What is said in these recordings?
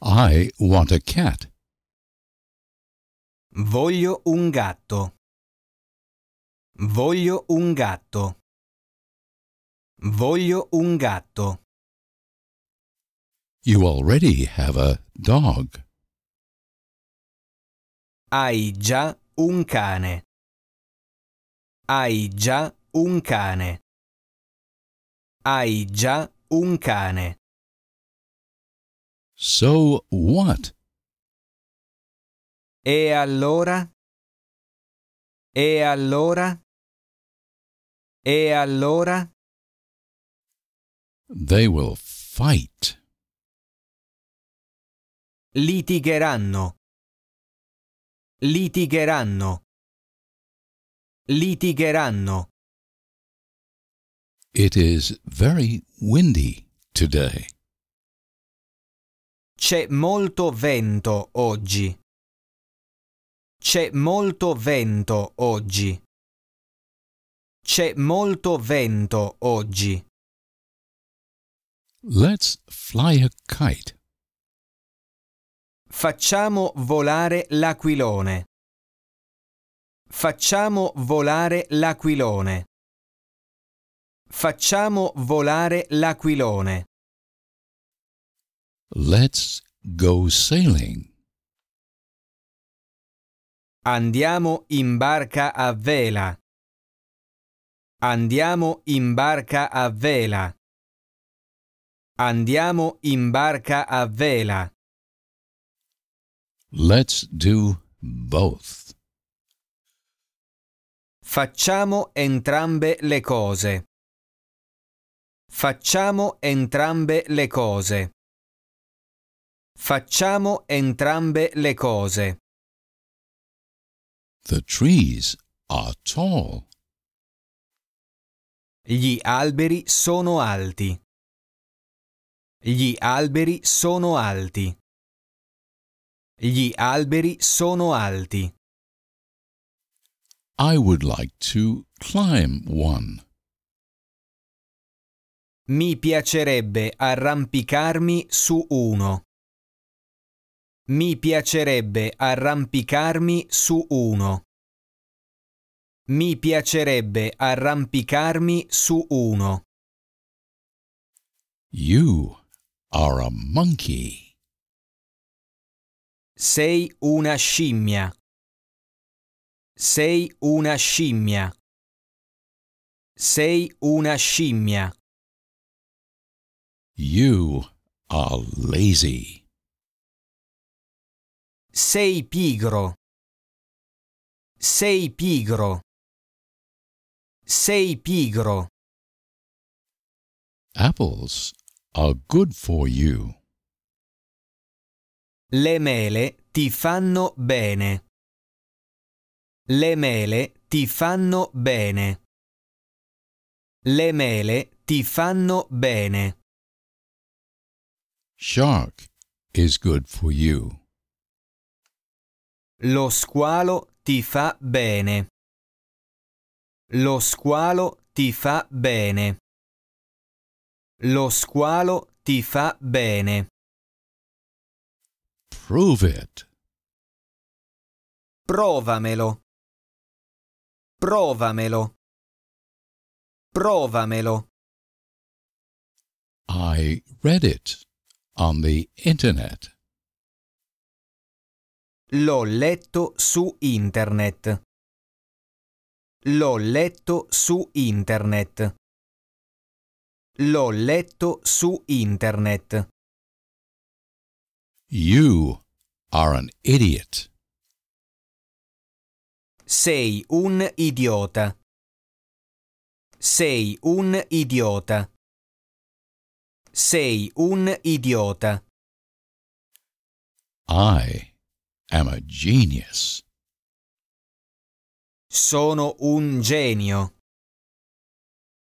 I want a cat. Voglio un gatto. Voglio un gatto. Voglio un gatto. You already have a dog. Hai già un cane. Hai già un cane. Hai già un cane. So what? E allora? E allora? E allora? They will fight. Litigheranno. Litigheranno. Litigheranno. It is very windy today. C'è molto vento oggi. C'è molto vento oggi. C'è molto vento oggi. Let's fly a kite. Facciamo volare l'aquilone. Facciamo volare l'aquilone. Facciamo volare l'aquilone. Let's go sailing. Andiamo in barca a vela. Andiamo in barca a vela. Andiamo in barca a vela. Let's do both. Facciamo entrambe le cose. Facciamo entrambe le cose. Facciamo entrambe le cose. The trees are tall. Gli alberi sono alti. Gli alberi sono alti. Gli alberi sono alti. I would like to climb one. Mi piacerebbe arrampicarmi su uno. Mi piacerebbe arrampicarmi su uno. Mi piacerebbe arrampicarmi su uno. You are a monkey. Sei una scimmia. Sei una scimmia. Sei una scimmia. You are lazy. Sei pigro. Sei pigro. Sei pigro. Apples are good for you. Le mele ti fanno bene. Le mele ti fanno bene. Le mele ti fanno bene. Shark is good for you. Lo squalo ti fa bene. Lo squalo ti fa bene. Lo squalo ti fa bene. Prove it. Provamelo. Provamelo. Provamelo. I read it on the internet. L'ho letto su internet. L'ho letto su internet. L'ho letto su internet. You are an idiot. Sei un idiota. Sei un idiota. Sei un idiota. I am a genius. Sono un genio.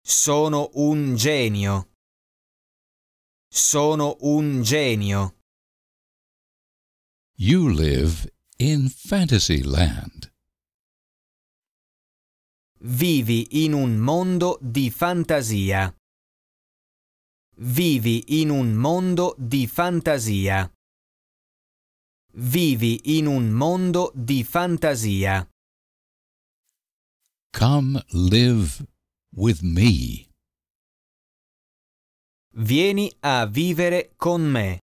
Sono un genio. Sono un genio. You live in fantasy land. Vivi in un mondo di fantasia. Vivi in un mondo di fantasia. Vivi in un mondo di fantasia. Come live with me. Vieni a vivere con me.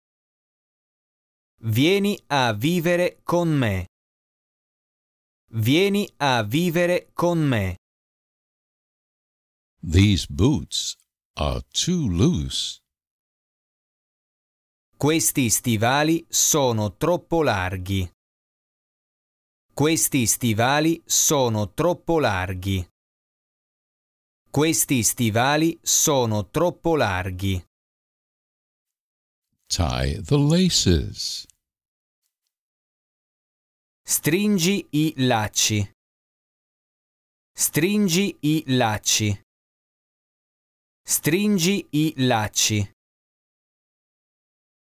Vieni a vivere con me. Vieni a vivere con me. These boots are too loose questi stivali sono troppo larghi. Questi stivali sono troppo larghi. Questi stivali sono troppo larghi. Tie the laces. Stringi i lacci. Stringi i lacci. Stringi i lacci.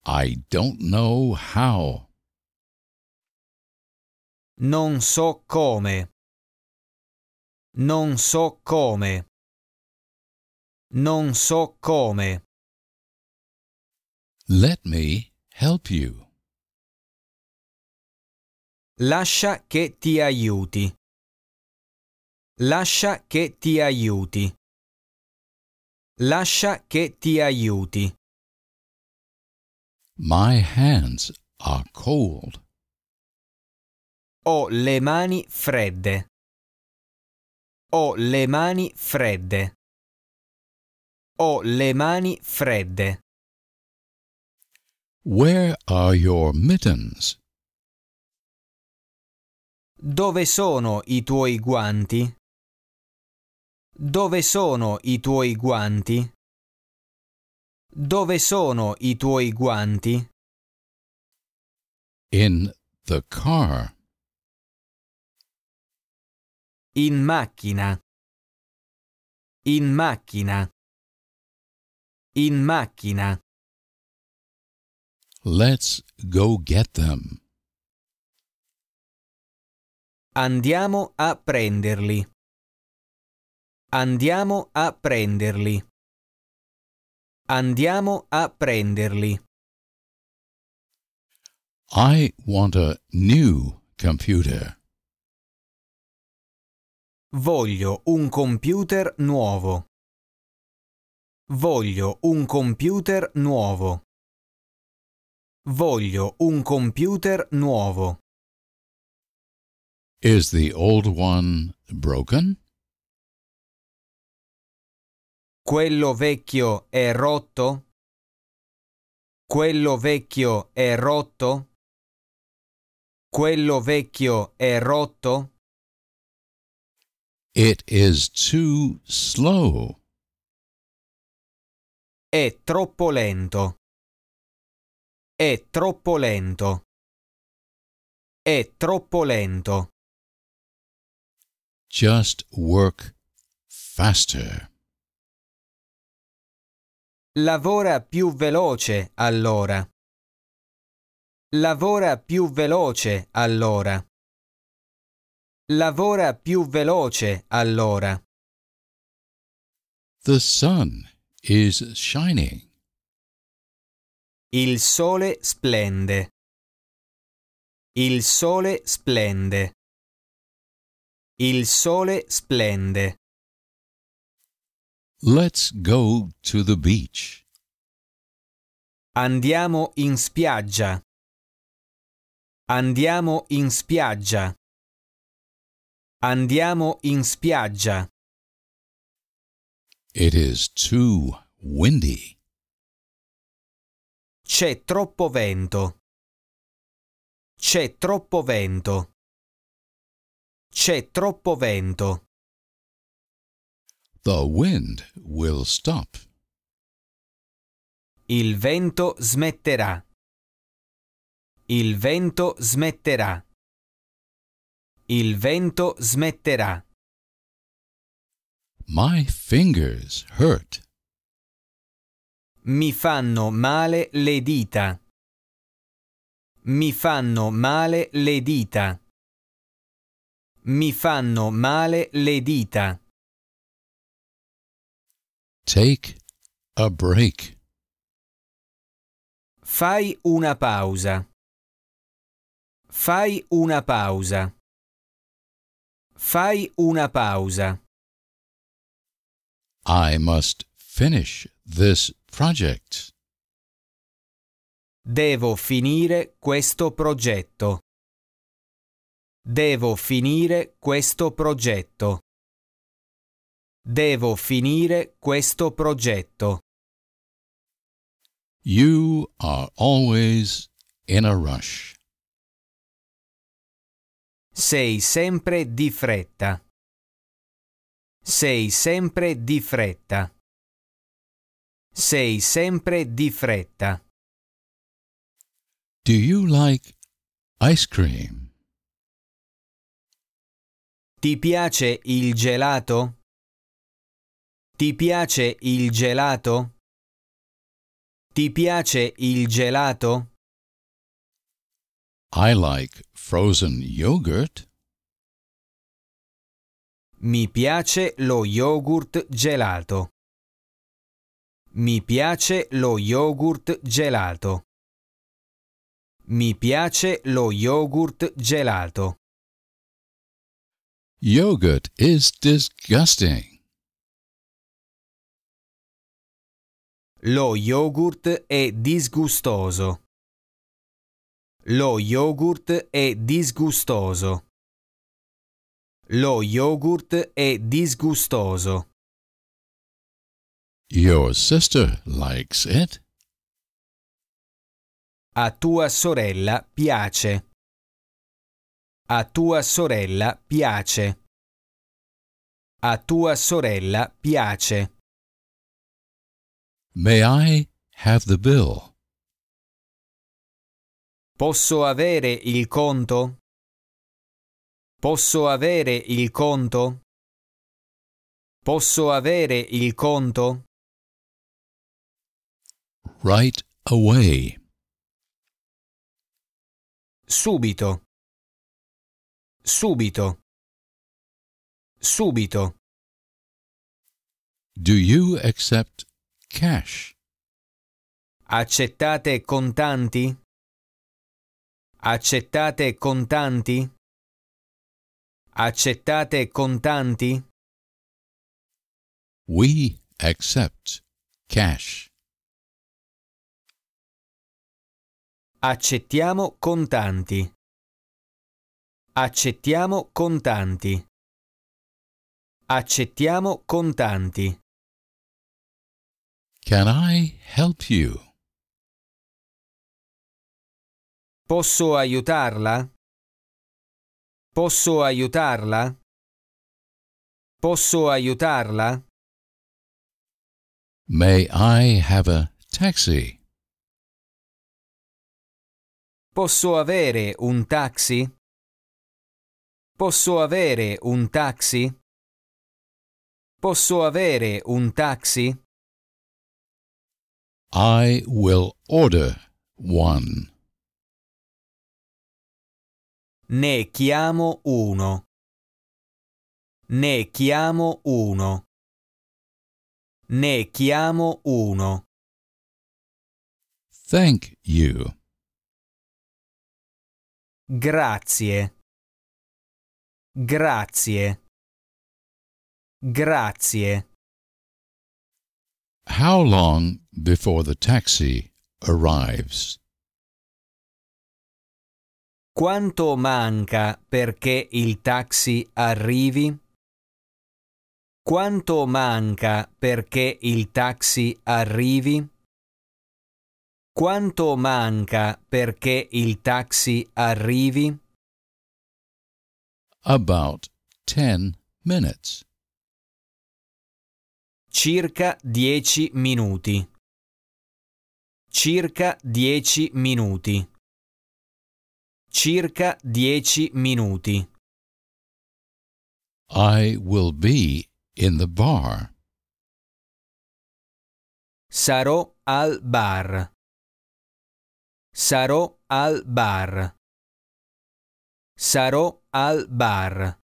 I don't know how. Non so come. Non so come. Non so come. Let me help you. Lascia che ti aiuti. Lascia che ti aiuti. Lascia che ti aiuti. My hands are cold. Ho le mani fredde. Ho le mani fredde. Ho le mani fredde. Where are your mittens? Dove sono i tuoi guanti? Dove sono i tuoi guanti? Dove sono i tuoi guanti? In the car. In macchina. In macchina. In macchina. Let's go get them. Andiamo a prenderli. Andiamo a prenderli. Andiamo a prenderli. I want a new computer. Voglio un computer nuovo. Voglio un computer nuovo. Voglio un computer nuovo. Is the old one broken? Quello vecchio è rotto? Quello vecchio è rotto? Quello vecchio è rotto? It is too slow. È troppo lento. È troppo lento. È troppo lento. Just work faster. Lavora più veloce allora. Lavora più veloce allora. Lavora più veloce allora. The sun is shining. Il sole splende. Il sole splende. Il sole splende. Let's go to the beach. Andiamo in spiaggia. Andiamo in spiaggia. Andiamo in spiaggia. It is too windy. C'è troppo vento. C'è troppo vento. C'è troppo vento. The wind will stop. Il vento smetterà. Il vento smetterà. Il vento smetterà. My fingers hurt. Mi fanno male le dita. Mi fanno male le dita. Mi fanno male le dita. Take a break. Fai una pausa. Fai una pausa. Fai una pausa. I must finish this project. Devo finire questo progetto. Devo finire questo progetto. Devo finire questo progetto. You are always in a rush. Sei sempre di fretta. Sei sempre di fretta. Sei sempre di fretta. Do you like ice cream? Ti piace il gelato? Ti piace il gelato? Ti piace il gelato? I like frozen yogurt. Mi piace lo yogurt gelato. Mi piace lo yogurt gelato. Mi piace lo yogurt gelato. Yogurt is disgusting. Lo yogurt è disgustoso. Lo yogurt è disgustoso. Lo yogurt è disgustoso. Your sister likes it. A tua sorella piace. A tua sorella piace. A tua sorella piace. May I have the bill? Posso avere il conto? Posso avere il conto? Posso avere il conto? Right away. Subito. Subito. Subito. Do you accept Cash. Accettate contanti? Accettate contanti? Accettate contanti? We accept cash. Accettiamo contanti. Accettiamo contanti. Accettiamo contanti. Can I help you? Posso aiutarla? Posso aiutarla? Posso aiutarla? May I have a taxi? Posso avere un taxi? Posso avere un taxi? Posso avere un taxi? I will order one. Ne chiamo uno. Ne chiamo uno. Ne chiamo uno. Thank you. Grazie. Grazie. Grazie. How long before the taxi arrives. Quanto manca perché il taxi arrivi? Quanto manca perché il taxi arrivi? Quanto manca perché il taxi arrivi? About 10 minutes. Circa 10 minuti. Circa 10 minuti. Circa 10 minuti. I will be in the bar. Sarò al bar. Sarò al bar. Sarò al bar.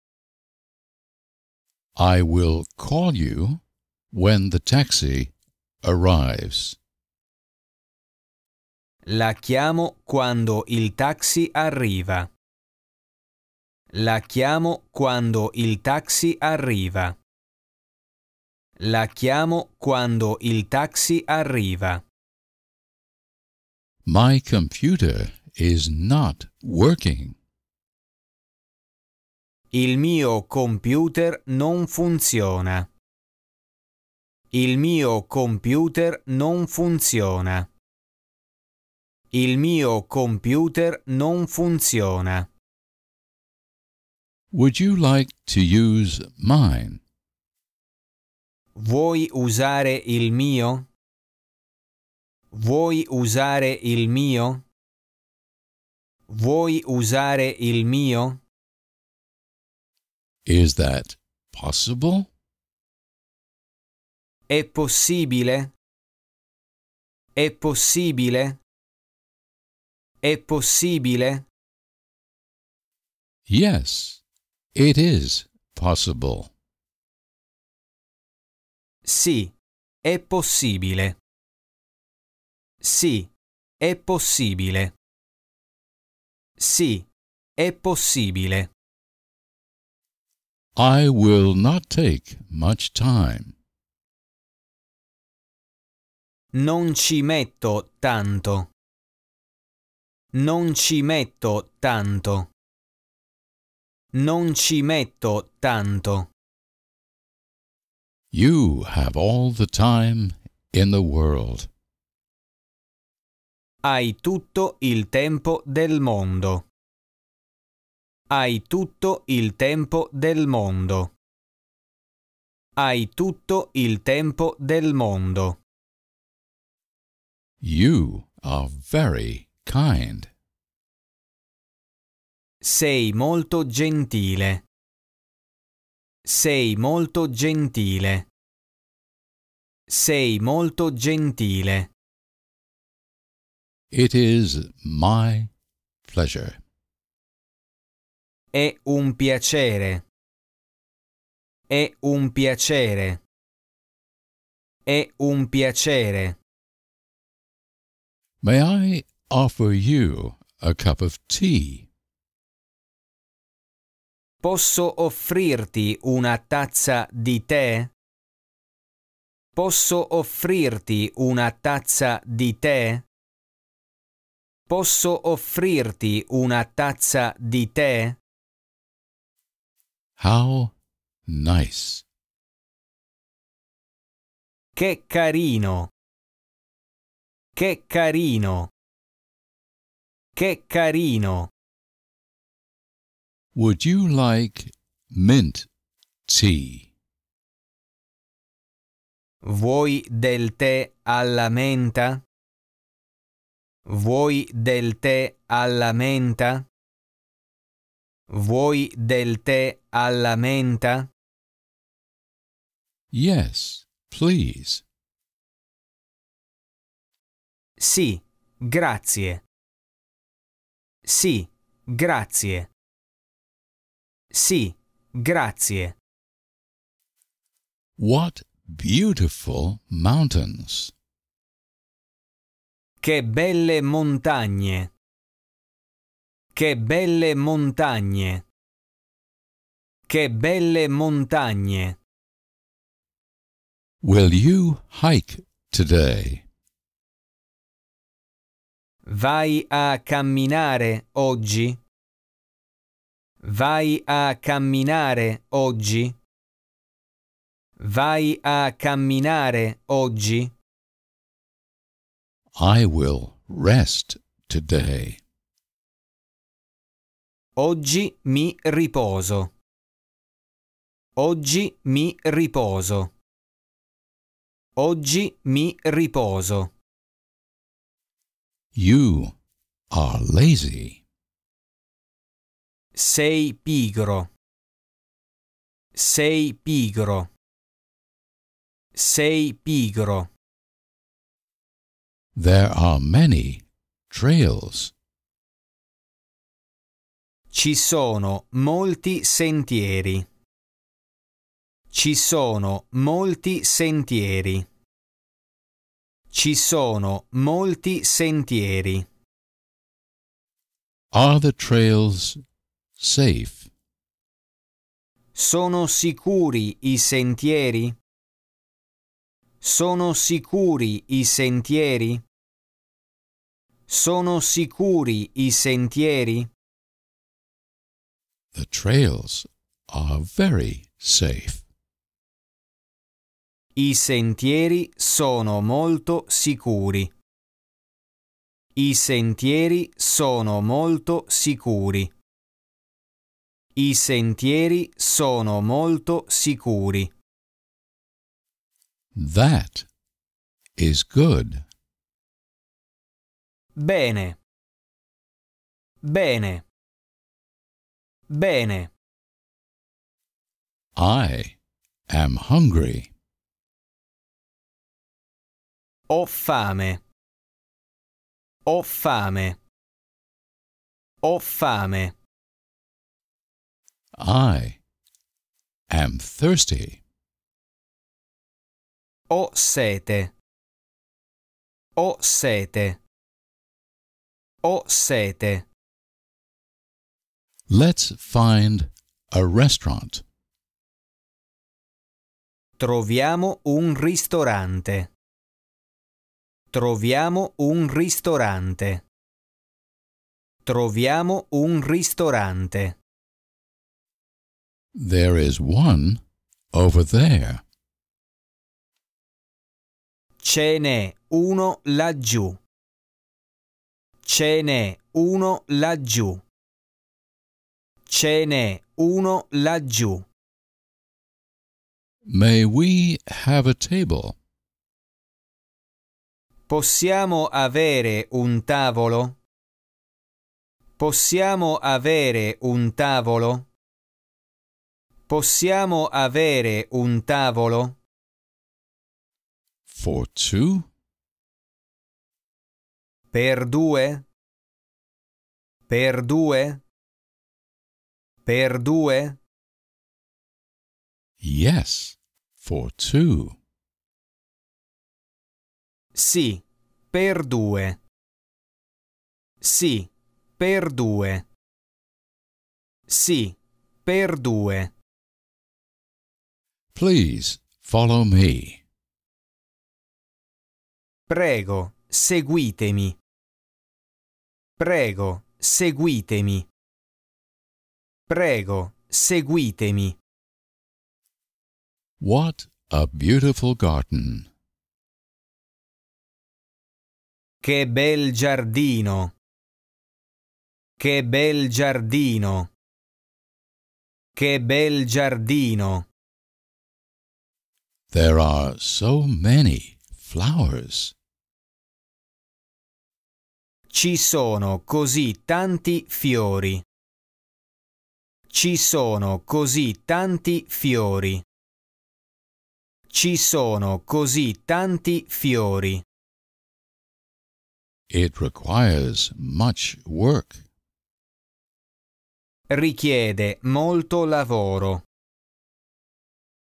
I will call you when the taxi arrives. La chiamo quando il taxi arriva. La chiamo quando il taxi arriva. La chiamo quando il taxi arriva. My computer is not working. Il mio computer non funziona. Il mio computer non funziona. Il mio computer non funziona. Would you like to use mine? Vuoi usare il mio? Vuoi usare il mio? Vuoi usare il mio? Is that possible? È possibile? È possibile? È possibile? Yes, it is possible. Sì, è possibile. Sì, è possibile. Sì, è possibile. I will not take much time. Non ci metto tanto. Non ci metto tanto. Non ci metto tanto. You have all the time in the world. Hai tutto il tempo del mondo. Hai tutto il tempo del mondo. Hai tutto il tempo del mondo. You are very kind. Sei molto gentile. Sei molto gentile. Sei molto gentile. It is my pleasure. È un piacere. È un piacere. È un piacere. May I offer you a cup of tea? Posso offrirti una tazza di tè? Posso offrirti una tazza di tè? Posso offrirti una tazza di tè? How nice. Che carino. Che carino. Che carino! Would you like mint tea? Vuoi del tè alla menta? Vuoi del tè alla menta? Vuoi del tè alla menta? Yes, please. Sì, grazie. Sì, grazie. Sì, grazie. What beautiful mountains. Che belle montagne. Che belle montagne. Che belle montagne. Will you hike today? Vai a camminare oggi? Vai a camminare oggi? Vai a camminare oggi? I will rest today. Oggi mi riposo. Oggi mi riposo. Oggi mi riposo. You are lazy. Sei pigro. Sei pigro. Sei pigro. There are many trails. Ci sono molti sentieri. Ci sono molti sentieri. Ci sono molti sentieri. Are the trails safe? Sono sicuri i sentieri? Sono sicuri i sentieri? Sono sicuri i sentieri? The trails are very safe. I sentieri sono molto sicuri. I sentieri sono molto sicuri. I sentieri sono molto sicuri. That is good. Bene. Bene. Bene. I am hungry. Ho fame. Ho fame. Ho fame. I am thirsty. Ho sete. Ho sete. Ho sete. Let's find a restaurant. Troviamo un ristorante. Troviamo un ristorante. Troviamo un ristorante. There is one over there. Ce n'è uno laggiù. Ce n'è uno laggiù. Ce n'è uno laggiù. May we have a table? Possiamo avere un tavolo? Possiamo avere un tavolo? Possiamo avere un tavolo? For two? Per due? Per due? Per due? Yes, for two. Sì, per due. Sì, per due. Sì, per due. Please follow me. Prego, seguitemi. Prego, seguitemi. Prego, seguitemi. What a beautiful garden. Che bel giardino. Che bel giardino. Che bel giardino. There are so many flowers. Ci sono così tanti fiori. Ci sono così tanti fiori. Ci sono così tanti fiori. It requires much work. Richiede molto lavoro.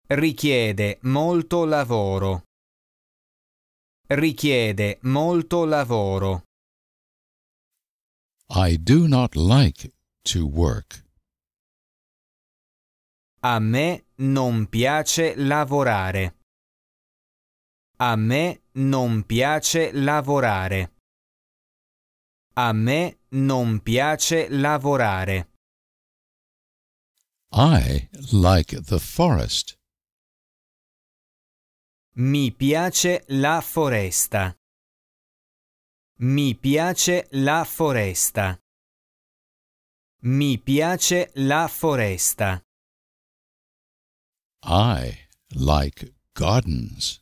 Richiede molto lavoro. Richiede molto lavoro. I do not like to work. A me non piace lavorare. A me non piace lavorare. A me non piace lavorare. I like the forest. Mi piace la foresta. Mi piace la foresta. Mi piace la foresta. I like gardens.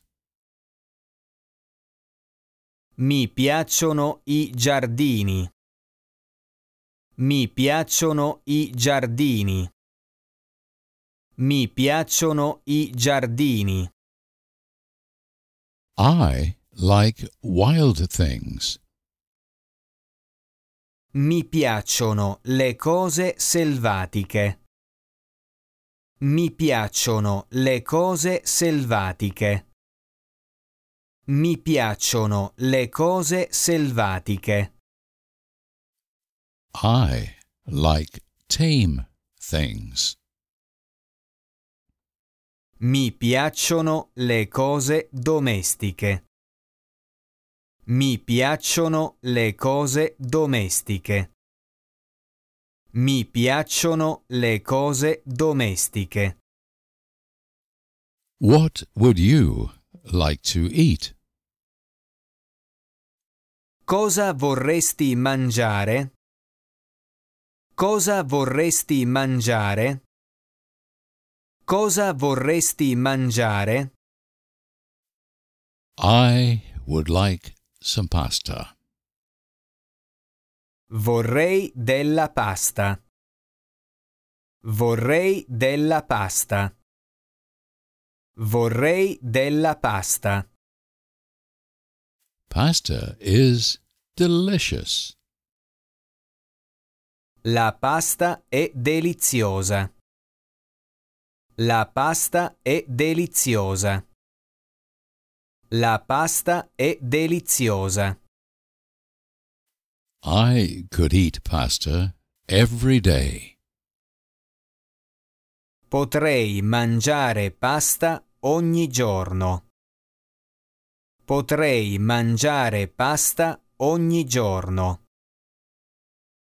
Mi piacciono i giardini. Mi piacciono i giardini. Mi piacciono i giardini. I like wild things. Mi piacciono le cose selvatiche. Mi piacciono le cose selvatiche. Mi piacciono le cose selvatiche. I like tame things. Mi piacciono le cose domestiche. Mi piacciono le cose domestiche. Mi piacciono le cose domestiche. What would you like to eat? Cosa vorresti mangiare? Cosa vorresti mangiare? Cosa vorresti mangiare? I would like some pasta. Vorrei della pasta. Vorrei della pasta. Vorrei della pasta. Pasta is delicious. La pasta è deliziosa. La pasta è deliziosa. La pasta è deliziosa. I could eat pasta every day. Potrei mangiare pasta ogni giorno. Potrei mangiare pasta ogni giorno.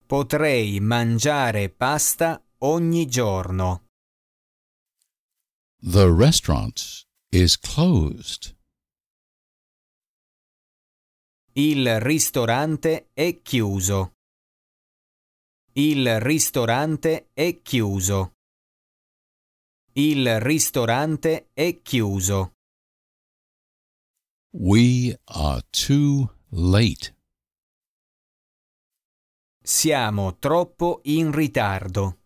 Potrei mangiare pasta ogni giorno. The restaurant is closed. Il ristorante è chiuso. Il ristorante è chiuso. Il ristorante è chiuso. We are too late. Siamo troppo in ritardo.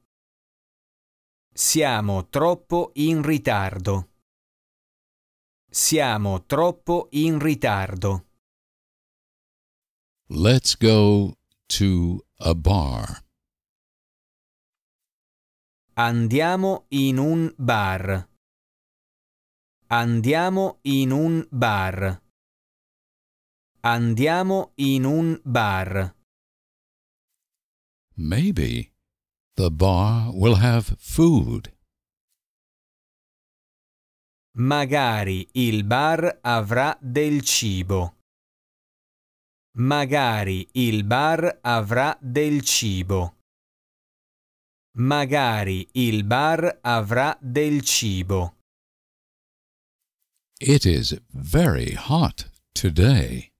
Siamo troppo in ritardo. Siamo troppo in ritardo. Let's go to a bar. Andiamo in un bar. Andiamo in un bar. Andiamo in un bar. Maybe the bar will have food. Magari il bar avrà del cibo. Magari il bar avrà del cibo. Magari il bar avrà del cibo. It is very hot today.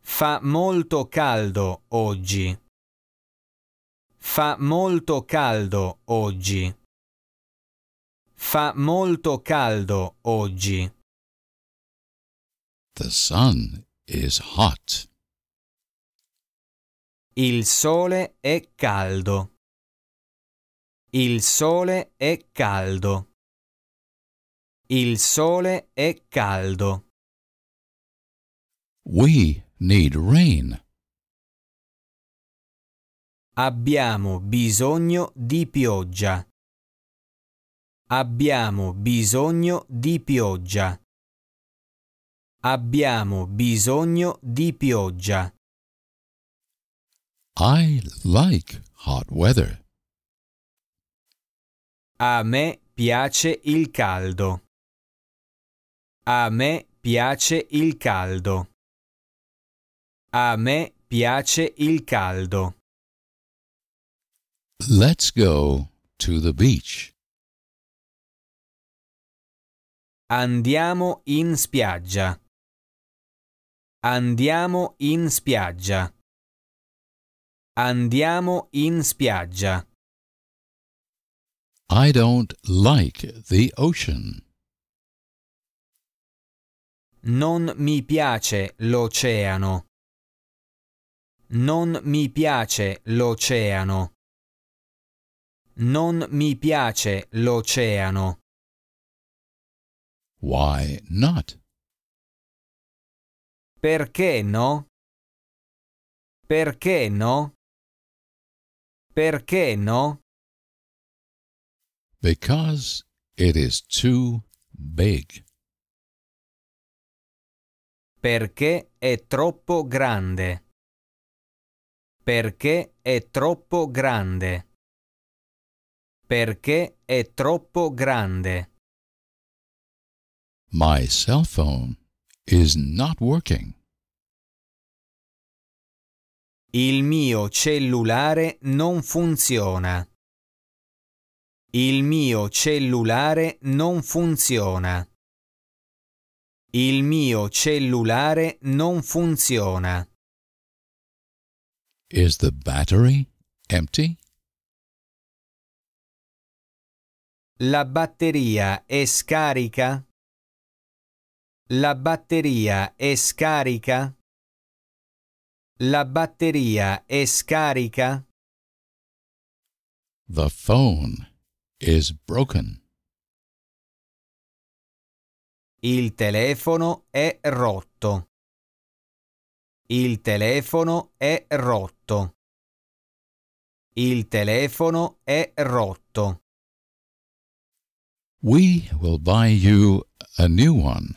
Fa molto caldo oggi. Fa molto caldo oggi. Fa molto caldo oggi. The sun is hot. Il sole è caldo. Il sole è caldo. Il sole è caldo. We need rain. Abbiamo bisogno di pioggia. Abbiamo bisogno di pioggia. Abbiamo bisogno di pioggia. I like hot weather. A me piace il caldo. A me piace il caldo. A me piace il caldo. Let's go to the beach. Andiamo in spiaggia. Andiamo in spiaggia. Andiamo in spiaggia. I don't like the ocean. Non mi piace l'oceano. Non mi piace l'oceano. Non mi piace l'oceano. Why not? Perché no? Perché no? Perché no? Because it is too big. Perché è troppo grande. Perché è troppo grande. Perché è troppo grande. My cell phone is not working. Il mio cellulare non funziona. Il mio cellulare non funziona. Il mio cellulare non funziona. Is the battery empty? La batteria è scarica? La batteria è scarica? La batteria è scarica? The phone is broken. Il telefono è rotto. Il telefono è rotto. Il telefono è rotto. We will buy you a new one.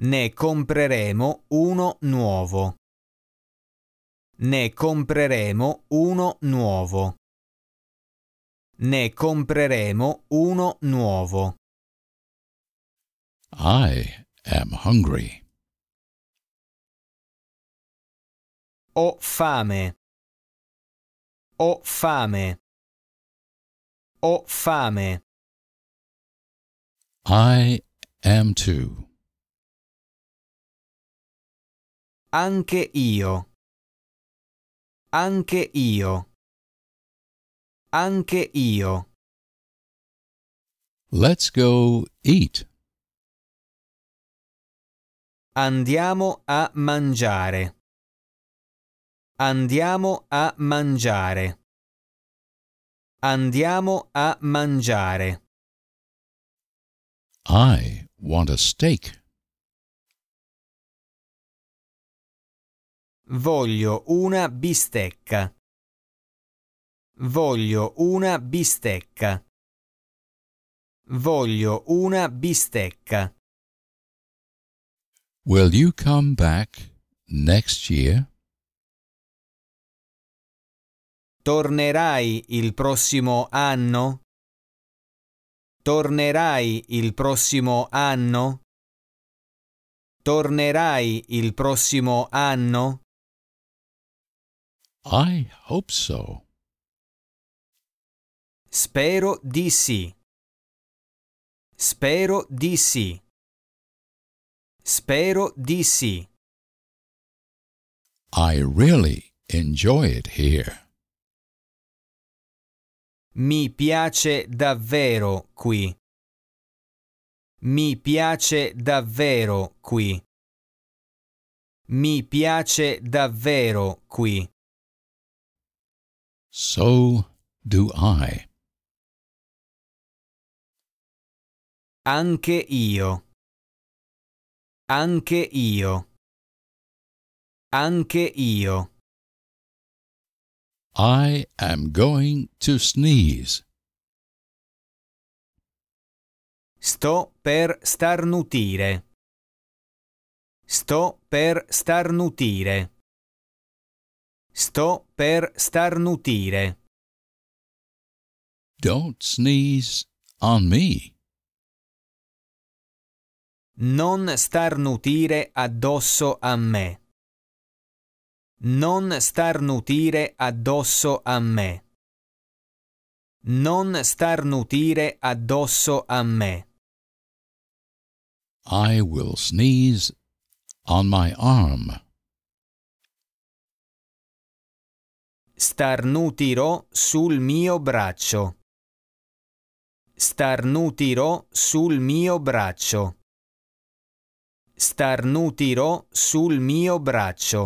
Ne compreremo uno nuovo. Ne compreremo uno nuovo. Ne compreremo uno nuovo. I am hungry. Ho fame. Ho fame. Ho fame. I am too. Anche io. Anche io. Anche io. Let's go eat. Andiamo a mangiare. Andiamo a mangiare. Andiamo a mangiare. I want a steak. Voglio una bistecca. Voglio una bistecca. Voglio una bistecca. Will you come back next year? Tornerai il prossimo anno? Tornerai il prossimo anno? Tornerai il prossimo anno? I hope so. Spero di sì. Spero di sì. Spero di sì. I really enjoy it here. Mi piace davvero qui. Mi piace davvero qui. Mi piace davvero qui. So do I. Anche io. Anche io. Anche io. I am going to sneeze. Sto per starnutire. Sto per starnutire. Sto per starnutire. Don't sneeze on me. Non starnutire addosso a me. Non starnutire addosso a me. Non starnutire addosso a me. I will sneeze on my arm. Starnutirò sul mio braccio. Starnutirò sul mio braccio starnutirò sul mio braccio.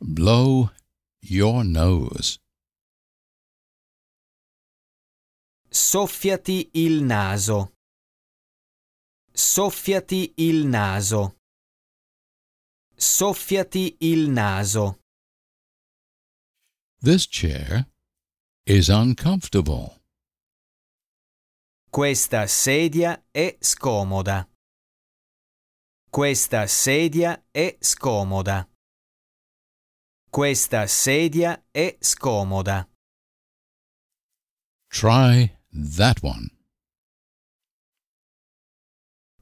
Blow your nose. Soffiati il naso. Soffiati il naso. Soffiati il naso. This chair is uncomfortable. Questa sedia è scomoda. Questa sedia è scomoda. Questa sedia è scomoda. Try that one.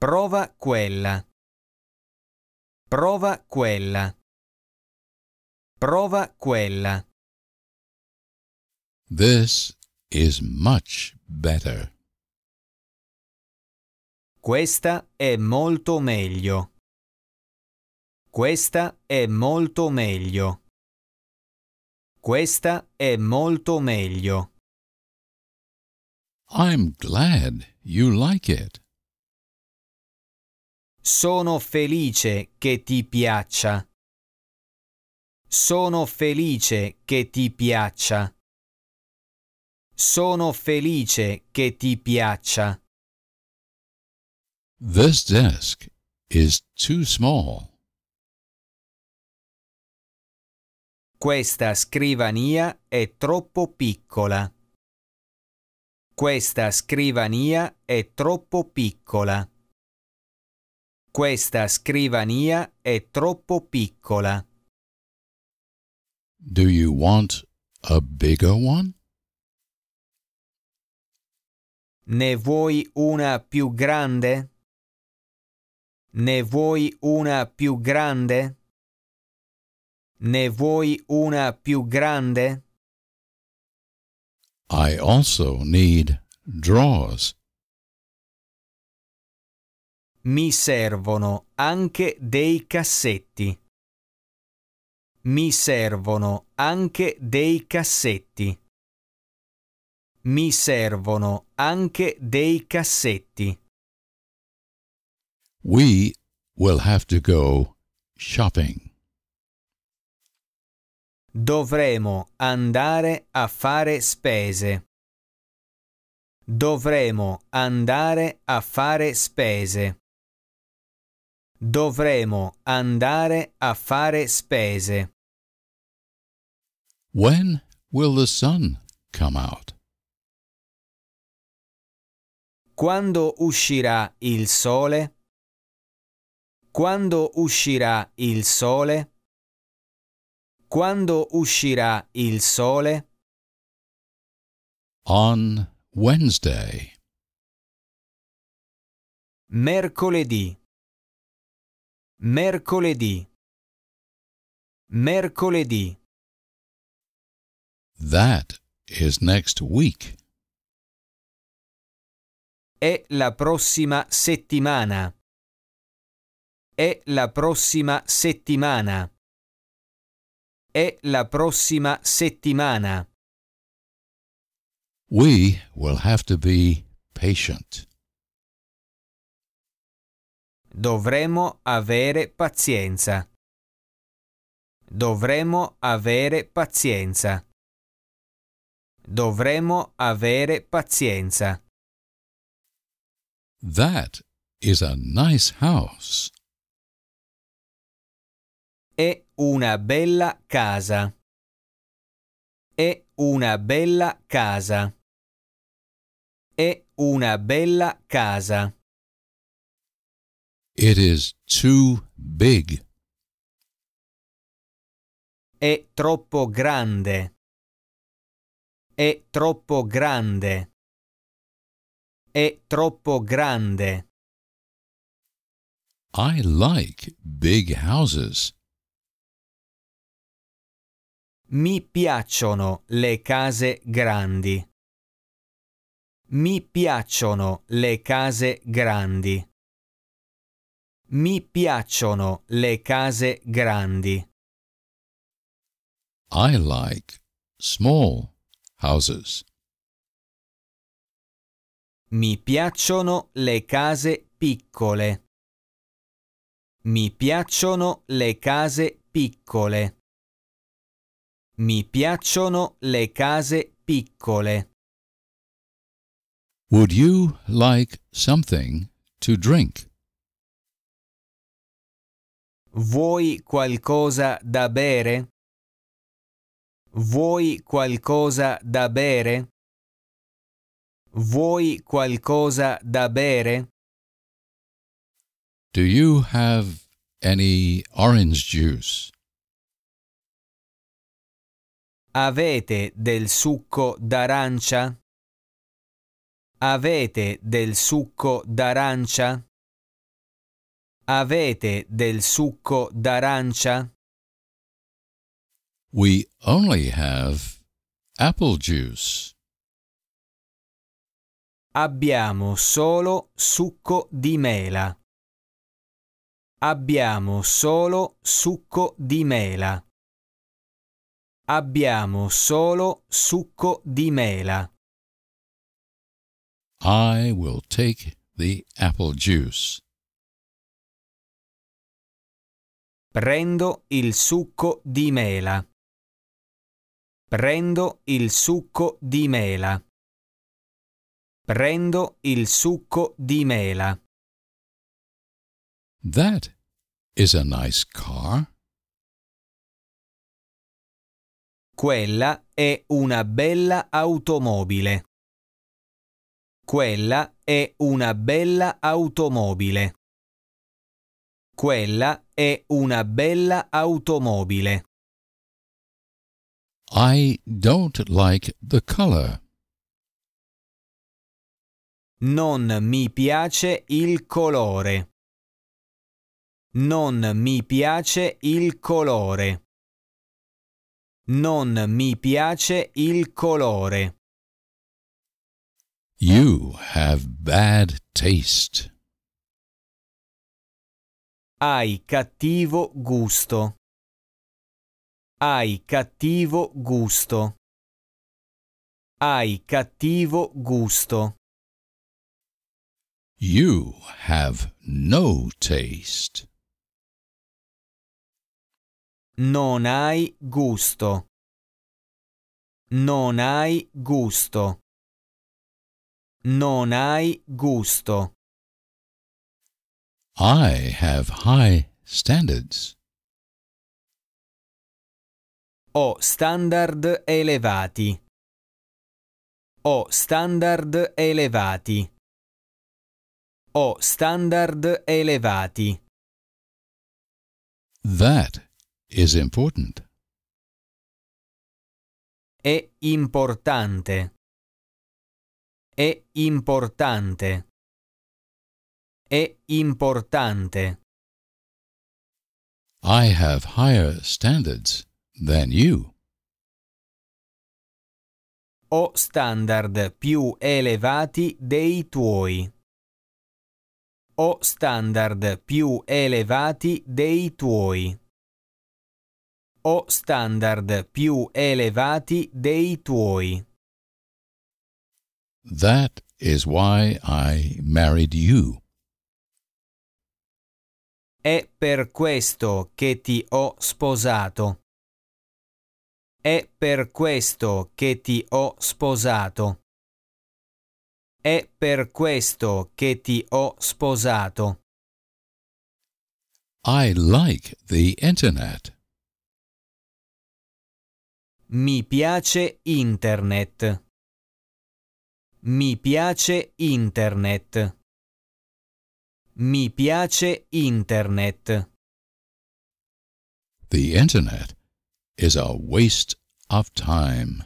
Prova quella. Prova quella. Prova quella. This is much better. Questa è molto meglio. Questa è molto meglio. Questa è molto meglio. I'm glad you like it. Sono felice che ti piaccia. Sono felice che ti piaccia. Sono felice che ti piaccia. This desk is too small. Questa scrivania è troppo piccola. Questa scrivania è troppo piccola. Questa scrivania è troppo piccola. Do you want a bigger one? Ne vuoi una più grande? Ne vuoi una più grande? Ne vuoi una più grande? I also need drawers. Mi servono anche dei cassetti. Mi servono anche dei cassetti. Mi servono anche dei cassetti. We will have to go shopping. Dovremo andare a fare spese. Dovremo andare a fare spese. Dovremo andare a fare spese. When will the sun come out? Quando uscirà il sole? Quando uscirà il sole? Quando uscirà il sole? On Wednesday. Mercoledì. Mercoledì. Mercoledì. That is next week. È la prossima settimana. È la prossima settimana. È la prossima settimana. We will have to be patient. Dovremo avere pazienza. Dovremo avere pazienza. Dovremo avere pazienza. That is a nice house. È una bella casa. È una bella casa. È una bella casa. It is too big. È troppo grande. È troppo grande. È troppo grande. I like big houses. Mi piacciono le case grandi. Mi piacciono le case grandi. Mi piacciono le case grandi. I like small houses. Mi piacciono le case piccole. Mi piacciono le case piccole. Mi piacciono le case piccole. Would you like something to drink? Vuoi qualcosa da bere? Vuoi qualcosa da bere? Vuoi qualcosa da bere? Do you have any orange juice? Avete del succo d'arancia? Avete del succo d'arancia? Avete del succo d'arancia? We only have apple juice. Abbiamo solo succo di mela. Abbiamo solo succo di mela. Abbiamo solo succo di mela. I will take the apple juice. Prendo il succo di mela. Prendo il succo di mela. Prendo il succo di mela. That is a nice car. Quella è una bella automobile. Quella è una bella automobile. Quella è una bella automobile. I don't like the color. Non mi piace il colore. Non mi piace il colore. Non mi piace il colore. You have bad taste. Hai cattivo gusto. Hai cattivo gusto. Hai cattivo gusto. You have no taste. Non hai gusto. Non hai gusto. Non hai gusto. I have high standards. Ho standard elevati. Ho standard elevati. Ho standard elevati. That is important. È importante. È importante. È importante. I have higher standards than you. Ho standard più elevati dei tuoi. Ho standard più elevati dei tuoi. o standard più elevati dei tuoi. That is why I married you. È per questo che ti ho sposato. È per questo che ti ho sposato. È per questo che ti ho sposato. I like the internet. Mi piace internet. Mi piace internet. Mi piace internet. The internet is a waste of time.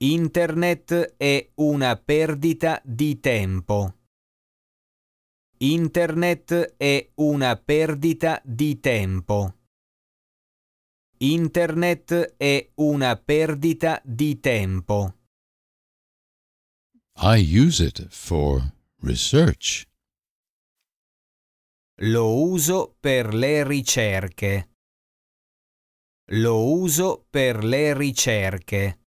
Internet è una perdita di tempo. Internet è una perdita di tempo. Internet è una perdita di tempo. I use it for research. Lo uso per le ricerche. Lo uso per le ricerche.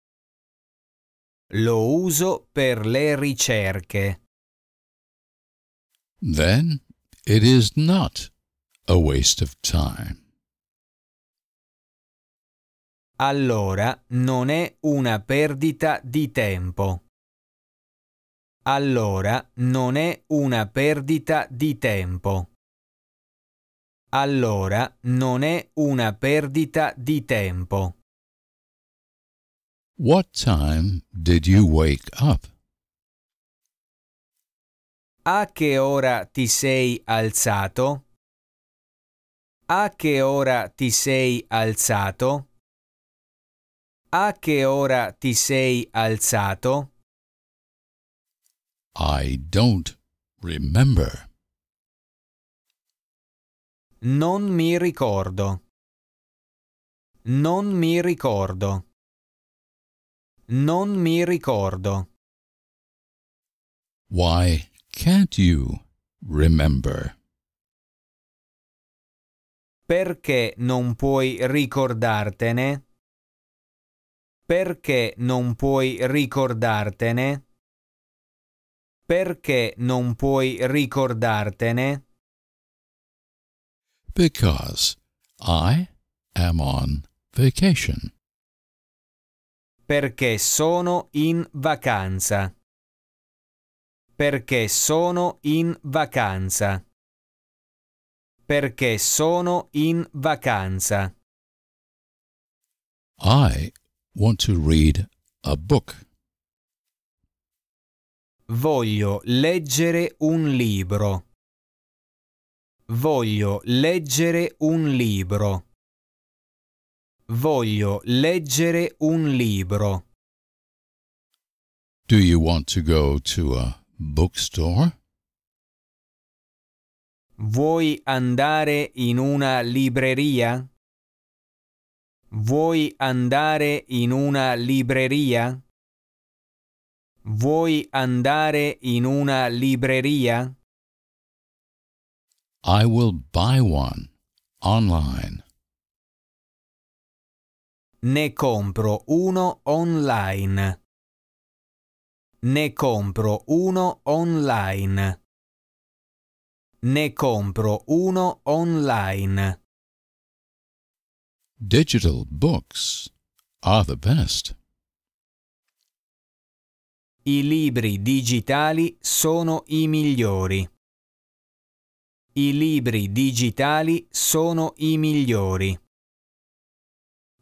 Lo uso per le ricerche. Then it is not a waste of time. Allora non è una perdita di tempo. Allora non è una perdita di tempo. Allora non è una perdita di tempo. What time did you wake up? A che ora ti sei alzato? A che ora ti sei alzato? A che ora ti sei alzato? I don't remember. Non mi ricordo. Non mi ricordo. Non mi ricordo. Why can't you remember? Perché non puoi ricordartene? Perché non puoi ricordartene? Perché non puoi ricordartene? Because I am on vacation. Perché sono in vacanza. Perché sono in vacanza. Perché sono in vacanza. I want to read a book. Voglio leggere un libro. Voglio leggere un libro. Voglio leggere un libro. Do you want to go to a bookstore? Vuoi andare in una libreria? Vuoi andare in una libreria? Vuoi andare in una libreria? I will buy one online. Ne compro uno online. Ne compro uno online. Ne compro uno online. Digital books are the best. I libri digitali sono i migliori. I libri digitali sono i migliori.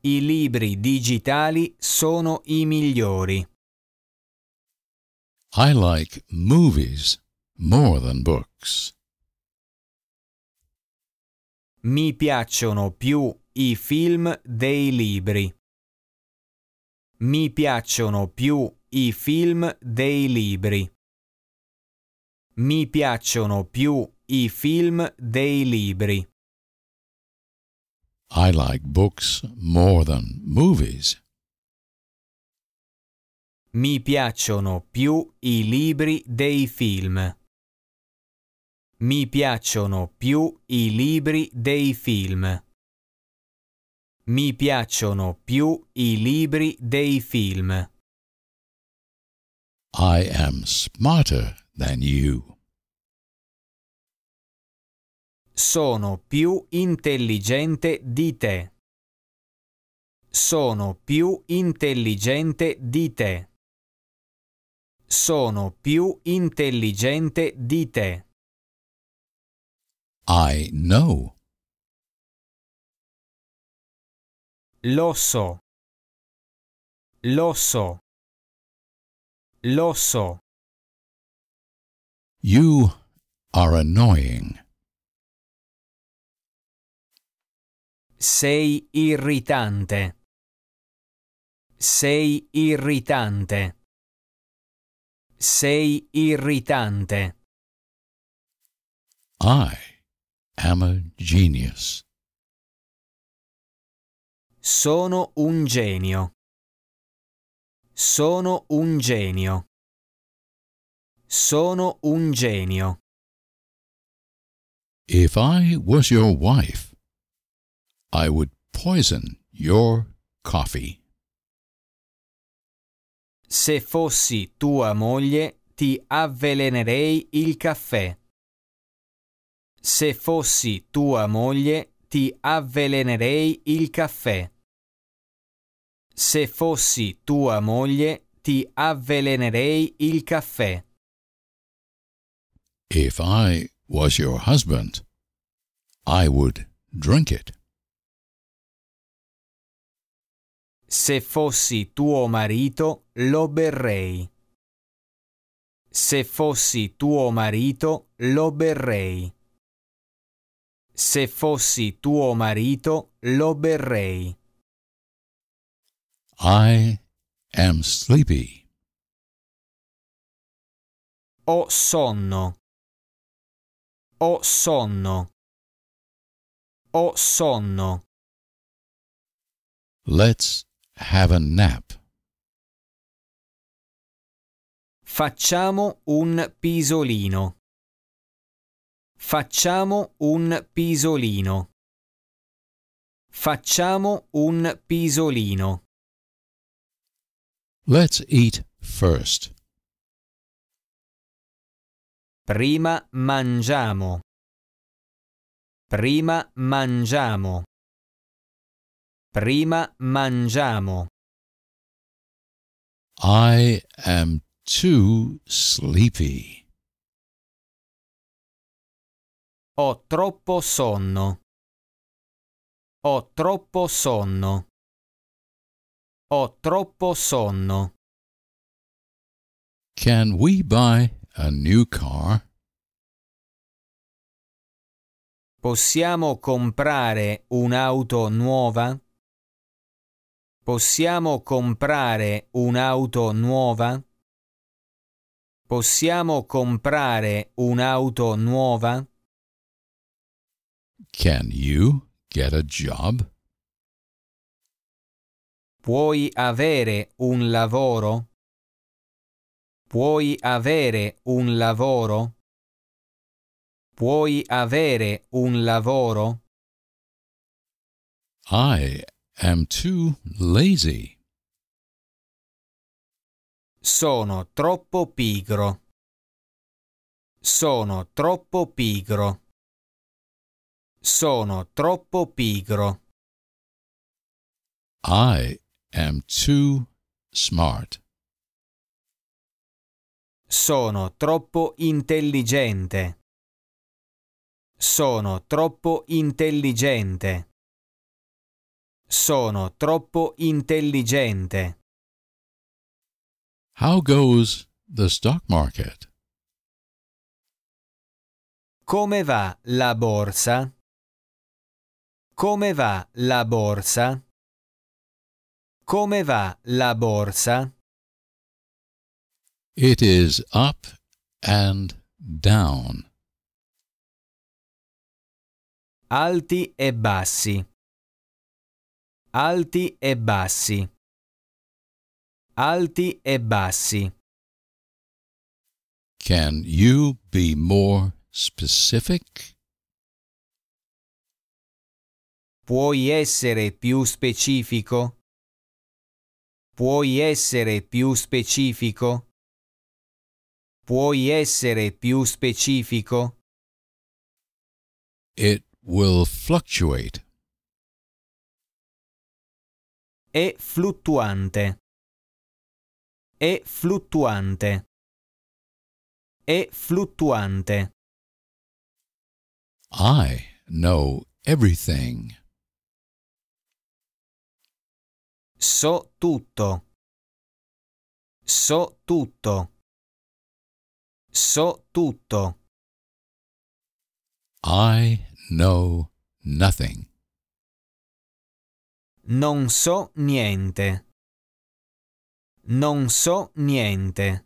I libri digitali sono i migliori. I like movies more than books. Mi piacciono più i film dei libri. Mi piacciono più i film dei libri. Mi piacciono più i film dei libri. I like books more than movies. Mi piacciono più i libri dei film. Mi piacciono più i libri dei film. Mi piacciono più i libri dei film. I am smarter than you. Sono più intelligente di te. Sono più intelligente di te. Sono più intelligente di te. I know l'oso, l'oso, l'oso. You are annoying. Sei irritante. Sei irritante. Sei irritante. I am a genius. Sono un genio. Sono un genio. Sono un genio. If I was your wife, I would poison your coffee. Se fossi tua moglie, ti avvelenerei il caffè. Se fossi tua moglie, ti avvelenerei il caffè. Se fossi tua moglie, ti avvelenerei il caffè. If I was your husband, I would drink it. Se fossi tuo marito, lo berrei. Se fossi tuo marito, lo berrei. Se fossi tuo marito, lo berrei. I am sleepy. Ho sonno. Ho sonno. Ho sonno. Let's have a nap. Facciamo un pisolino. Facciamo un pisolino. Facciamo un pisolino. Let's eat first. Prima mangiamo. Prima mangiamo. Prima mangiamo. I am too sleepy. Ho troppo sonno. Ho troppo sonno. Ho troppo sonno. Can we buy a new car? Possiamo comprare un'auto nuova? Possiamo comprare un'auto nuova? Possiamo comprare un'auto nuova? Can you get a job? Puoi avere un lavoro? Puoi avere un lavoro? Puoi avere un lavoro? I am too lazy. Sono troppo pigro. Sono troppo pigro. Sono troppo pigro. I am too smart. Sono troppo intelligente. Sono troppo intelligente. Sono troppo intelligente. How goes the stock market? Come va la borsa? Come va la borsa? Come va la borsa? It is up and down. Alti e bassi. Alti e bassi. Alti e bassi. Can you be more specific? Puoi essere più specifico? Puoi essere più specifico? Puoi essere più specifico? It will fluctuate. È fluttuante. È fluttuante. È fluttuante. I know everything. So tutto. So tutto. So tutto. I know nothing. Non so niente. Non so niente.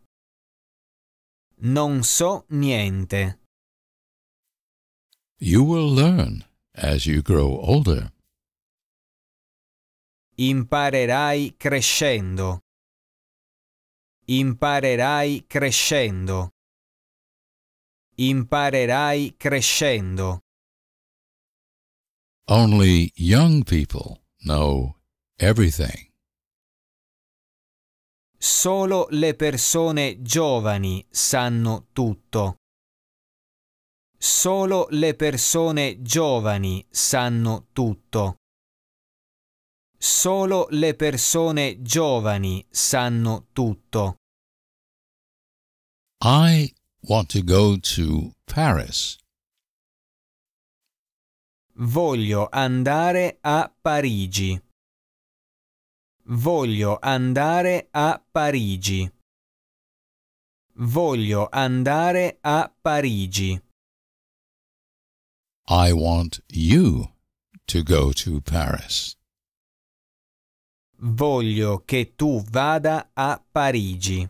Non so niente. You will learn as you grow older. Imparerai crescendo. Imparerai crescendo. Imparerai crescendo. Only young people know everything. Solo le persone giovani sanno tutto. Solo le persone giovani sanno tutto. Solo le persone giovani sanno tutto. I want to go to Paris. Voglio andare a Parigi. Voglio andare a Parigi. Voglio andare a Parigi. I want you to go to Paris. Voglio che tu vada a Parigi.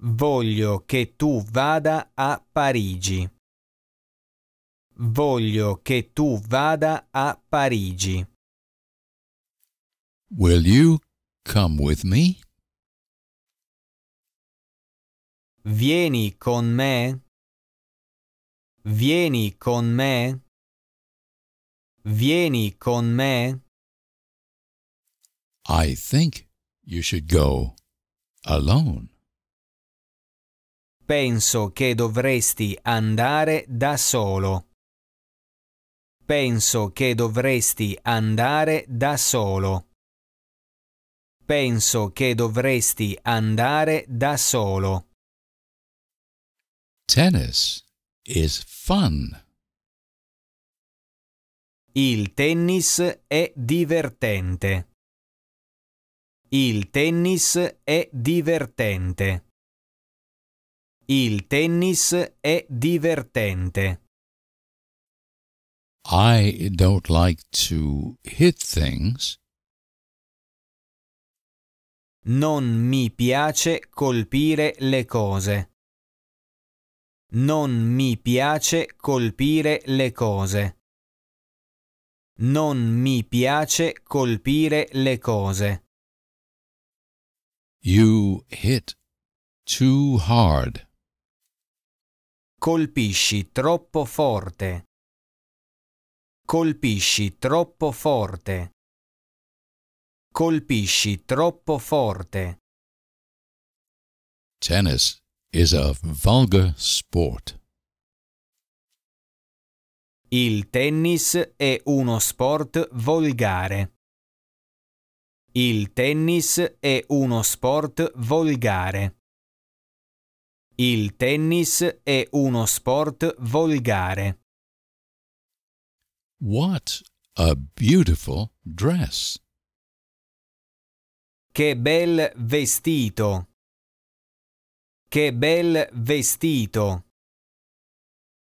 Voglio che tu vada a Parigi. Voglio che tu vada a Parigi. Will you come with me? Vieni con me. Vieni con me. Vieni con me. I think you should go alone. Penso che dovresti andare da solo. Penso che dovresti andare da solo. Penso che dovresti andare da solo. Tennis is fun. Il tennis è divertente. Il tennis è divertente. Il tennis è divertente. I don't like to hit things. Non mi piace colpire le cose. Non mi piace colpire le cose. Non mi piace colpire le cose. You hit too hard. Colpisci troppo forte. Colpisci troppo forte. Colpisci troppo forte. Tennis is a vulgar sport. Il tennis è uno sport volgare. Il tennis è uno sport volgare. Il tennis è uno sport volgare. What a beautiful dress. Che bel vestito. Che bel vestito.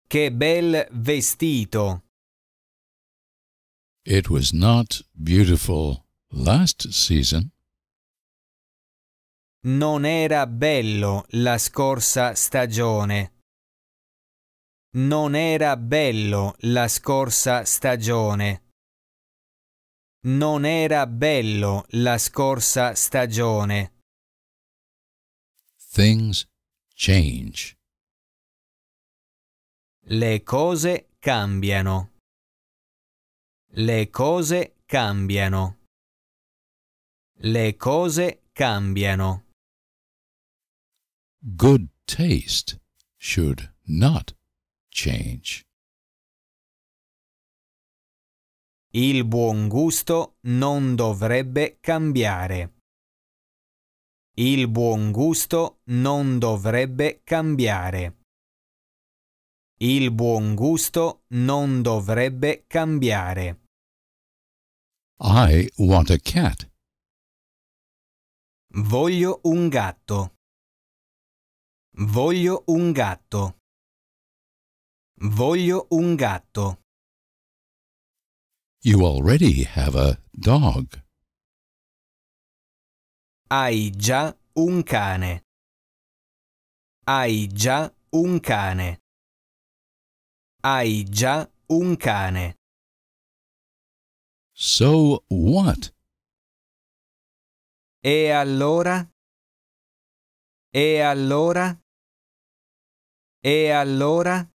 Che bel vestito. It was not beautiful last season. Non era bello la scorsa stagione. Non era bello la scorsa stagione. Non era bello la scorsa stagione. Things change. Le cose cambiano. Le cose cambiano. Le cose cambiano. Good taste should not change. Il buon gusto non dovrebbe cambiare. Il buon gusto non dovrebbe cambiare. Il buon gusto non dovrebbe cambiare. I want a cat. Voglio un gatto. Voglio un gatto. Voglio un gatto. You already have a dog. Hai già un cane. Hai già un cane. Hai già un cane. So what? E allora? E allora? E allora?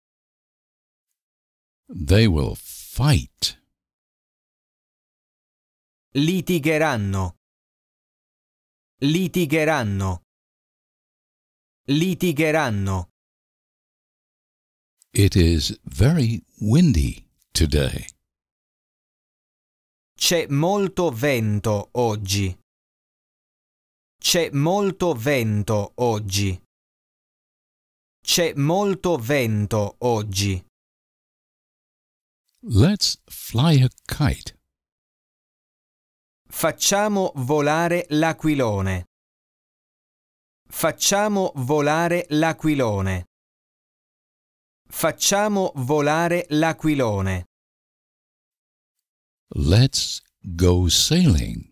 They will fight. Litigheranno. Litigheranno. Litigheranno. It is very windy today. C'è molto vento oggi. C'è molto vento oggi. C'è molto vento oggi. Let's fly a kite. Facciamo volare l'aquilone. Facciamo volare l'aquilone. Facciamo volare l'aquilone. Let's go sailing.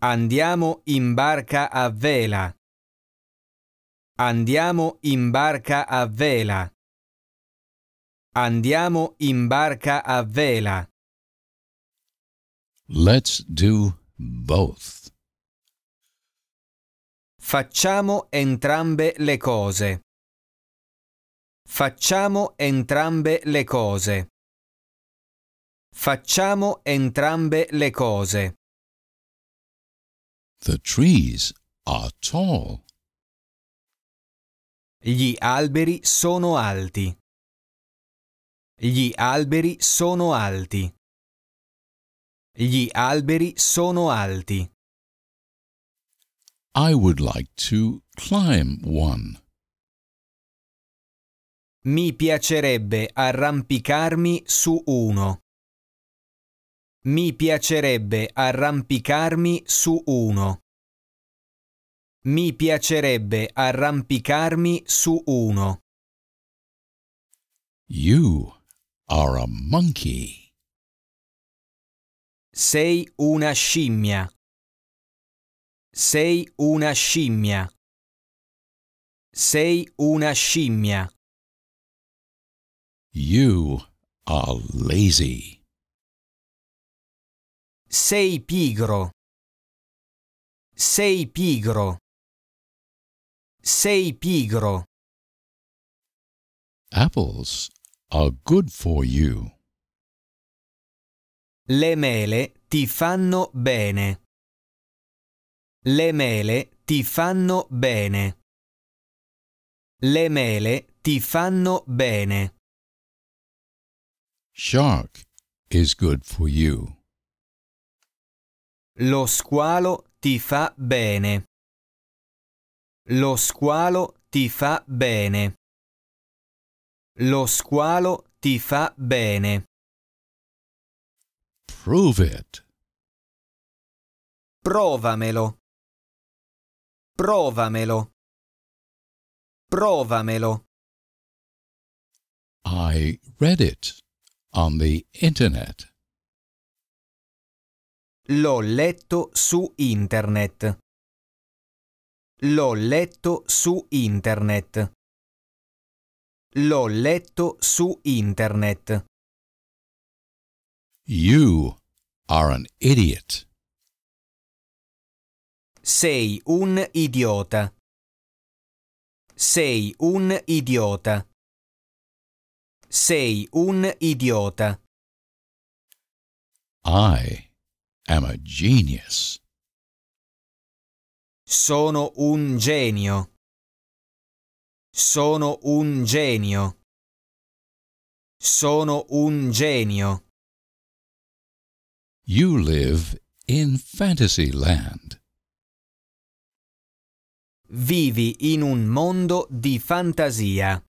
Andiamo in barca a vela. Andiamo in barca a vela. Andiamo in barca a vela. Let's do both. Facciamo entrambe le cose. Facciamo entrambe le cose. Facciamo entrambe le cose. The trees are tall. Gli alberi sono alti. Gli alberi sono alti. Gli alberi sono alti. I would like to climb one. Mi piacerebbe arrampicarmi su uno. Mi piacerebbe arrampicarmi su uno. Mi piacerebbe arrampicarmi su uno. You are a monkey. Sei una scimmia. Sei una scimmia. Sei una scimmia. You are lazy. Sei pigro. Sei pigro. Sei pigro. Apples are good for you. Le mele ti fanno bene. Le mele ti fanno bene. Le mele ti fanno bene. Shark is good for you. Lo squalo ti fa bene. Lo squalo ti fa bene. Lo squalo ti fa bene. Prove it. Provamelo. Provamelo. Provamelo. I read it on the internet. L'ho letto su internet. L'ho letto su internet. L'ho letto su internet. You are an idiot. Sei un idiota. Sei un idiota. Sei un idiota. I am a genius. Sono un genio. Sono un genio. Sono un genio. You live in fantasy land. Vivi in un mondo di fantasia.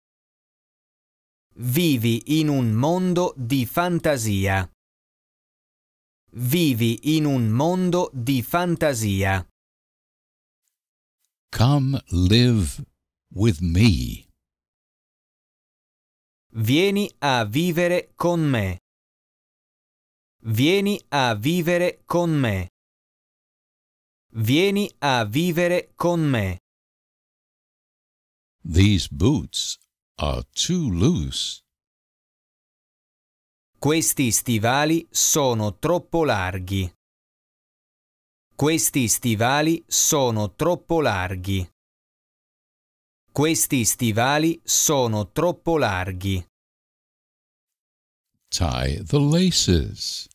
Vivi in un mondo di fantasia. Vivi in un mondo di fantasia. Come live with me. Vieni a vivere con me. Vieni a vivere con me. Vieni a vivere con me. These boots are too loose. Questi stivali sono troppo larghi. Questi stivali sono troppo larghi. Questi stivali sono troppo larghi. Tie the laces.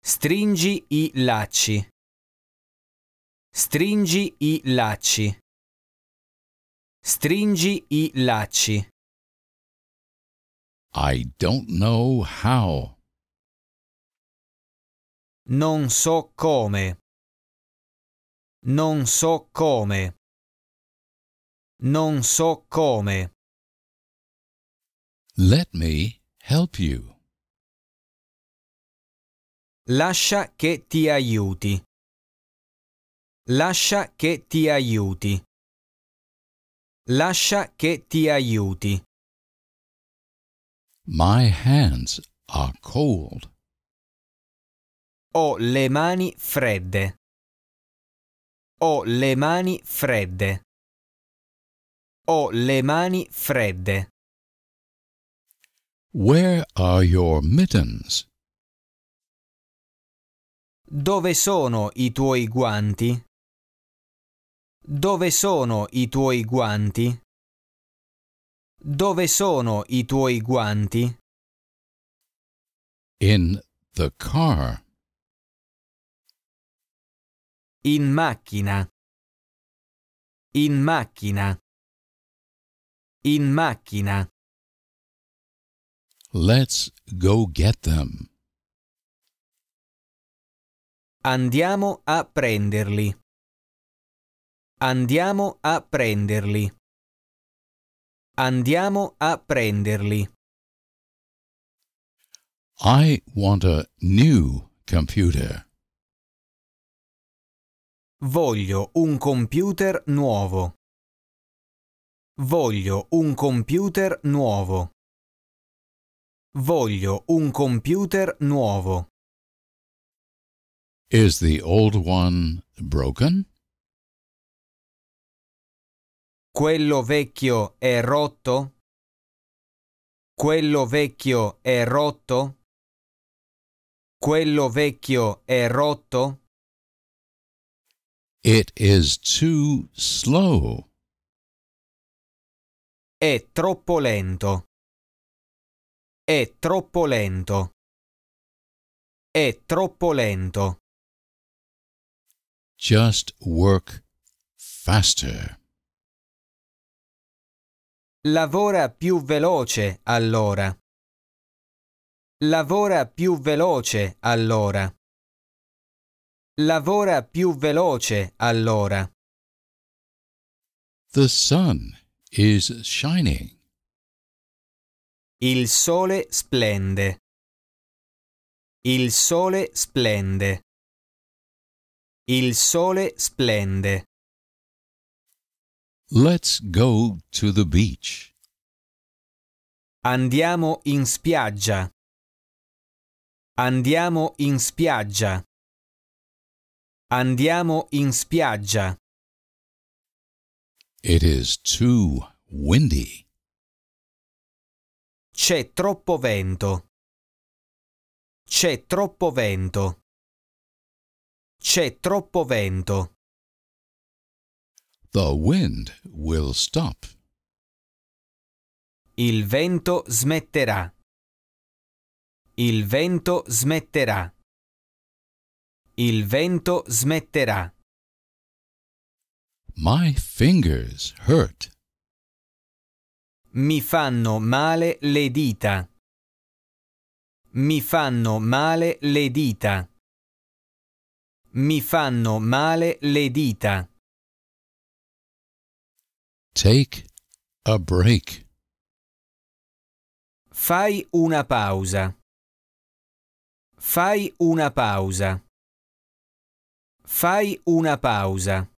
Stringi i lacci. Stringi i lacci. Stringi i lacci. I don't know how. Non so come. Non so come. Non so come. Let me help you. Lascia che ti aiuti. Lascia che ti aiuti. Lascia che ti aiuti. My hands are cold. Ho le mani fredde. Ho le mani fredde. Ho le mani fredde. Where are your mittens? Dove sono i tuoi guanti? Dove sono i tuoi guanti? Dove sono i tuoi guanti? In the car. In macchina. In macchina. In macchina. Let's go get them. Andiamo a prenderli. Andiamo a prenderli. Andiamo a prenderli. I want a new computer. Voglio un computer nuovo. Voglio un computer nuovo. Voglio un computer nuovo. Is the old one broken? Quello vecchio è rotto? Quello vecchio è rotto? Quello vecchio è rotto? It is too slow. È troppo lento. È troppo lento. È troppo lento. Just work faster. Lavora più veloce allora. Lavora più veloce allora. Lavora più veloce allora. The sun is shining. Il sole splende. Il sole splende. Il sole splende. Let's go to the beach. Andiamo in spiaggia. Andiamo in spiaggia. Andiamo in spiaggia. It is too windy. C'è troppo vento. C'è troppo vento. C'è troppo vento. The wind will stop. Il vento smetterà. Il vento smetterà. Il vento smetterà. My fingers hurt. Mi fanno male le dita. Mi fanno male le dita. Mi fanno male le dita. Take a break. Fai una pausa. Fai una pausa. Fai una pausa.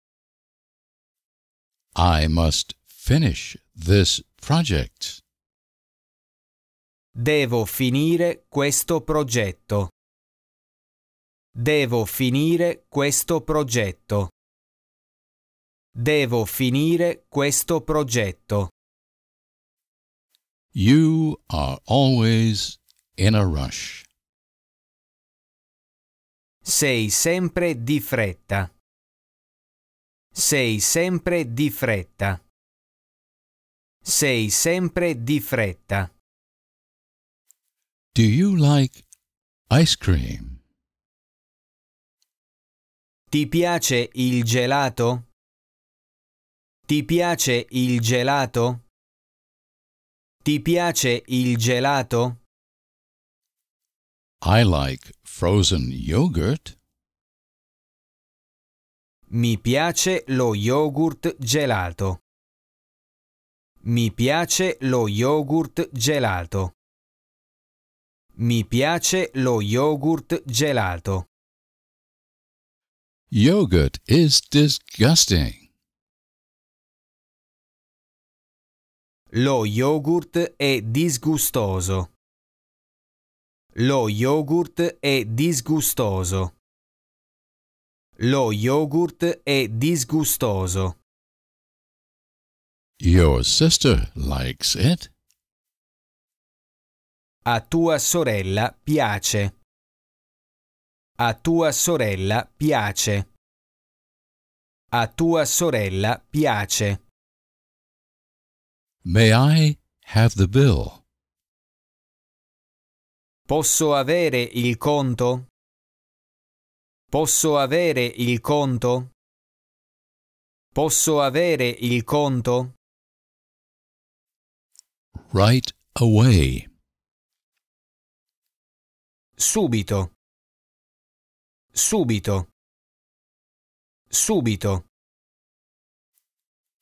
I must finish this project. Devo finire questo progetto. Devo finire questo progetto. Devo finire questo progetto. You are always in a rush. Sei sempre di fretta. Sei sempre di fretta. Sei sempre di fretta. Do you like ice cream? Ti piace il gelato? Ti piace il gelato? Ti piace il gelato? I like frozen yogurt. Mi piace lo yogurt gelato. Mi piace lo yogurt gelato. Mi piace lo yogurt gelato. Yogurt is disgusting. Lo yogurt è disgustoso. Lo yogurt è disgustoso. Lo yogurt è disgustoso. Your sister likes it. A tua sorella piace. A tua sorella piace. A tua sorella piace. May I have the bill? Posso avere il conto? Posso avere il conto? Posso avere il conto? Right away. Subito. Subito. Subito.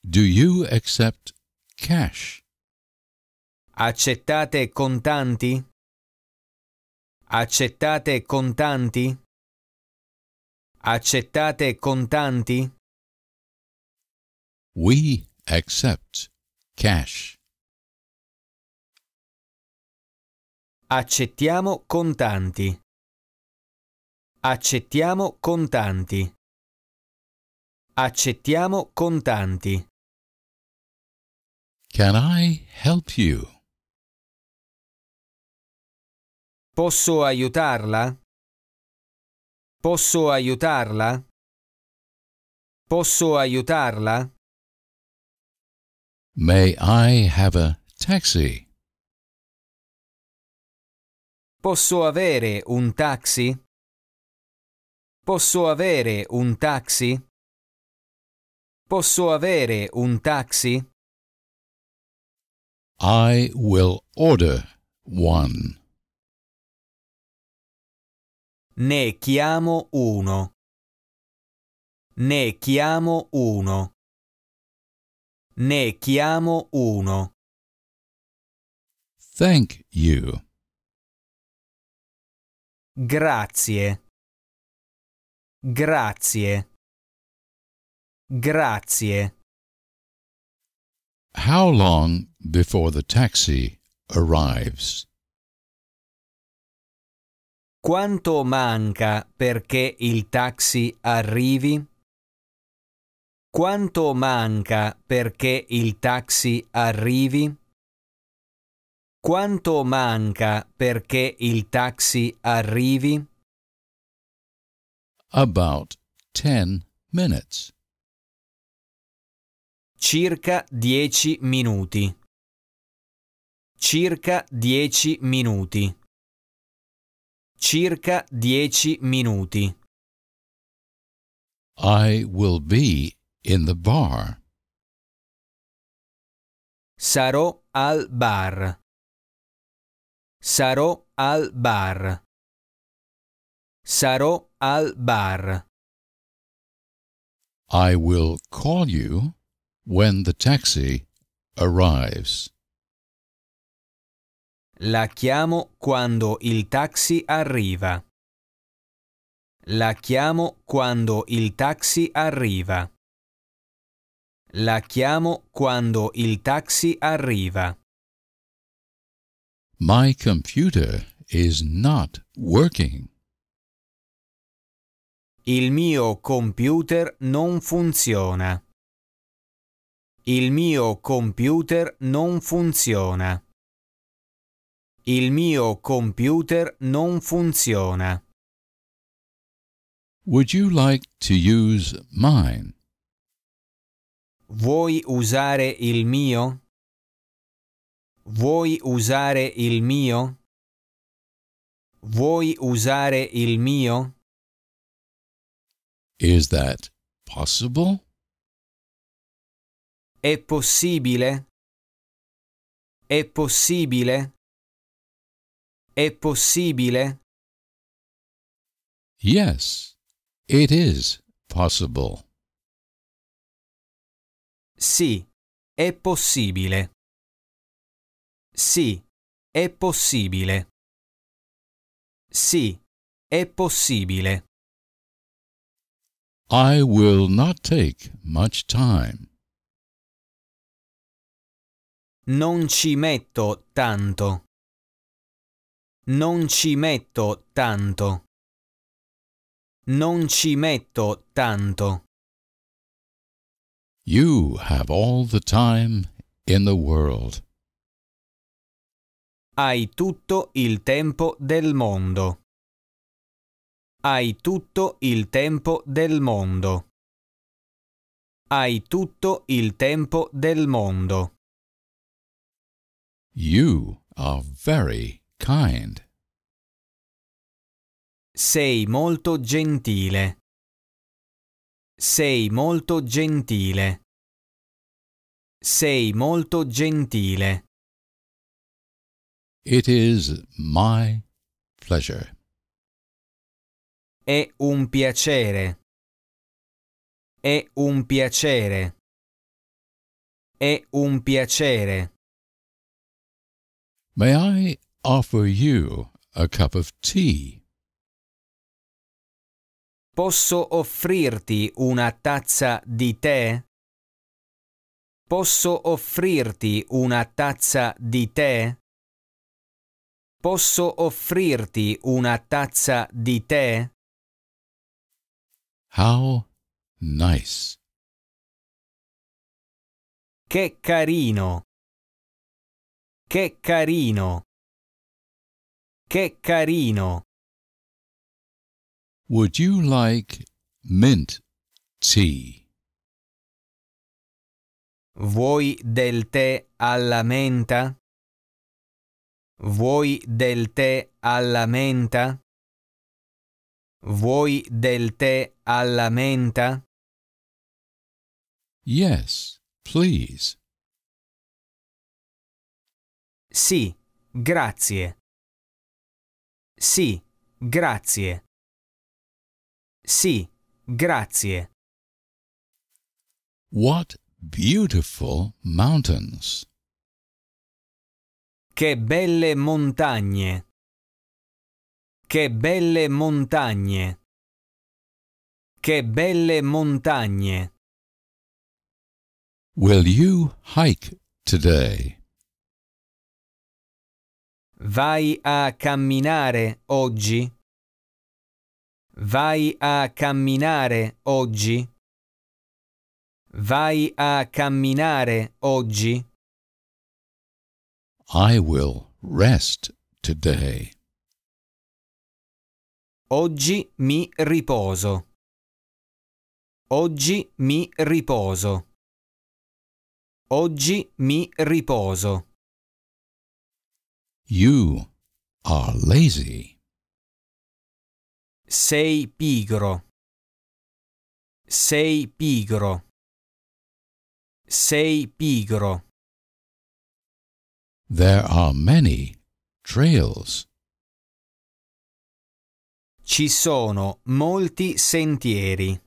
Do you accept cash. Accettate contanti? Accettate contanti? Accettate contanti? We accept cash. Accettiamo contanti. Accettiamo contanti. Accettiamo contanti. Can I help you? Posso aiutarla? Posso aiutarla? Posso aiutarla? May I have a taxi? Posso avere un taxi? Posso avere un taxi? Posso avere un taxi? I will order one. Ne chiamo uno. Ne chiamo uno. Ne chiamo uno. Thank you. Grazie. Grazie. Grazie. How long before the taxi arrives. Quanto manca perché il taxi arrivi? Quanto manca perché il taxi arrivi? Quanto manca perché il taxi arrivi? About 10 minutes. Circa 10 minuti. Circa 10 minuti. Circa 10 minuti. I will be in the bar. Sarò al bar. Sarò al bar. Sarò al bar. I will call you when the taxi arrives. La chiamo quando il taxi arriva. La chiamo quando il taxi arriva. La chiamo quando il taxi arriva. My computer is not working. Il mio computer non funziona. Il mio computer non funziona. Il mio computer non funziona. Would you like to use mine? Vuoi usare il mio? Vuoi usare il mio? Vuoi usare il mio? Is that possible? È possibile? È possibile? È possibile? Yes, it is possible. Sì, è possibile. Sì, è possibile. Sì, è possibile. I will not take much time. Non ci metto tanto. Non ci metto tanto. Non ci metto tanto. You have all the time in the world. Hai tutto il tempo del mondo. Hai tutto il tempo del mondo. Hai tutto il tempo del mondo. You are very kind. Sei molto gentile. Sei molto gentile. Sei molto gentile. It is my pleasure. È un piacere. È un piacere. È un piacere. May I offer you a cup of tea? Posso offrirti una tazza di tè? Posso offrirti una tazza di tè? Posso offrirti una tazza di tè? How nice. Che carino. Che carino. Che carino! Would you like mint tea? Vuoi del tè alla menta? Vuoi del tè alla menta? Vuoi del tè alla menta? Yes, please. Sì, grazie. Sì, grazie. Sì, grazie. What beautiful mountains. Che belle montagne. Che belle montagne. Che belle montagne. Will you hike today? Vai a camminare oggi. Vai a camminare oggi. Vai a camminare oggi. I will rest today. Oggi mi riposo. Oggi mi riposo. Oggi mi riposo. You are lazy. Sei pigro. Sei pigro. Sei pigro. There are many trails. Ci sono molti sentieri.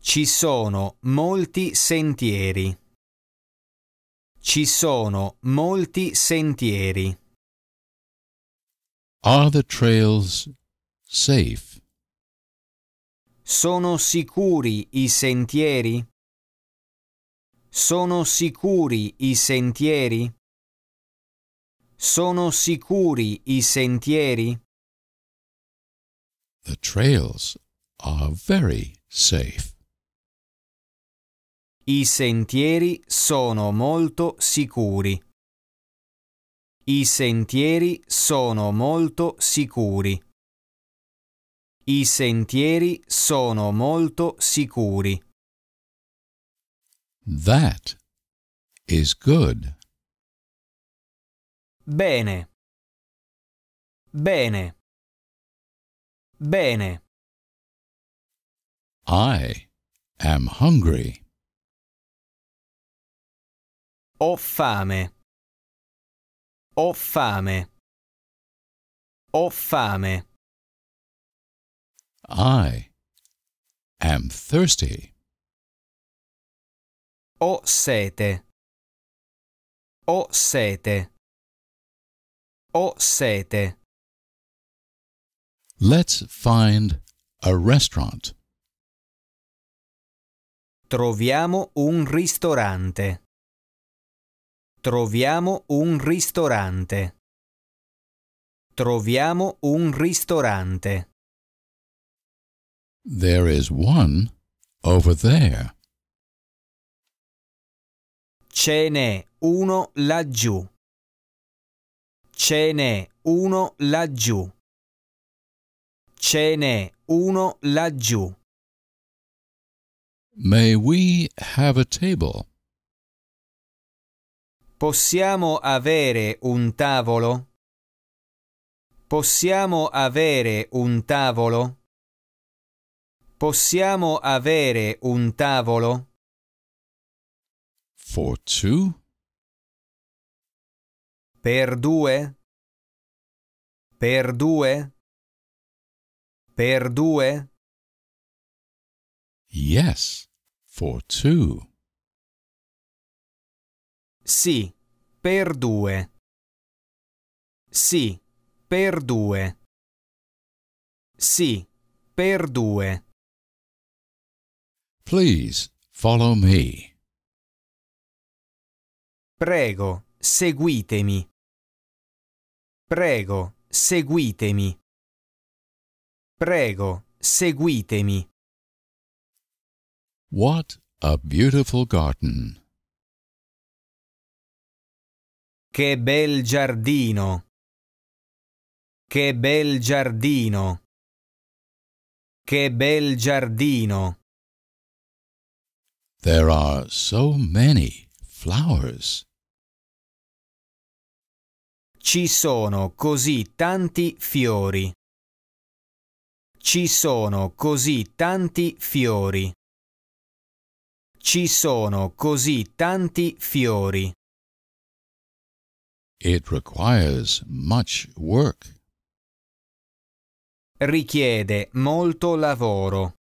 Ci sono molti sentieri. Ci sono molti sentieri. Are the trails safe? Sono sicuri i sentieri? Sono sicuri i sentieri? Sono sicuri i sentieri? The trails are very safe. I sentieri sono molto sicuri. I sentieri sono molto sicuri. I sentieri sono molto sicuri. That is good. Bene. Bene. Bene. I am hungry. Ho fame. Ho fame. Ho fame. I am thirsty. Ho sete. Ho sete. Ho sete. Let's find a restaurant. Troviamo un ristorante. Troviamo un ristorante. Troviamo un ristorante. There is one over there. Ce n'è uno laggiù. Ce n'è uno laggiù. Ce n'è uno laggiù. May we have a table? Possiamo avere un tavolo? Possiamo avere un tavolo? Possiamo avere un tavolo? For two? Per due? Per due? Per due? Yes, for two. Sì, per due. Sì, per due. Sì, per due. Please follow me. Prego, seguitemi. Prego, seguitemi. Prego, seguitemi. What a beautiful garden. Che bel giardino. Che bel giardino. Che bel giardino. There are so many flowers. Ci sono così tanti fiori. Ci sono così tanti fiori. Ci sono così tanti fiori. It requires much work. Richiede molto lavoro.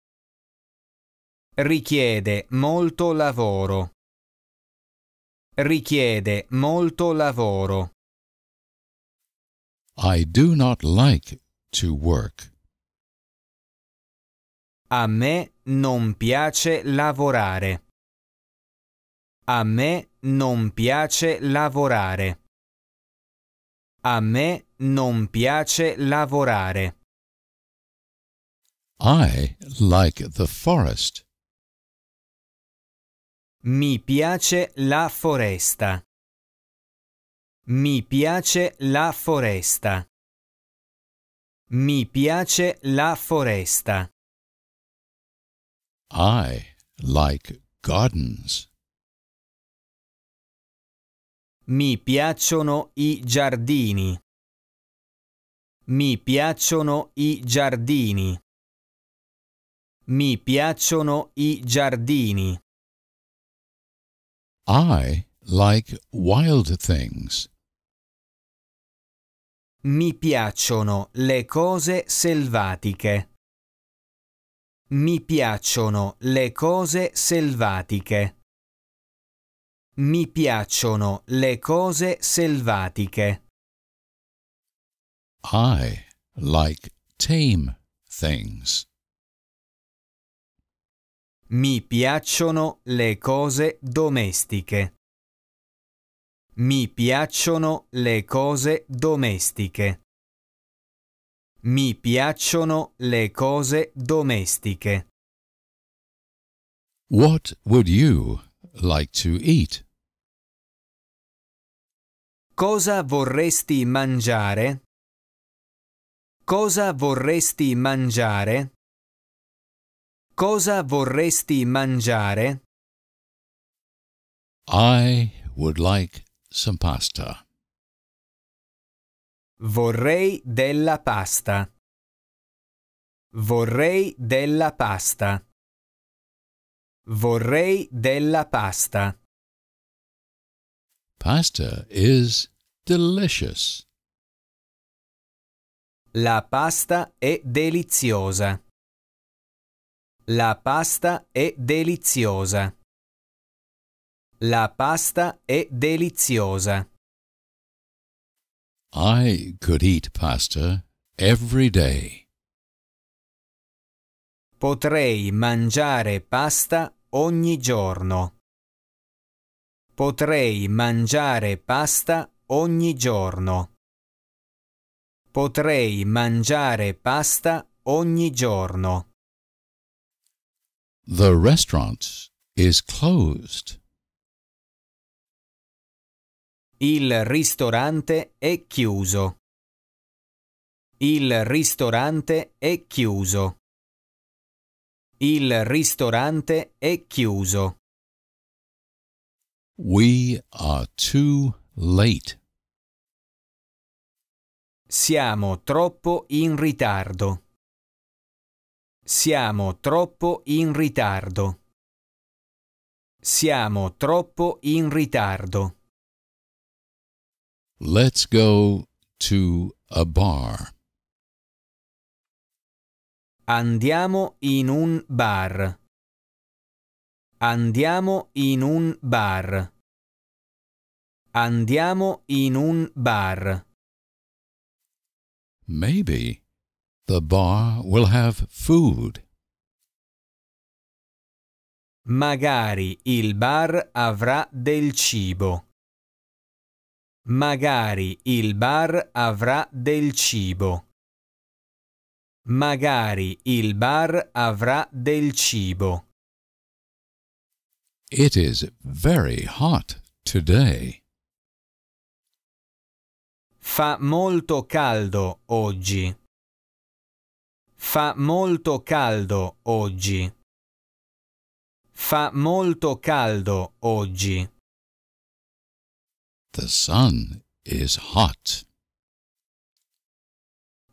Richiede molto lavoro. Richiede molto lavoro. I do not like to work. A me non piace lavorare. A me non piace lavorare. A me non piace lavorare. I like the forest. Mi piace la foresta. Mi piace la foresta. Mi piace la foresta. I like gardens. Mi piacciono i giardini. Mi piacciono i giardini. Mi piacciono i giardini. I like wild things. Mi piacciono le cose selvatiche. Mi piacciono le cose selvatiche. Mi piacciono le cose selvatiche. I like tame things. Mi piacciono le cose domestiche. Mi piacciono le cose domestiche. Mi piacciono le cose domestiche. What would you like to eat? Cosa vorresti mangiare? Cosa vorresti mangiare? Cosa vorresti mangiare? I would like some pasta. Vorrei della pasta. Vorrei della pasta. Vorrei della pasta. Pasta is delicious. La pasta è deliziosa. La pasta è deliziosa. La pasta è deliziosa. I could eat pasta every day. Potrei mangiare pasta ogni giorno. Potrei mangiare pasta ogni giorno. Potrei mangiare pasta ogni giorno. The restaurant is closed. Il ristorante è chiuso. Il ristorante è chiuso. Il ristorante è chiuso. We are too late. Siamo troppo in ritardo. Siamo troppo in ritardo. Siamo troppo in ritardo. Let's go to a bar. Andiamo in un bar. Andiamo in un bar. Andiamo in un bar. Maybe the bar will have food. Magari il bar avrà del cibo. Magari il bar avrà del cibo. Magari il bar avrà del cibo. It is very hot today. Fa molto caldo oggi. Fa molto caldo oggi. Fa molto caldo oggi. The sun is hot.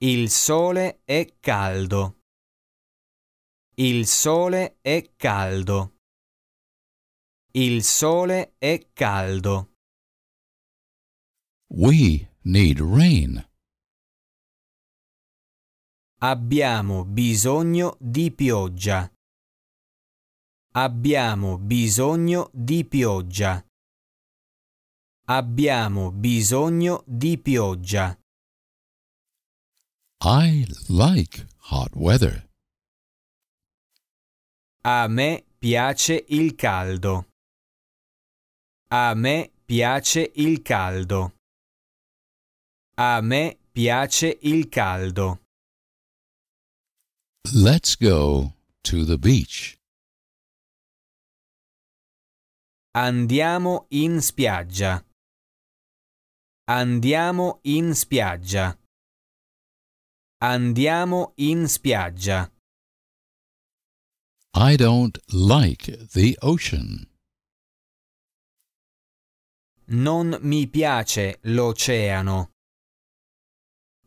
Il sole è caldo. Il sole è caldo. Il sole è caldo. We need rain. Abbiamo bisogno di pioggia. Abbiamo bisogno di pioggia. Abbiamo bisogno di pioggia. I like hot weather. A me piace il caldo. A me piace il caldo. A me piace il caldo. Let's go to the beach. Andiamo in spiaggia. Andiamo in spiaggia. Andiamo in spiaggia. I don't like the ocean. Non mi piace l'oceano.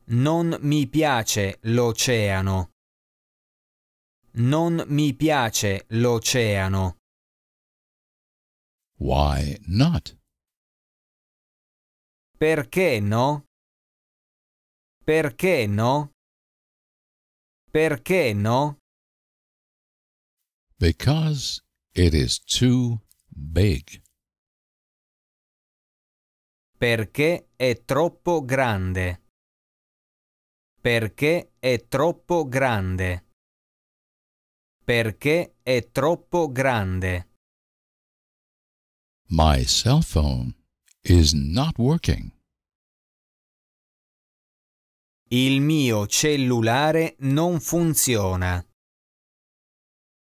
Non mi piace l'oceano. Non mi piace l'oceano. Why not? Perché no? Perché no? Perché no? Because it is too big. Perché è troppo grande. Perché è troppo grande. Perché è troppo grande. My cell phone is not working. Il mio cellulare non funziona.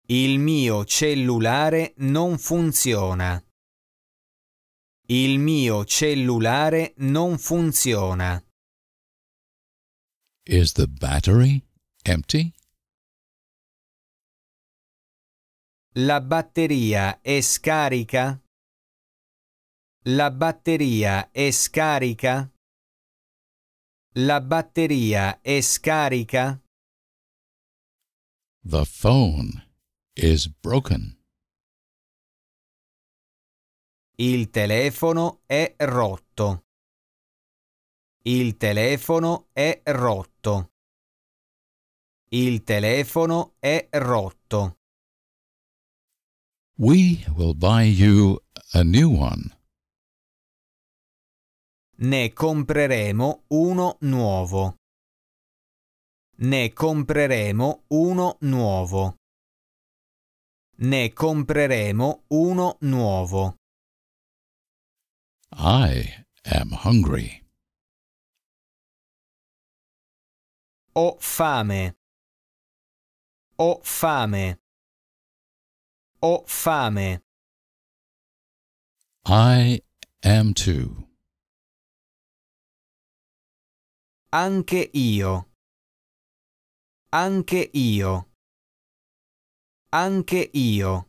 Il mio cellulare non funziona. Il mio cellulare non funziona. Is the battery empty? La batteria è scarica? La batteria è scarica? La batteria è scarica? The phone is broken. Il telefono è rotto. Il telefono è rotto. Il telefono è rotto. We will buy you a new one. Ne compreremo uno nuovo. Ne compreremo uno nuovo. Ne compreremo uno nuovo. I am hungry. Ho fame. Ho fame. Ho fame. I am too. Anche io. Anche io. Anche io.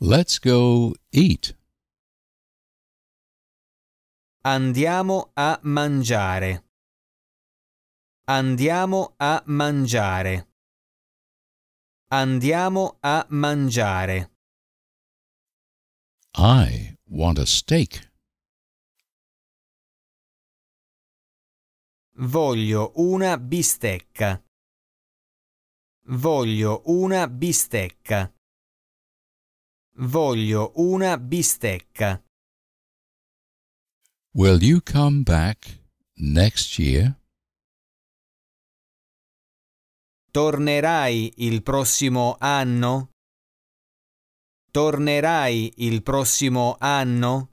Let's go eat. Andiamo a mangiare. Andiamo a mangiare. Andiamo a mangiare. I want a steak. Voglio una bistecca. Voglio una bistecca. Voglio una bistecca. Will you come back next year? Tornerai il prossimo anno? Tornerai il prossimo anno?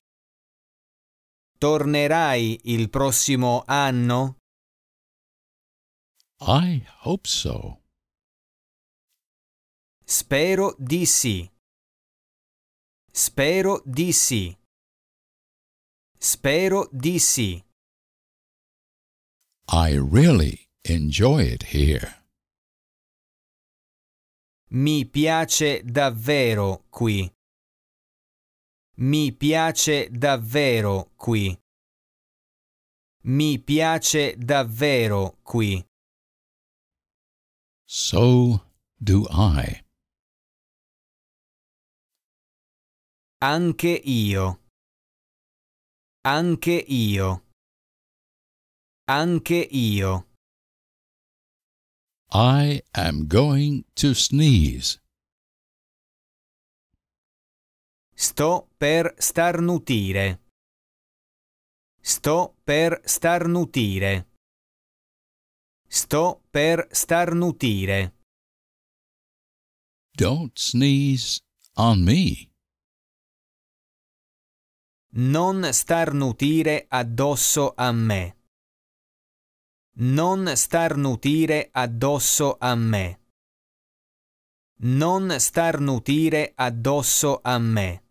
Tornerai il prossimo anno? I hope so. Spero di sì. Spero di sì. Spero di sì. I really enjoy it here. Mi piace davvero qui. Mi piace davvero qui. Mi piace davvero qui. So do I. Anche io. Anche io. Anche io. I am going to sneeze. Sto per starnutire. Sto per starnutire. Sto per starnutire. Don't sneeze on me. Non starnutire addosso a me. Non starnutire addosso a me. Non starnutire addosso a me.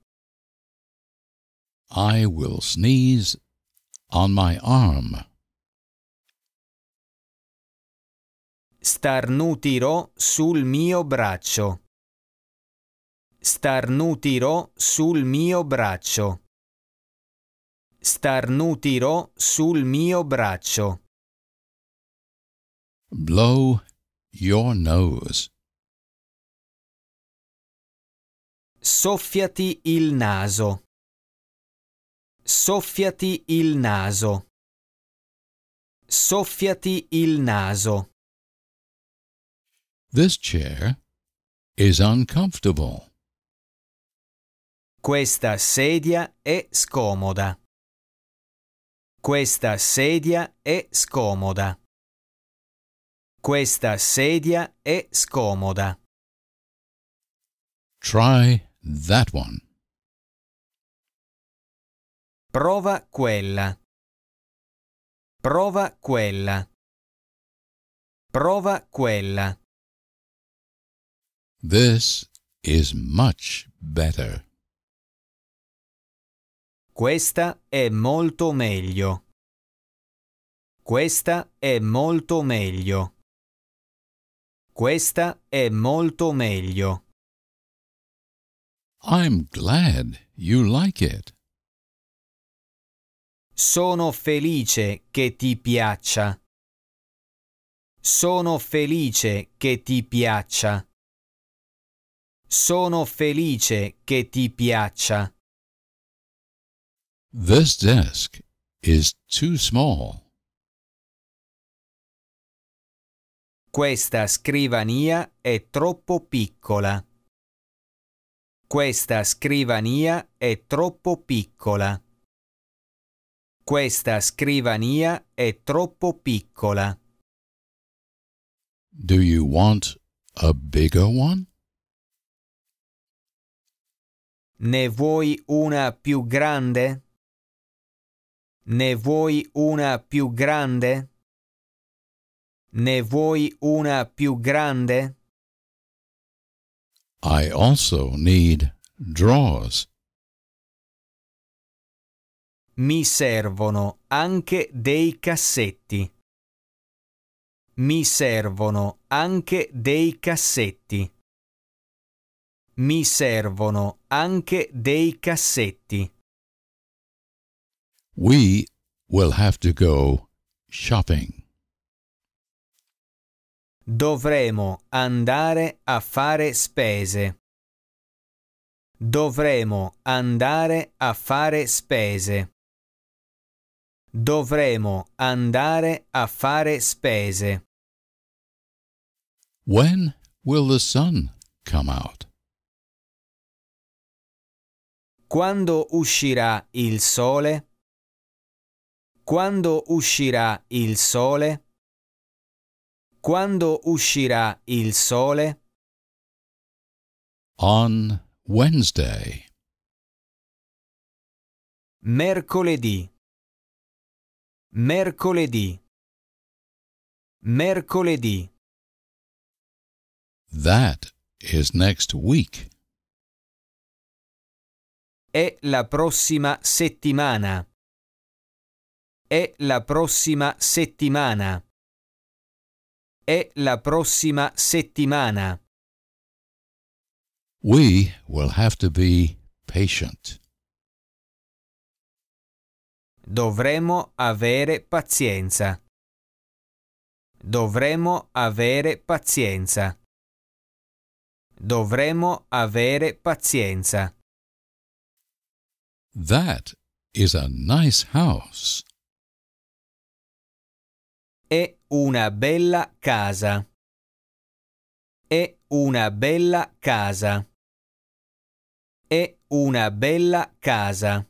I will sneeze on my arm. Starnutirò sul mio braccio. Starnutirò sul mio braccio. Starnutirò sul mio braccio. Blow your nose. Soffiati il naso. Soffiati il naso. Soffiati il naso. This chair is uncomfortable. Questa sedia è scomoda. Questa sedia è scomoda. Questa sedia è scomoda. Try that one. Prova quella. Prova quella. Prova quella. This is much better. Questa è molto meglio. Questa è molto meglio. Questa è molto meglio. I'm glad you like it. Sono felice che ti piaccia. Sono felice che ti piaccia. Sono felice che ti piaccia. This desk is too small. Questa scrivania è troppo piccola. Questa scrivania è troppo piccola. Questa scrivania è troppo piccola. Do you want a bigger one? Ne vuoi una più grande? Ne vuoi una più grande? Ne vuoi una più grande? I also need drawers. Mi servono anche dei cassetti. Mi servono anche dei cassetti. Mi servono anche dei cassetti. We will have to go shopping. Dovremo andare a fare spese. Dovremo andare a fare spese. Dovremo andare a fare spese. When will the sun come out? Quando uscirà il sole? Quando uscirà il sole? Quando uscirà il sole? On Wednesday. Mercoledì. Mercoledì. Mercoledì. That is next week. È la prossima settimana. È la prossima settimana. È la prossima settimana. We will have to be patient. Dovremo avere pazienza. Dovremo avere pazienza. Dovremo avere pazienza. That is a nice house. È una bella casa. È una bella casa. È una bella casa.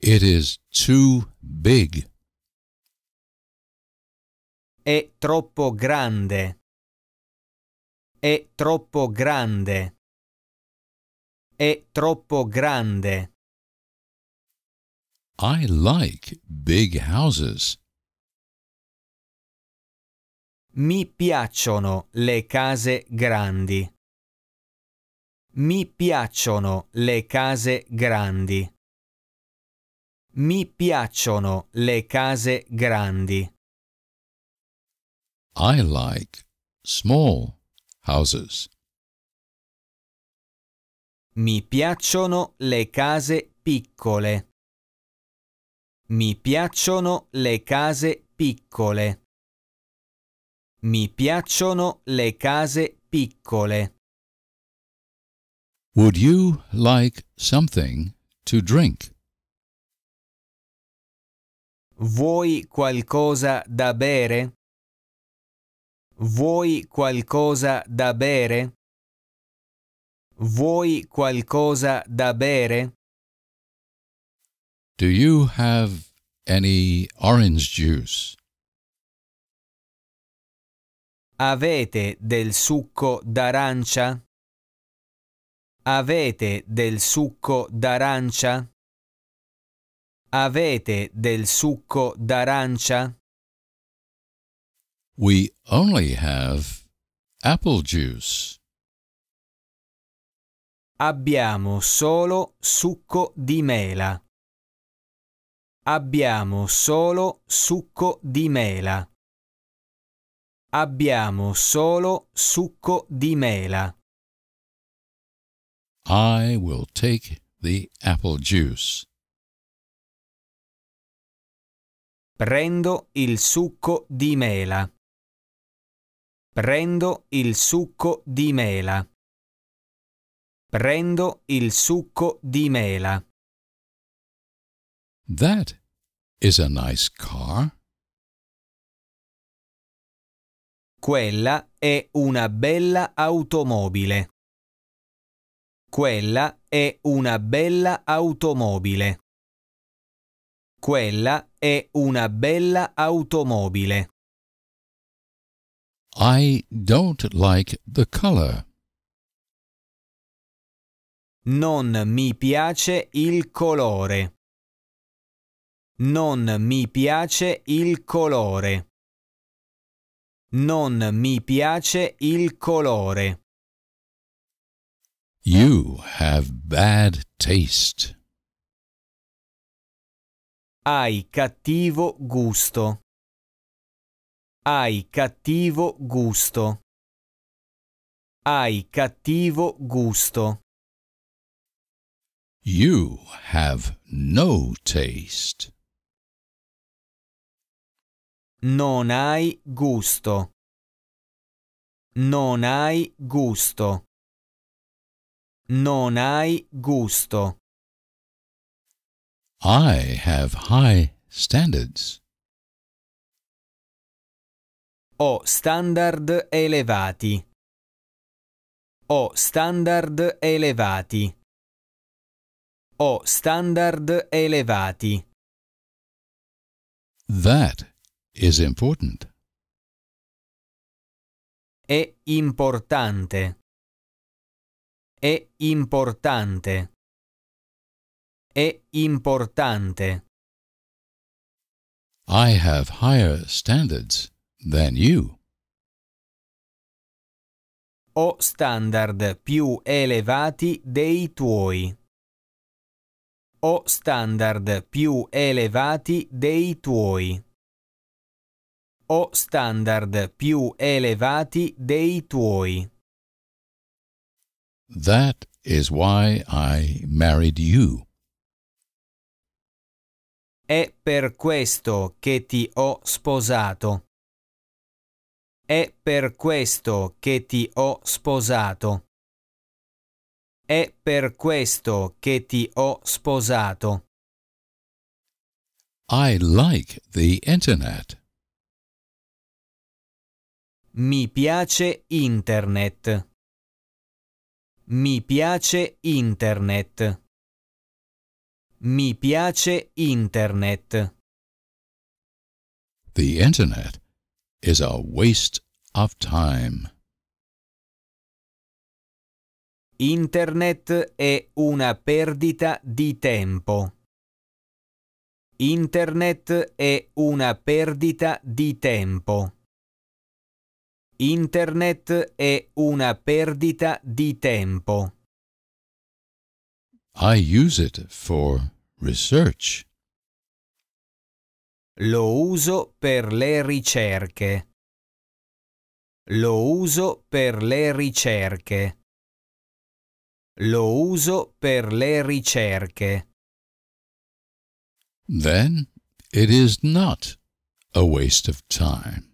It is too big. È troppo grande. È troppo grande. È troppo grande. I like big houses. Mi piacciono le case grandi. Mi piacciono le case grandi. Mi piacciono le case grandi. I like small houses. Mi piacciono le case piccole. Mi piacciono le case piccole. Mi piacciono le case piccole. Would you like something to drink? Vuoi qualcosa da bere? Vuoi qualcosa da bere? Vuoi qualcosa da bere? Do you have any orange juice? Avete del succo d'arancia? Avete del succo d'arancia? Avete del succo d'arancia? We only have apple juice. Abbiamo solo succo di mela. Abbiamo solo succo di mela. Abbiamo solo succo di mela. I will take the apple juice. Prendo il succo di mela. Prendo il succo di mela. Prendo il succo di mela. That is a nice car. Quella è una bella automobile. Quella è una bella automobile. Quella è una bella automobile. I don't like the color. Non mi piace il colore. Non mi piace il colore. Non mi piace il colore. You have bad taste. Hai cattivo gusto. Hai cattivo gusto. Hai cattivo gusto. You have no taste. Non hai gusto. Non hai gusto. Non hai gusto. I have high standards. Ho standard elevati. Ho standard elevati. Ho standard elevati. That is important. È importante. È importante. È importante. I have higher standards than you. Ho standard più elevati dei tuoi. Ho standard più elevati dei tuoi. o standard più elevati dei tuoi. That is why I married you. È per questo che ti ho sposato. È per questo che ti ho sposato. È per questo che ti ho sposato. I like the internet. Mi piace internet. Mi piace internet. Mi piace internet. The internet is a waste of time. Internet è una perdita di tempo. Internet è una perdita di tempo. Internet è una perdita di tempo. I use it for research. Lo uso per le ricerche. Lo uso per le ricerche. Lo uso per le ricerche. Then it is not a waste of time.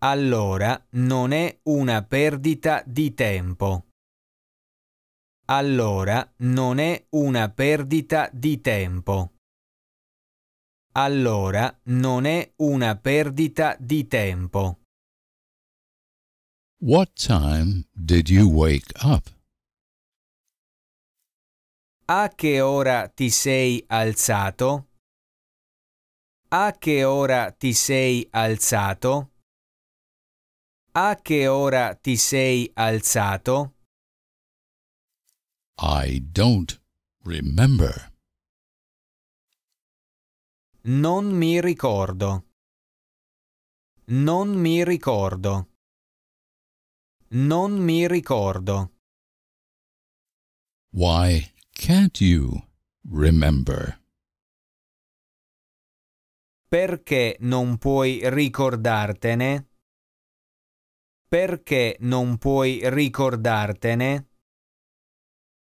Allora non è una perdita di tempo. Allora non è una perdita di tempo. Allora non è una perdita di tempo. What time did you wake up? A che ora ti sei alzato? A che ora ti sei alzato? A che ora ti sei alzato? I don't remember. Non mi ricordo. Non mi ricordo. Non mi ricordo. Why can't you remember? Perché non puoi ricordartene? Perché non puoi ricordartene?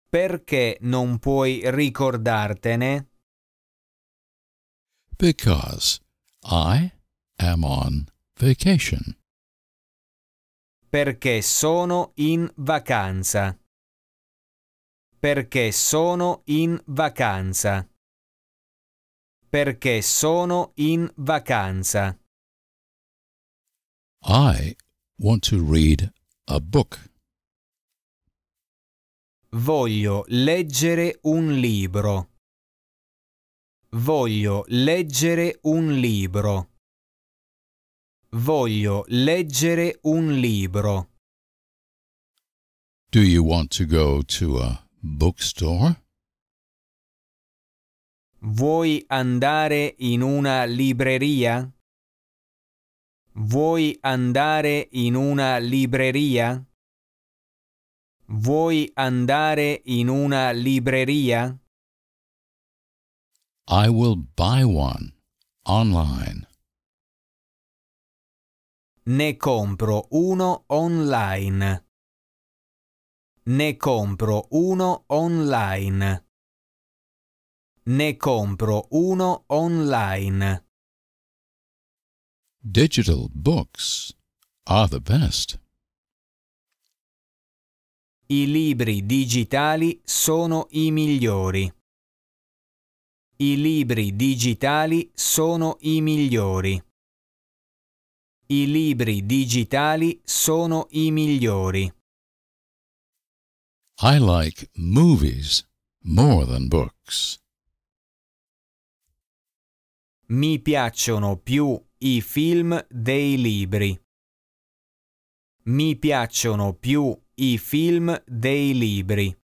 Perché non puoi ricordartene? Because I am on vacation. Perché sono in vacanza. Perché sono in vacanza. Perché sono in vacanza. I want to read a book. Voglio leggere un libro. Voglio leggere un libro. Voglio leggere un libro. Do you want to go to a bookstore? Vuoi andare in una libreria? Vuoi andare in una libreria? Vuoi andare in una libreria? I will buy one online. Ne compro uno online. Ne compro uno online. Ne compro uno online. Digital books are the best. I libri digitali sono i migliori. I libri digitali sono i migliori. I libri digitali sono i migliori. I like movies more than books. Mi piacciono più i film dei libri. Mi piacciono più i film dei libri.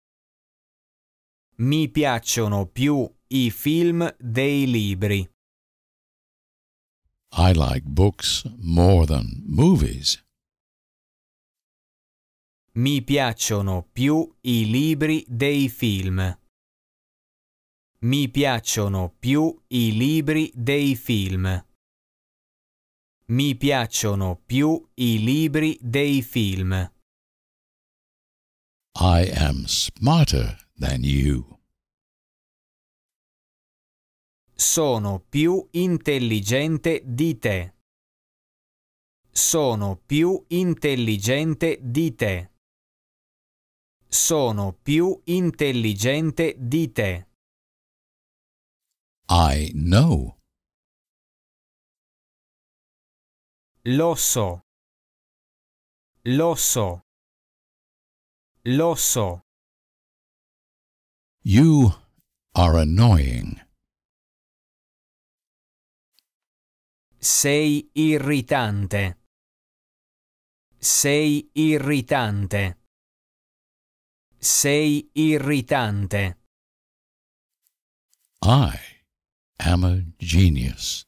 Mi piacciono più i film dei libri. I like books more than movies. Mi piacciono più i libri dei film. Mi piacciono più i libri dei film. Mi piacciono più i libri dei film. I am smarter than you. Sono più intelligente di te. Sono più intelligente di te. Sono più intelligente di te. I know l'oso, l'oso, l'oso. You are annoying. Sei irritante. Sei irritante. Sei irritante. I am a genius.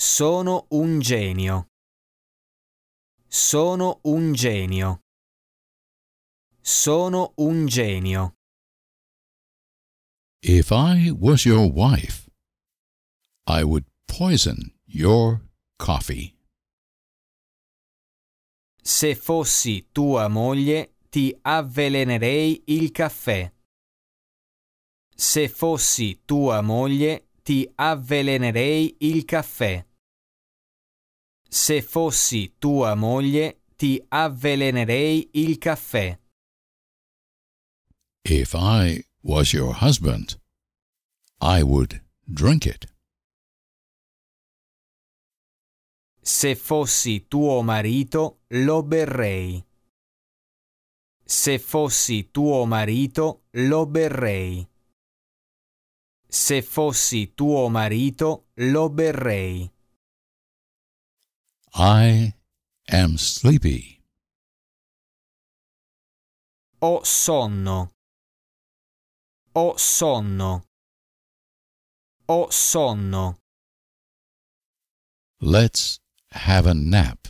Sono un genio. Sono un genio. Sono un genio. If I was your wife, I would poison your coffee. Se fossi tua moglie, ti avvelenerei il caffè. Se fossi tua moglie, ti avvelenerei il caffè. Se fossi tua moglie, ti avvelenerei il caffè. If I was your husband, I would drink it. Se fossi tuo marito, lo berrei. Se fossi tuo marito, lo berrei. Se fossi tuo marito, lo berrei. I am sleepy. Ho sonno. Ho sonno. Ho sonno. Let's have a nap.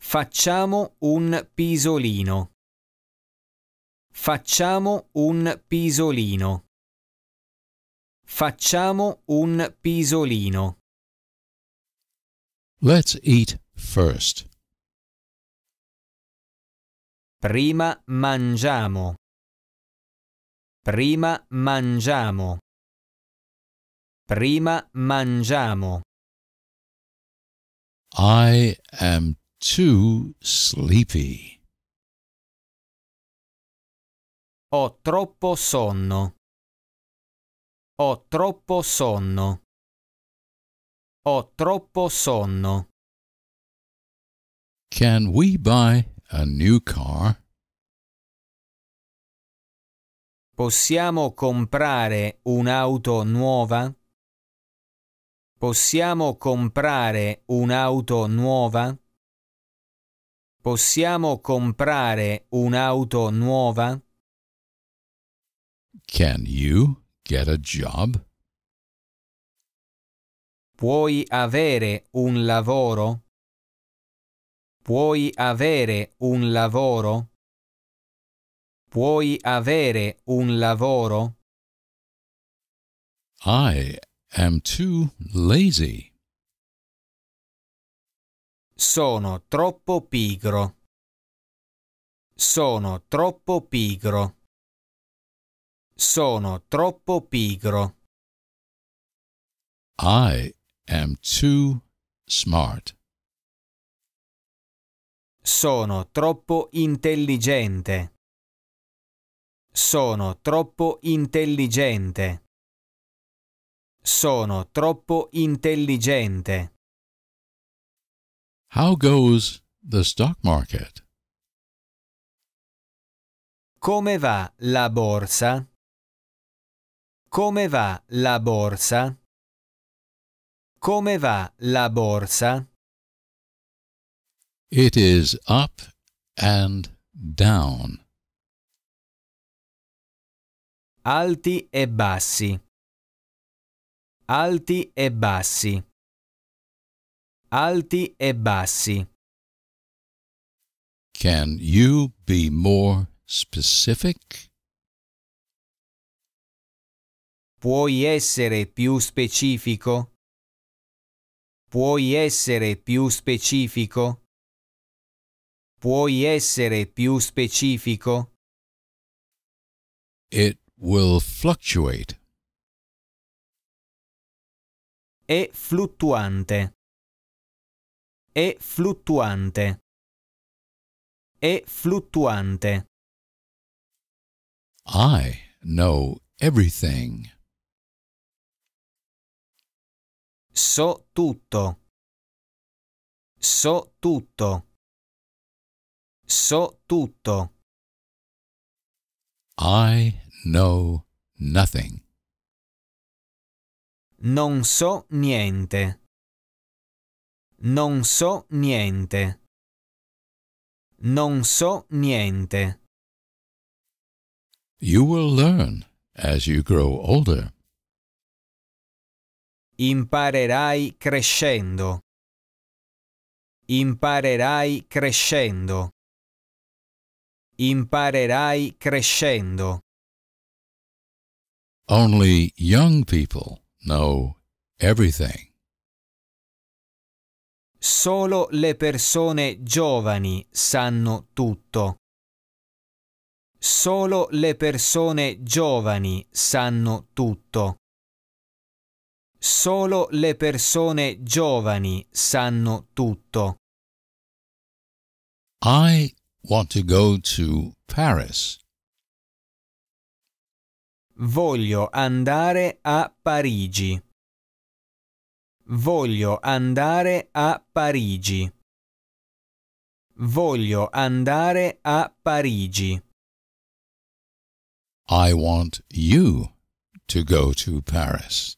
Facciamo un pisolino. Facciamo un pisolino. Facciamo un pisolino. Let's eat first. Prima mangiamo. Prima mangiamo. Prima mangiamo. I am too sleepy. Ho troppo sonno. Ho troppo sonno. Ho troppo sonno. Can we buy a new car? Possiamo comprare un'auto nuova? Possiamo comprare un'auto nuova? Possiamo comprare un'auto nuova? Can you get a job? Puoi avere un lavoro? Puoi avere un lavoro? Puoi avere un lavoro? I am too lazy. Sono troppo pigro. Sono troppo pigro. Sono troppo pigro. I am too smart. Sono troppo intelligente. Sono troppo intelligente. Sono troppo intelligente. How goes the stock market? Come va la borsa? Come va la borsa? Come va la borsa? It is up and down. Alti e bassi. Alti e bassi. Alti e bassi. Can you be more specific? Puoi essere più specifico? Puoi essere più specifico? Puoi essere più specifico? It will fluctuate. È fluttuante. È fluttuante. È fluttuante. I know everything. So tutto. So tutto. So tutto. I know nothing. Non so niente. Non so niente. Non so niente. You will learn as you grow older. Imparerai crescendo. Imparerai crescendo. Imparerai crescendo. Only young people know everything. Solo le persone giovani sanno tutto. Solo le persone giovani sanno tutto. Solo le persone giovani sanno tutto. I want to go to Paris. Voglio andare a Parigi. Voglio andare a Parigi. Voglio andare a Parigi. I want you to go to Paris.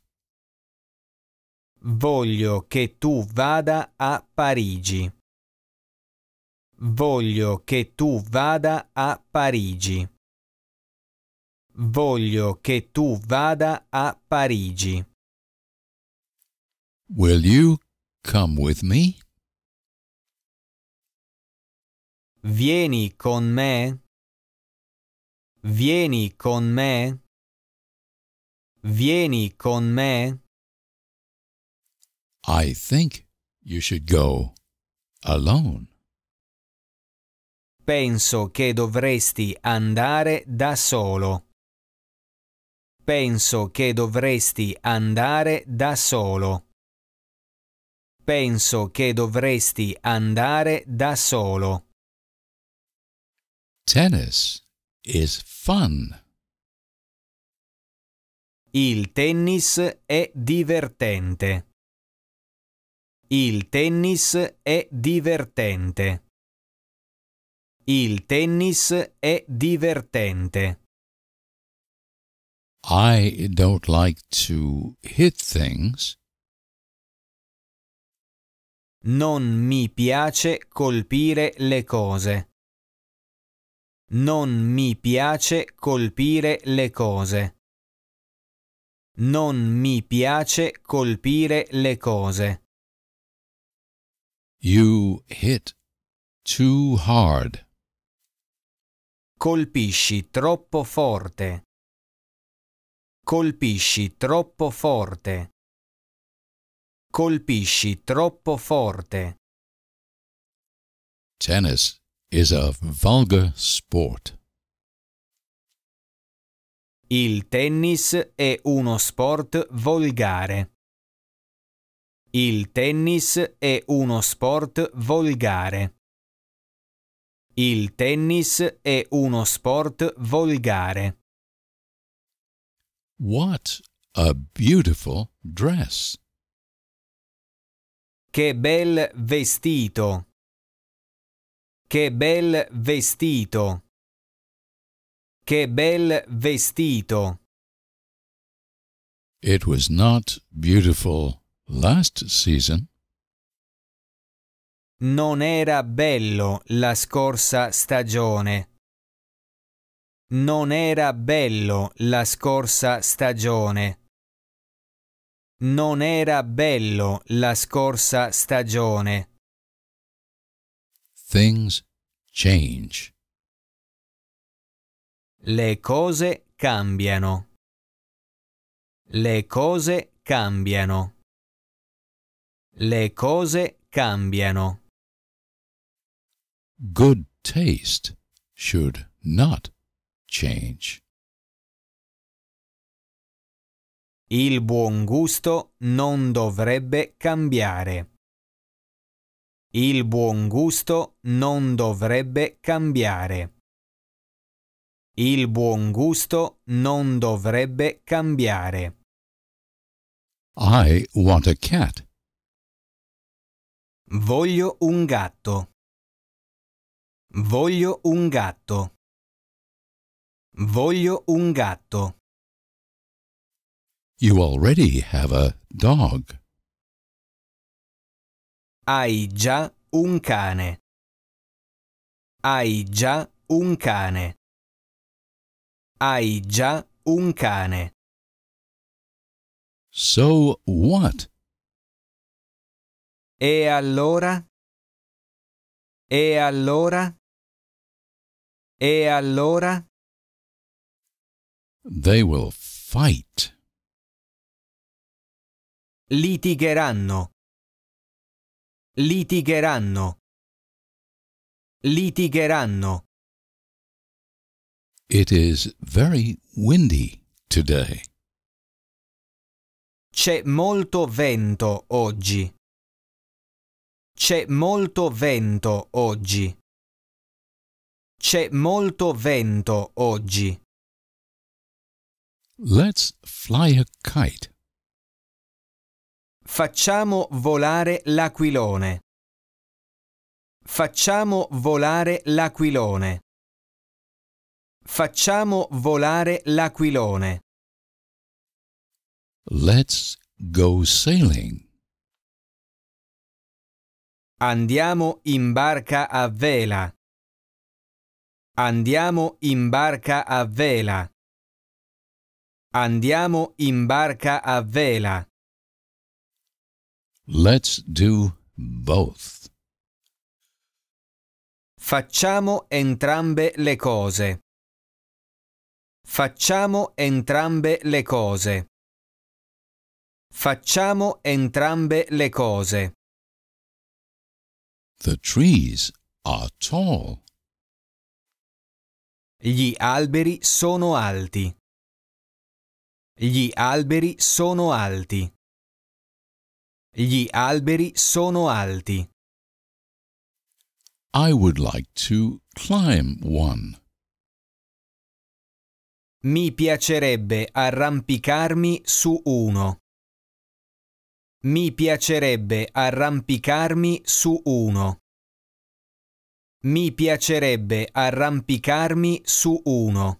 Voglio che tu vada a Parigi. Voglio che tu vada a Parigi. Voglio che tu vada a Parigi. Will you come with me? Vieni con me. Vieni con me. Vieni con me. I think you should go alone. Penso che dovresti andare da solo. Penso che dovresti andare da solo. Penso che dovresti andare da solo. Tennis is fun. Il tennis è divertente. Il tennis è divertente. Il tennis è divertente. I don't like to hit things. Non mi piace colpire le cose. Non mi piace colpire le cose. Non mi piace colpire le cose. You hit too hard. Colpisci troppo forte. Colpisci troppo forte. Colpisci troppo forte. Tennis is a vulgar sport. Il tennis è uno sport volgare. Il tennis è uno sport volgare. Il tennis è uno sport volgare. What a beautiful dress. Che bel vestito. Che bel vestito. Che bel vestito. It was not beautiful last season non era bello la scorsa stagione. Non era bello la scorsa stagione. Non era bello la scorsa stagione. Things change. Le cose cambiano. Le cose cambiano. Le cose cambiano. Good taste should not change. Il buon gusto non dovrebbe cambiare. Il buon gusto non dovrebbe cambiare. Il buon gusto non dovrebbe cambiare. I want a cat. Voglio un gatto. Voglio un gatto. Voglio un gatto. You already have a dog. Hai già un cane. Hai già un cane. Hai già un cane. So what e allora? E allora? E allora? They will fight. Litigheranno. Litigheranno. Litigheranno. It is very windy today. C'è molto vento oggi. C'è molto vento oggi. C'è molto vento oggi. Let's fly a kite. Facciamo volare l'aquilone. Facciamo volare l'aquilone. Facciamo volare l'aquilone. Let's go sailing. Andiamo in barca a vela. Andiamo in barca a vela. Andiamo in barca a vela. Let's do both. Facciamo entrambe le cose. Facciamo entrambe le cose. Facciamo entrambe le cose. The trees are tall. Gli alberi sono alti. Gli alberi sono alti. Gli alberi sono alti. I would like to climb one. Mi piacerebbe arrampicarmi su uno. Mi piacerebbe arrampicarmi su uno. Mi piacerebbe arrampicarmi su uno.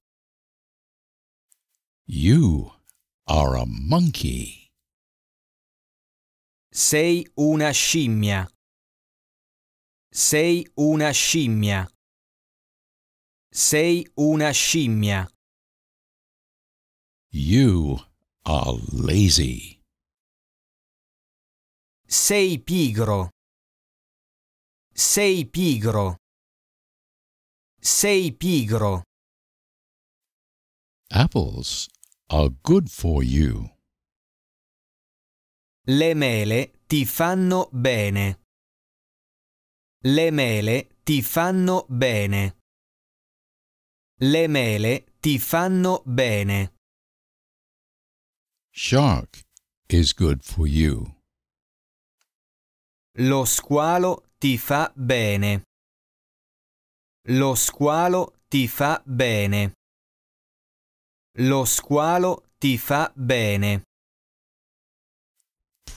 You are a monkey. Sei una scimmia. Sei una scimmia. Sei una scimmia. You are lazy. Sei pigro. Sei pigro. Sei pigro. Apples are good for you. Le mele ti fanno bene. Le mele ti fanno bene. Le mele ti fanno bene. Shark is good for you. Lo squalo ti fa bene. Lo squalo ti fa bene. Lo squalo ti fa bene.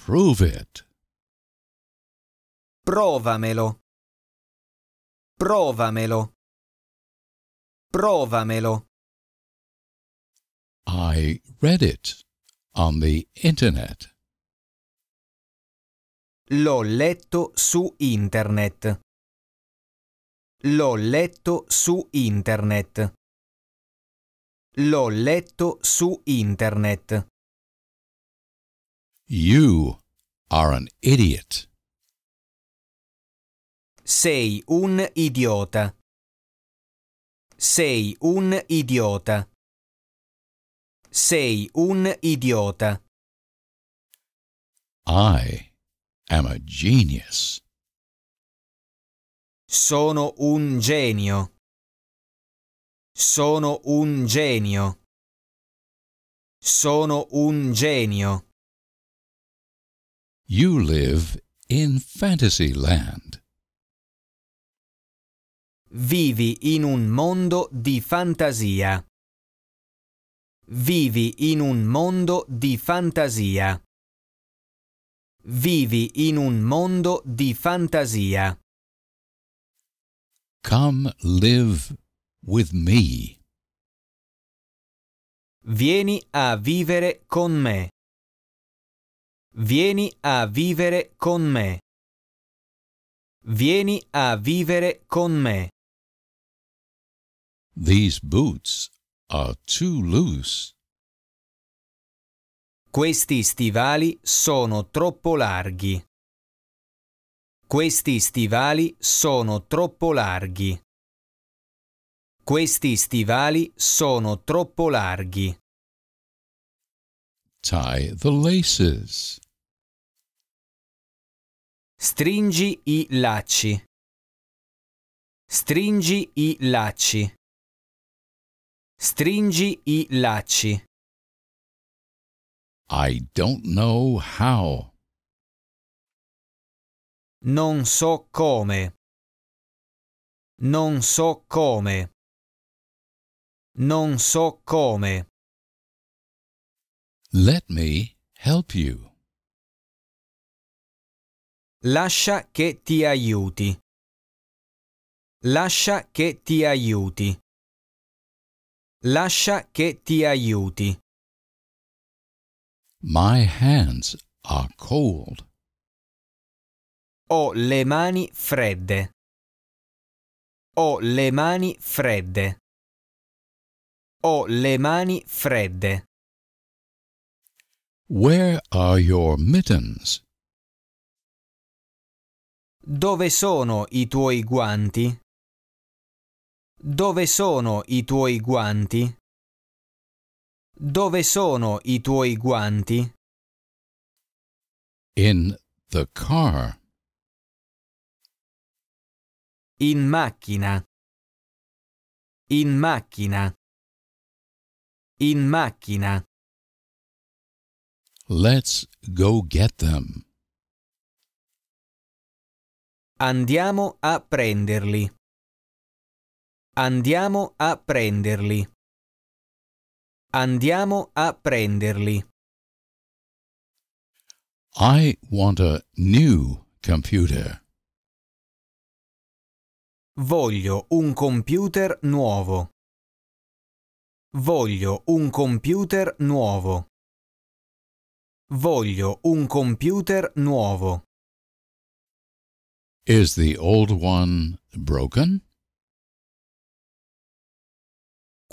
Prove it. Provamelo. Provamelo. Provamelo. I read it on the internet. L'ho letto su internet. L'ho letto su internet. L'ho letto su internet. You are an idiot. Sei un idiota. Sei un idiota. Sei un idiota. I am a genius. Sono un genio. Sono un genio. Sono un genio. You live in fantasy land. Vivi in un mondo di fantasia. Vivi in un mondo di fantasia. Vivi in un mondo di fantasia. Come live with me. Vieni a vivere con me. Vieni a vivere con me. Vieni a vivere con me. These boots are too loose. Questi stivali sono troppo larghi. Questi stivali sono troppo larghi. Questi stivali sono troppo larghi. Tie the laces. Stringi i lacci. Stringi i lacci. Stringi i lacci. I don't know how. Non so come. Non so come. Non so come. Let me help you. Lascia che ti aiuti. Lascia che ti aiuti. Lascia che ti aiuti. My hands are cold. Ho le mani fredde. Ho le mani fredde. Ho le mani fredde. Where are your mittens? Dove sono i tuoi guanti? Dove sono i tuoi guanti? Dove sono i tuoi guanti? In the car. In macchina. In macchina. In macchina. Let's go get them. Andiamo a prenderli. Andiamo a prenderli. Andiamo a prenderli. I want a new computer. Voglio un computer nuovo. Voglio un computer nuovo. Voglio un computer nuovo. Is the old one broken?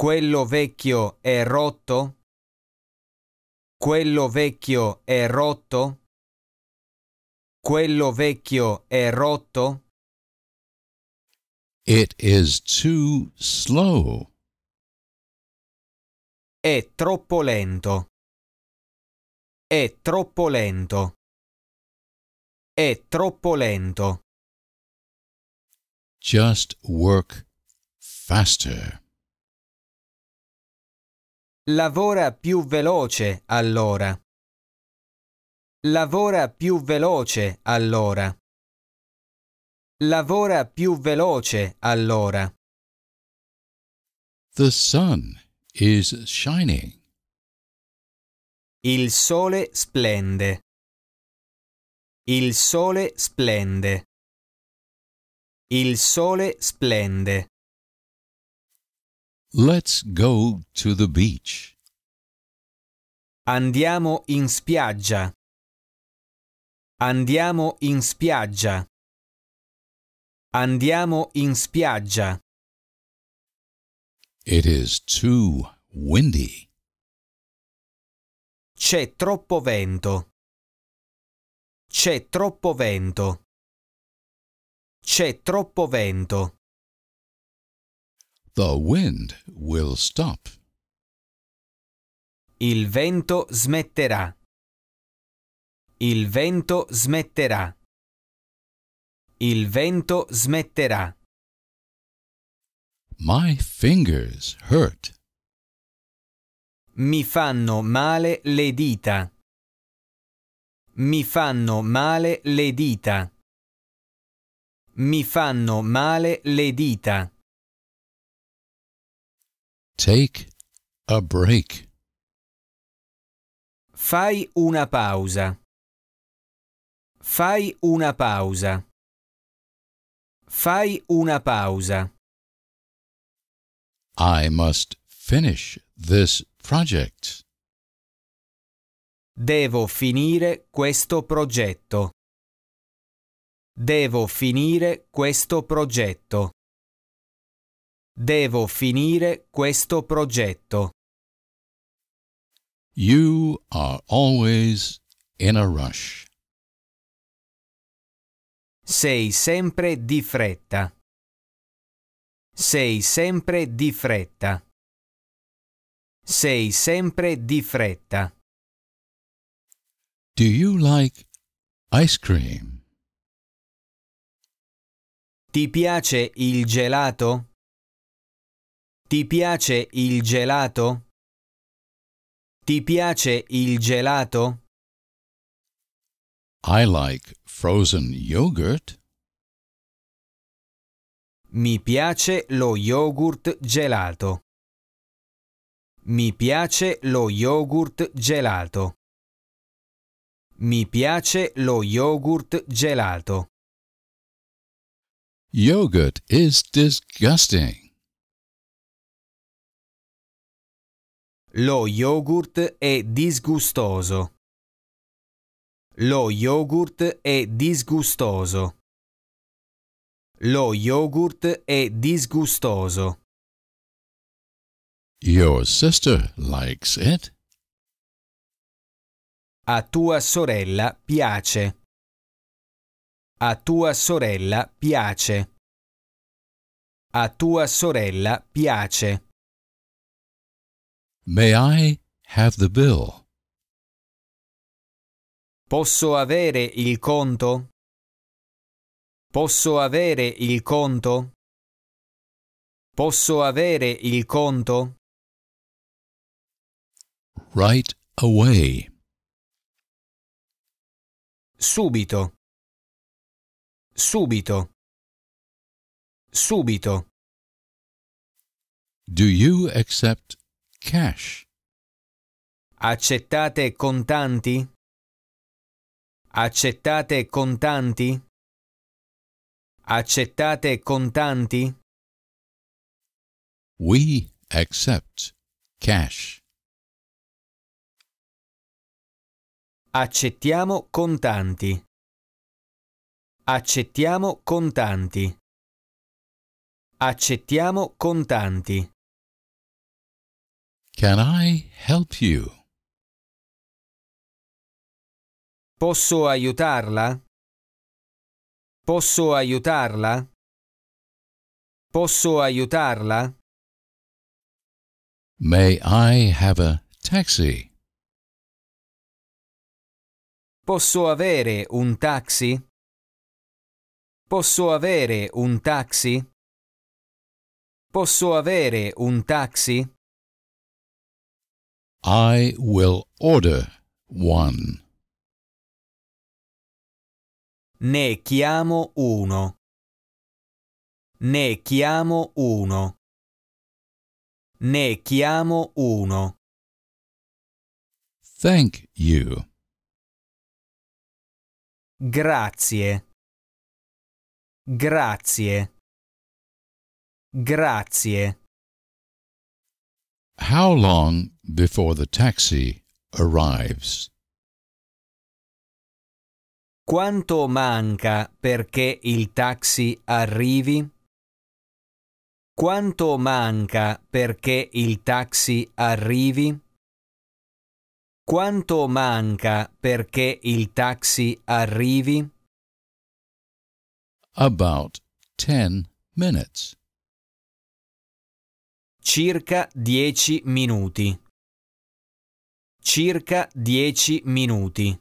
Quello vecchio è rotto? Quello vecchio è rotto? Quello vecchio è rotto? It is too slow. È troppo lento. È troppo lento. È troppo lento. Just work faster. Lavora più veloce allora. Lavora più veloce allora. Lavora più veloce allora. The sun is shining. Il sole splende. Il sole splende. Il sole splende. Let's go to the beach. Andiamo in spiaggia. Andiamo in spiaggia. Andiamo in spiaggia. It is too windy. C'è troppo vento. C'è troppo vento. C'è troppo vento. The wind will stop. Il vento smetterà. Il vento smetterà. Il vento smetterà. My fingers hurt. Mi fanno male le dita. Mi fanno male le dita. Mi fanno male le dita. Take a break. Fai una pausa. Fai una pausa. Fai una pausa. I must finish this project. Devo finire questo progetto. Devo finire questo progetto. Devo finire questo progetto. You are always in a rush. Sei sempre di fretta. Sei sempre di fretta. Sei sempre di fretta. Do you like ice cream? Ti piace il gelato? Ti piace il gelato? Ti piace il gelato? I like frozen yogurt. Mi piace lo yogurt gelato. Mi piace lo yogurt gelato. Mi piace lo yogurt gelato. Yogurt is disgusting. Lo yogurt è disgustoso. Lo yogurt è disgustoso. Lo yogurt è disgustoso. Your sister likes it. A tua sorella piace. A tua sorella piace. A tua sorella piace. May I have the bill? Posso avere il conto? Posso avere il conto? Posso avere il conto? Right away. Subito. Subito. Subito. Do you accept Cash. Accettate contanti? Accettate contanti? Accettate contanti? We accept cash. Accettiamo contanti. Accettiamo contanti. Accettiamo contanti. Can I help you? Posso aiutarla? Posso aiutarla? Posso aiutarla? May I have a taxi? Posso avere un taxi? Posso avere un taxi? Posso avere un taxi? I will order one. Ne chiamo uno. Ne chiamo uno. Ne chiamo uno. Thank you. Grazie. Grazie. Grazie. How long before the taxi arrives. Quanto manca perché il taxi arrivi? Quanto manca perché il taxi arrivi? Quanto manca perché il taxi arrivi? About 10 minutes. Circa 10 minuti. Circa 10 minuti.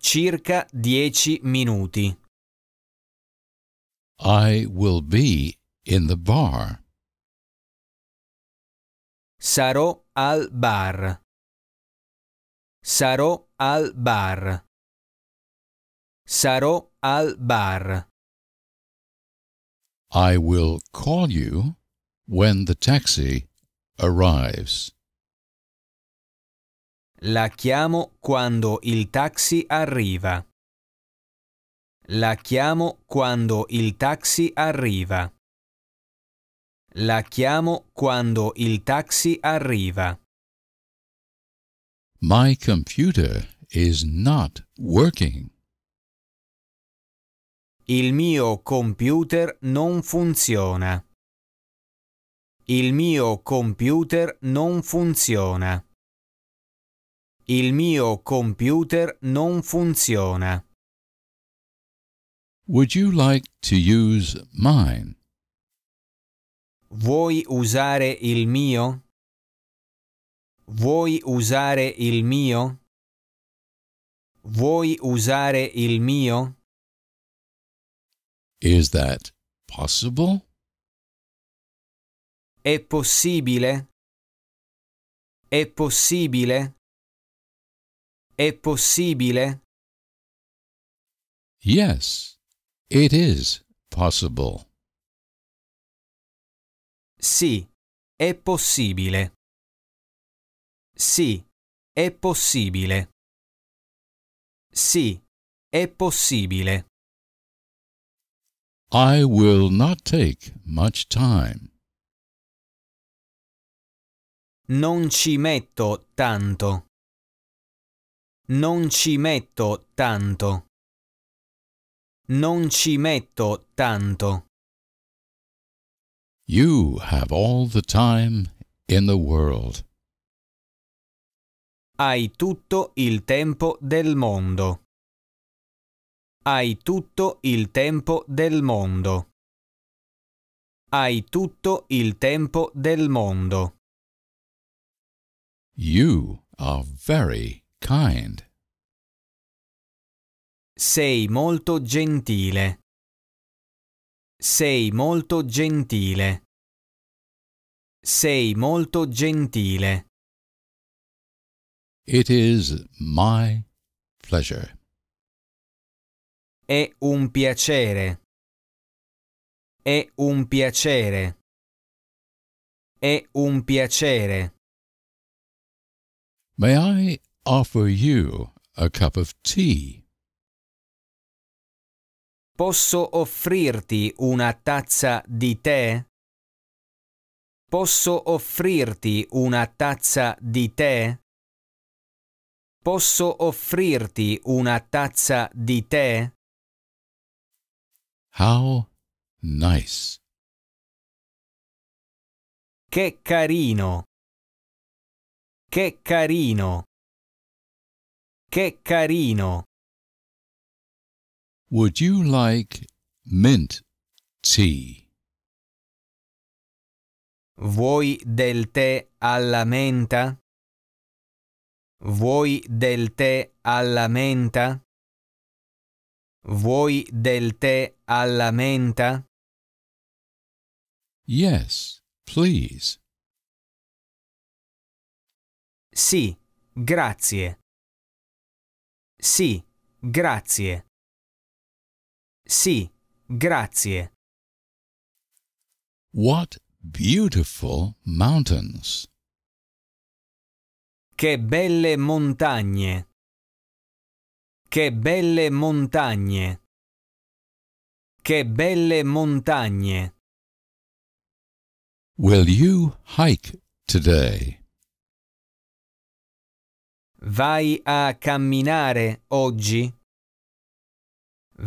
Circa 10 minuti. I will be in the bar. Sarò al bar. Sarò al bar. Sarò al bar. I will call you when the taxi arrives. La chiamo quando il taxi arriva. La chiamo quando il taxi arriva. La chiamo quando il taxi arriva. My computer is not working. Il mio computer non funziona. Il mio computer non funziona. Il mio computer non funziona. Would you like to use mine? Vuoi usare il mio? Vuoi usare il mio? Vuoi usare il mio? Is that possible? È possibile? È possibile? È possibile? Yes, it is possible. Sì, è possibile. Sì, è possibile. Sì, è possibile. I will not take much time. Non ci metto tanto. Non ci metto tanto. Non ci metto tanto. You have all the time in the world. Hai tutto il tempo del mondo. Hai tutto il tempo del mondo. Hai tutto il tempo del mondo. You are very kind. Sei molto gentile. Sei molto gentile. Sei molto gentile. It is my pleasure. È un piacere. È un piacere. È un piacere. May I offer you a cup of tea? Posso offrirti una tazza di tè? Posso offrirti una tazza di tè? Posso offrirti una tazza di tè? How nice. Che carino. Che carino. Che carino! Would you like mint tea? Vuoi del tè alla menta? Vuoi del tè alla menta? Vuoi del tè alla menta? Yes, please. Sì, grazie. Sì, grazie. Sì, grazie. What beautiful mountains. Che belle montagne. Che belle montagne. Che belle montagne. Will you hike today? Vai a camminare oggi?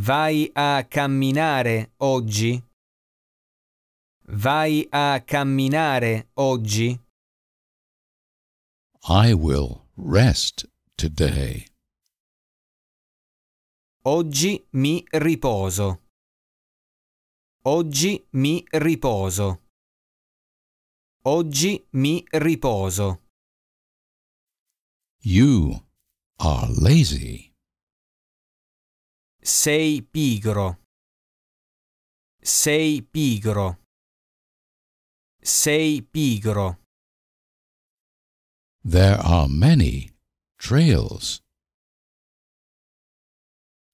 Vai a camminare oggi? Vai a camminare oggi? I will rest today. Oggi mi riposo. Oggi mi riposo. Oggi mi riposo. You are lazy. Sei pigro. Sei pigro. Sei pigro. There are many trails.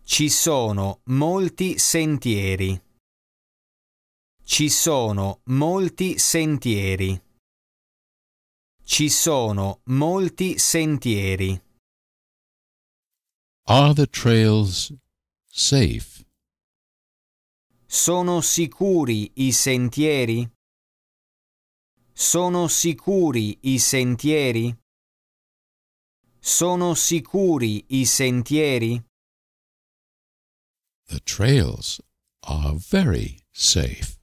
Ci sono molti sentieri. Ci sono molti sentieri. Ci sono molti sentieri. Are the trails safe? Sono sicuri i sentieri? Sono sicuri i sentieri? Sono sicuri i sentieri? The trails are very safe.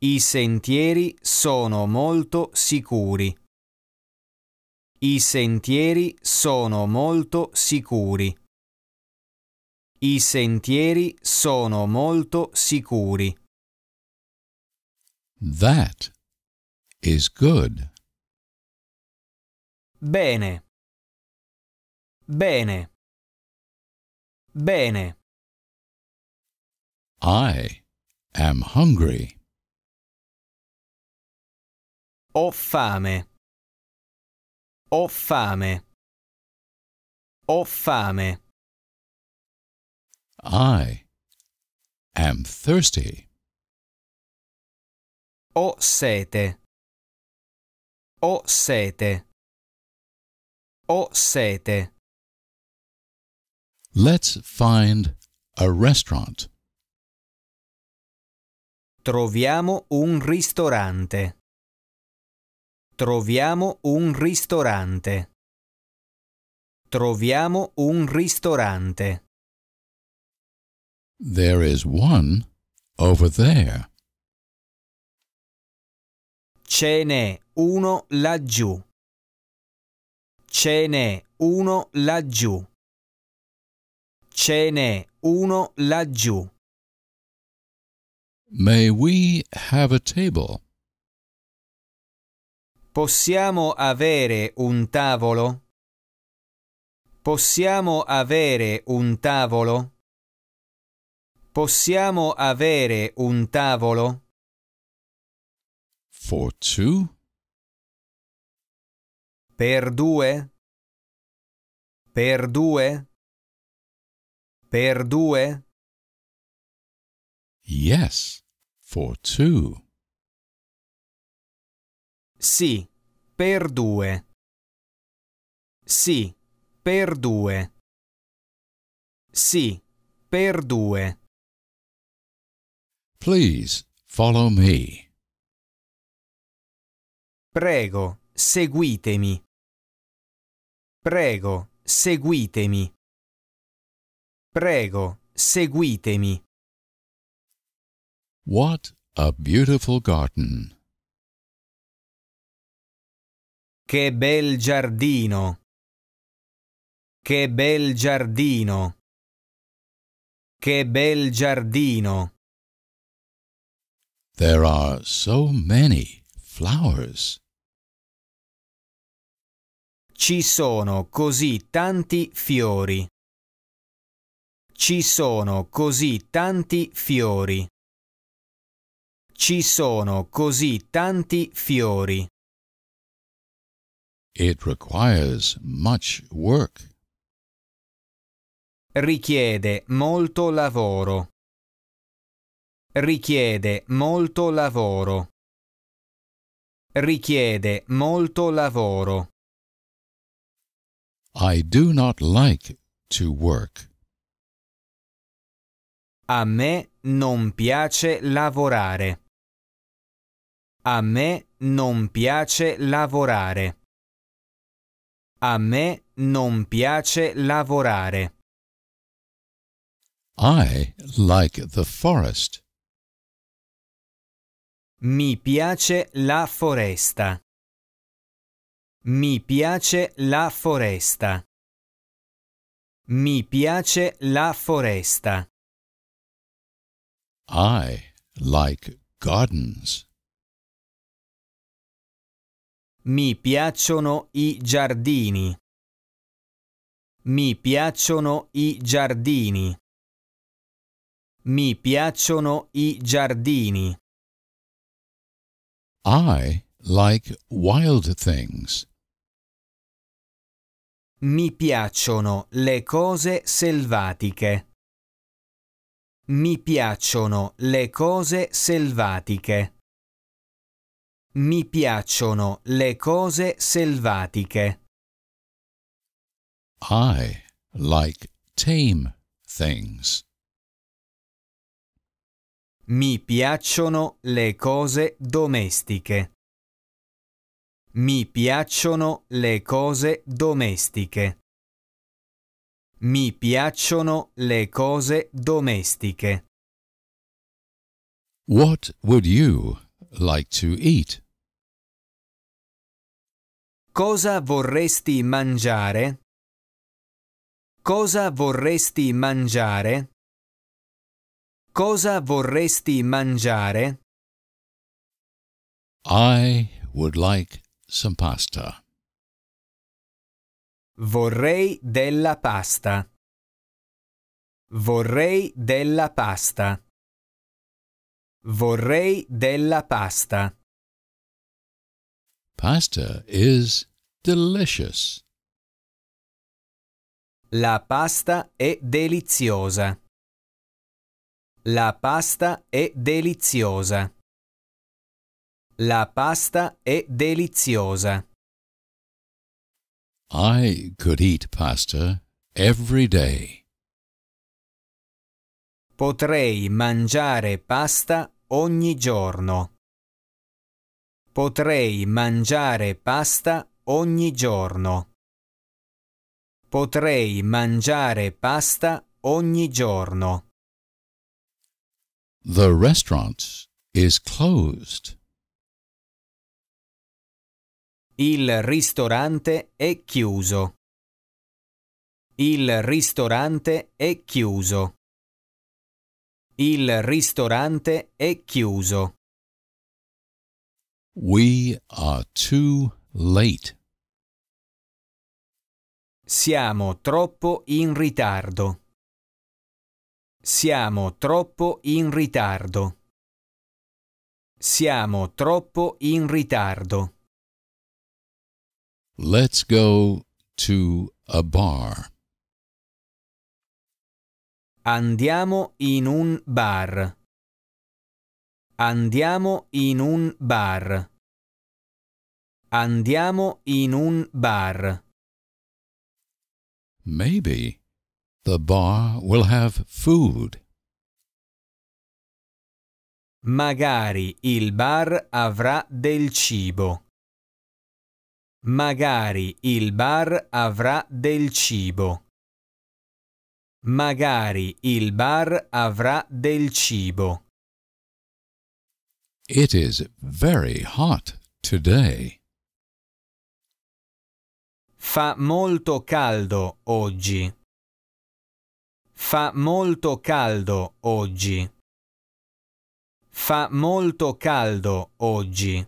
I sentieri sono molto sicuri. I sentieri sono molto sicuri. I sentieri sono molto sicuri. That is good. Bene. Bene. Bene. I am hungry. Ho fame. Ho fame. Ho fame. I am thirsty. Ho sete. Ho sete. Ho sete. Let's find a restaurant. Troviamo un ristorante. Troviamo un ristorante. Troviamo un ristorante. There is one over there. Ce n'è uno laggiù. Ce n'è uno laggiù. Ce n'è uno laggiù. May we have a table? Possiamo avere un tavolo? Possiamo avere un tavolo? Possiamo avere un tavolo? For two? Per due? Per due? Per due? Yes, for two. Sì, Per due. Sì, per due. Sì, per due. Please follow me. Prego, seguitemi. Prego, seguitemi. Prego, seguitemi. What a beautiful garden. Che bel giardino. Che bel giardino. Che bel giardino. There are so many flowers. Ci sono così tanti fiori. Ci sono così tanti fiori. Ci sono così tanti fiori. It requires much work. Richiede molto lavoro. Richiede molto lavoro. Richiede molto lavoro. I do not like to work. A me non piace lavorare. A me non piace lavorare. A me non piace lavorare. I like the forest. Mi piace la foresta. Mi piace la foresta. Mi piace la foresta. I like gardens. Mi piacciono i giardini. Mi piacciono i giardini. Mi piacciono i giardini. I like wild things. Mi piacciono le cose selvatiche. Mi piacciono le cose selvatiche. Mi piacciono le cose selvatiche. I like tame things. Mi piacciono le cose domestiche. Mi piacciono le cose domestiche. Mi piacciono le cose domestiche. What would you like to eat? Cosa vorresti mangiare? Cosa vorresti mangiare? Cosa vorresti mangiare? I would like some pasta. Vorrei della pasta. Vorrei della pasta. Vorrei della pasta. Pasta is delicious. La pasta è deliziosa. La pasta è deliziosa. La pasta è deliziosa. I could eat pasta every day. Potrei mangiare pasta ogni giorno. Potrei mangiare pasta ogni giorno. Potrei mangiare pasta ogni giorno. The restaurant is closed. Il ristorante è chiuso. Il ristorante è chiuso. Il ristorante è chiuso. We are too late. Siamo troppo in ritardo. Siamo troppo in ritardo. Siamo troppo in ritardo. Let's go to a bar. Andiamo in un bar. Andiamo in un bar. Andiamo in un bar. Maybe the bar will have food. Magari il bar avrà del cibo. Magari il bar avrà del cibo. Magari il bar avrà del cibo. It is very hot today. Fa molto caldo oggi. Fa molto caldo oggi. Fa molto caldo oggi.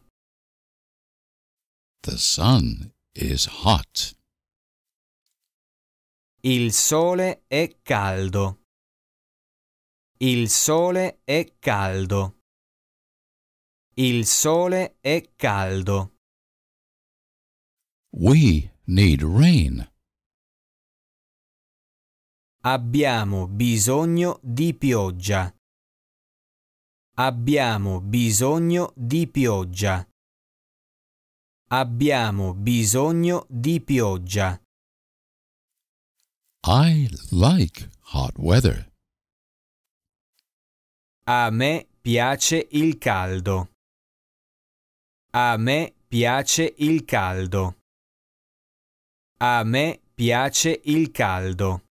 The sun is hot. Il sole è caldo. Il sole è caldo. Il sole è caldo. We need rain. Abbiamo bisogno di pioggia. Abbiamo bisogno di pioggia. Abbiamo bisogno di pioggia. I like hot weather. A me piace il caldo. A me piace il caldo. A me piace il caldo.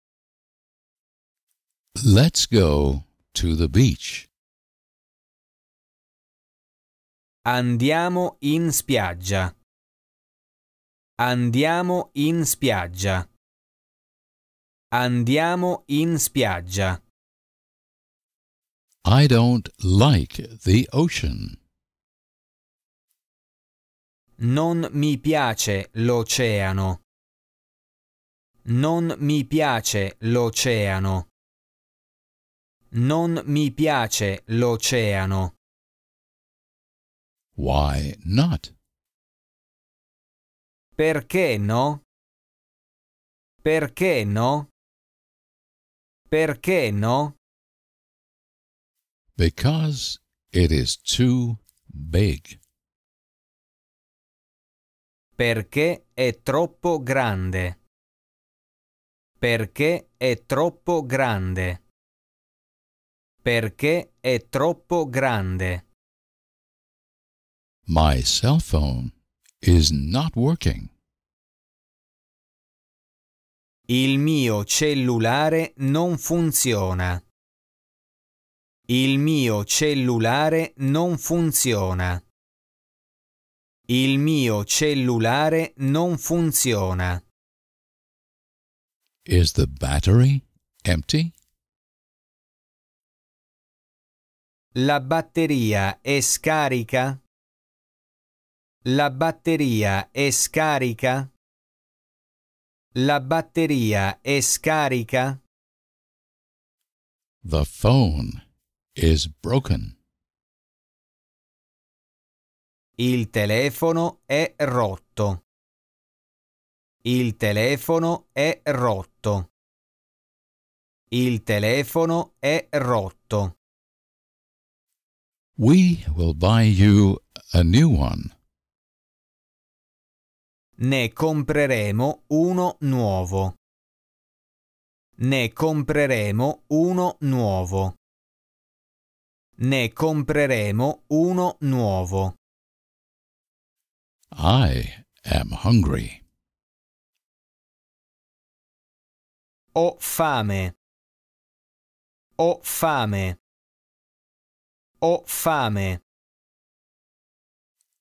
Let's go to the beach. Andiamo in spiaggia. Andiamo in spiaggia. Andiamo in spiaggia. I don't like the ocean. Non mi piace l'oceano. Non mi piace l'oceano. Non mi piace l'oceano. Why not? Perché no? Perché no? Perché no? Because it is too big. Perché è troppo grande. Perché è troppo grande. Perché è troppo grande. My cell phone is not working. Il mio cellulare non funziona. Il mio cellulare non funziona. Il mio cellulare non funziona. Is the battery empty? La batteria è scarica? La batteria è scarica? La batteria è scarica? The phone is broken. Il telefono è rotto. Il telefono è rotto. Il telefono è rotto. We will buy you a new one. Ne compreremo uno nuovo. Ne compreremo uno nuovo. Ne compreremo uno nuovo. I am hungry. Ho fame. Ho fame. Ho fame.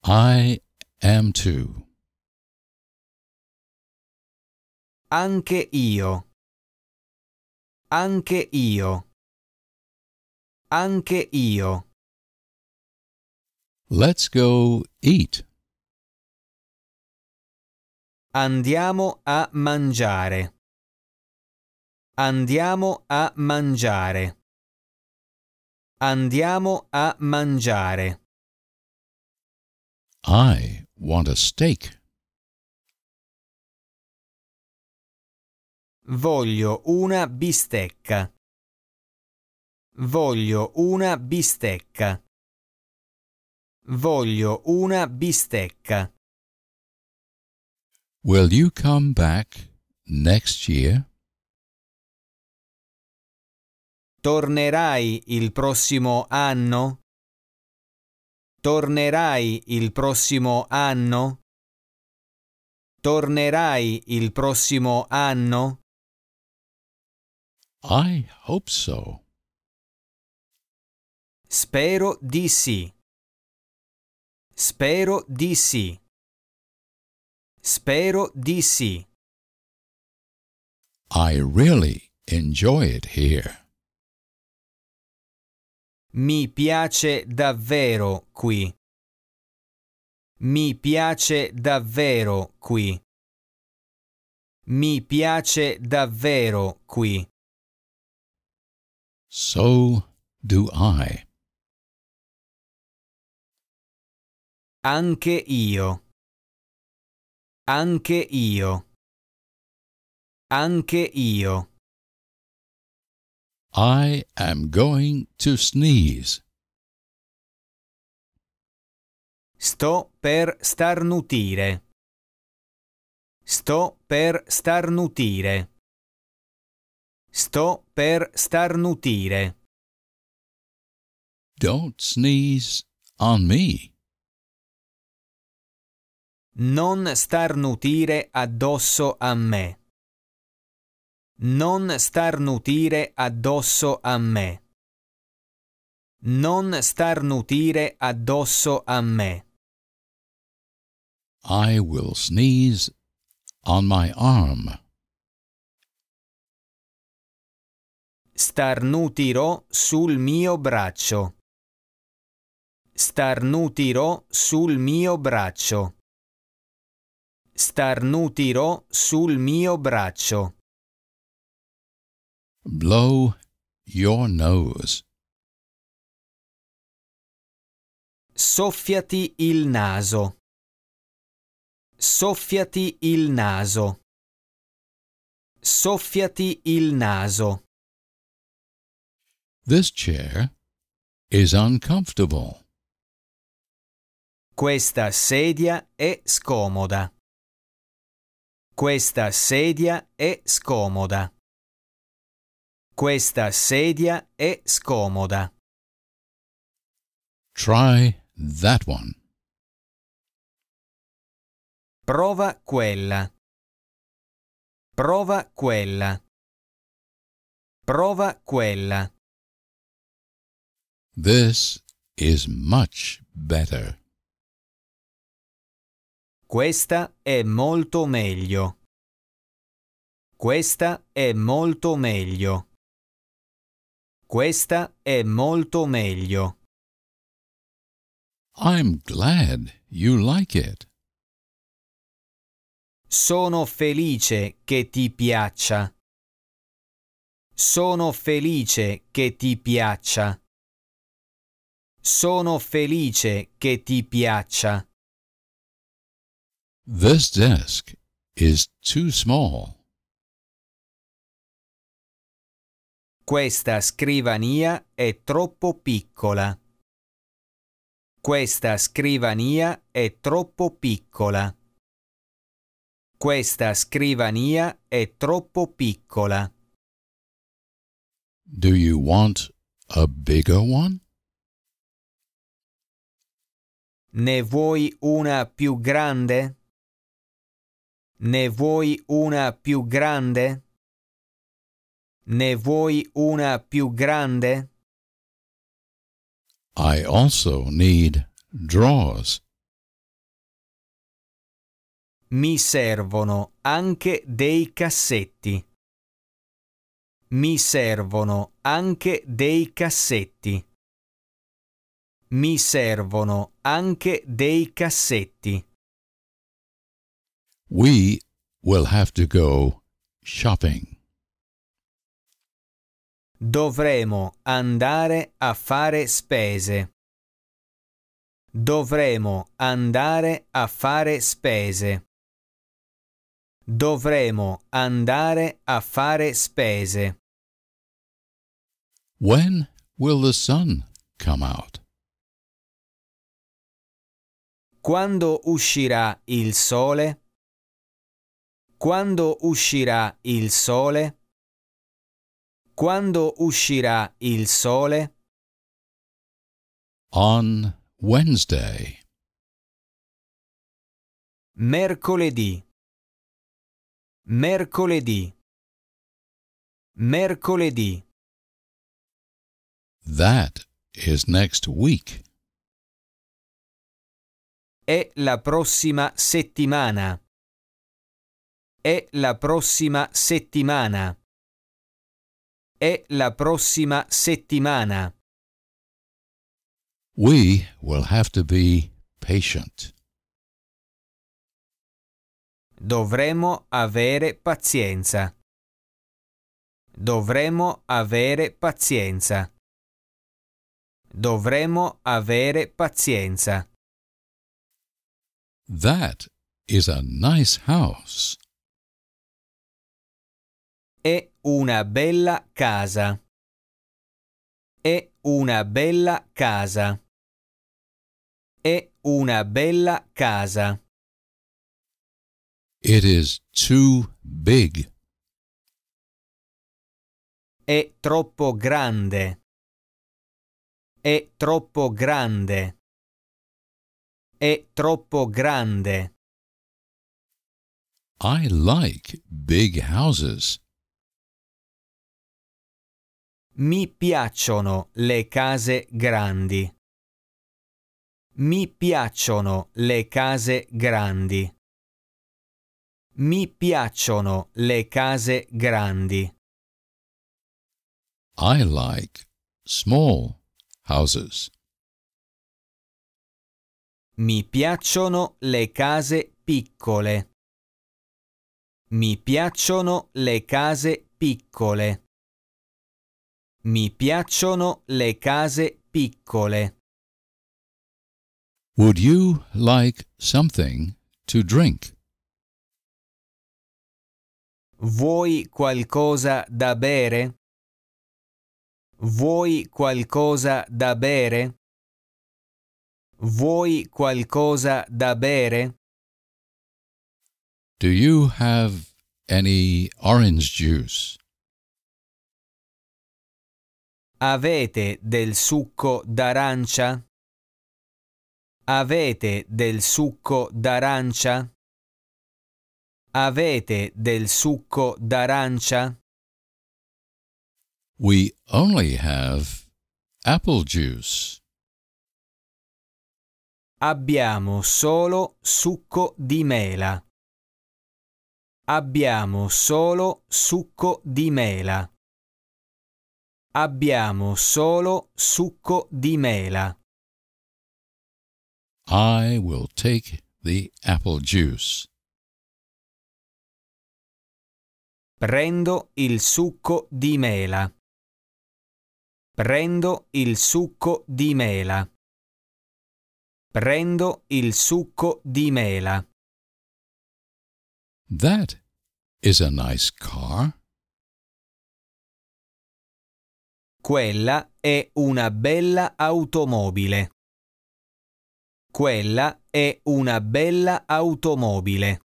I am too. Anche io. Anche io. Anche io. Let's go eat. Andiamo a mangiare. Andiamo a mangiare. Andiamo a mangiare. I want a steak. Voglio una bistecca. Voglio una bistecca. Voglio una bistecca. Will you come back next year? Tornerai il prossimo anno? Tornerai il prossimo anno? Tornerai il prossimo anno? I hope so. Spero di sì. Spero di sì. Spero di sì. I really enjoy it here. Mi piace davvero qui. Mi piace davvero qui. Mi piace davvero qui. So do I. Anche io. Anche io. Anche io. I am going to sneeze. Sto per starnutire. Sto per starnutire. Sto per starnutire. Don't sneeze on me. Non starnutire addosso a me. Non starnutire addosso a me. Non starnutire addosso a me. I will sneeze on my arm. Starnutirò sul mio braccio. Starnutirò sul mio braccio. Starnutirò sul mio braccio. blow your nose. Soffiati il naso. Soffiati il naso. Soffiati il naso. This chair is uncomfortable. Questa sedia è scomoda. Questa sedia è scomoda. Questa sedia è scomoda. Try that one. Prova quella. Prova quella. Prova quella. This is much better. Questa è molto meglio. Questa è molto meglio. Questa è molto meglio. I'm glad you like it. Sono felice che ti piaccia. Sono felice che ti piaccia. Sono felice che ti piaccia. This desk is too small. Questa scrivania è troppo piccola. Questa scrivania è troppo piccola. Questa scrivania è troppo piccola. Do you want a bigger one? Ne vuoi una più grande? Ne vuoi una più grande? Ne vuoi una più grande? I also need drawers. Mi servono anche dei cassetti. Mi servono anche dei cassetti. Mi servono anche dei cassetti. We will have to go shopping. Dovremo andare a fare spese. Dovremo andare a fare spese. Dovremo andare a fare spese. When will the sun come out? Quando uscirà il sole? Quando uscirà il sole? Quando uscirà il sole? On Wednesday. Mercoledì. Mercoledì. Mercoledì. That is next week. È la prossima settimana. È la prossima settimana è la prossima settimana. We will have to be patient. Dovremo avere pazienza. Dovremo avere pazienza. Dovremo avere pazienza. That is a nice house. È una bella casa. È una bella casa. È una bella casa. It is too big. È troppo grande. È troppo grande. È troppo grande. I like big houses. Mi piacciono le case grandi. Mi piacciono le case grandi. Mi piacciono le case grandi. I like small houses. Mi piacciono le case piccole. Mi piacciono le case piccole. Mi piacciono le case piccole. Would you like something to drink? Vuoi qualcosa da bere? Vuoi qualcosa da bere? Vuoi qualcosa da bere? Do you have any orange juice? Avete del succo d'arancia? Avete del succo d'arancia? Avete del succo d'arancia? We only have apple juice. Abbiamo solo succo di mela. Abbiamo solo succo di mela. Abbiamo solo succo di mela. I will take the apple juice. Prendo il succo di mela. Prendo il succo di mela. Prendo il succo di mela. That is a nice car. Quella è una bella automobile. Quella è una bella automobile.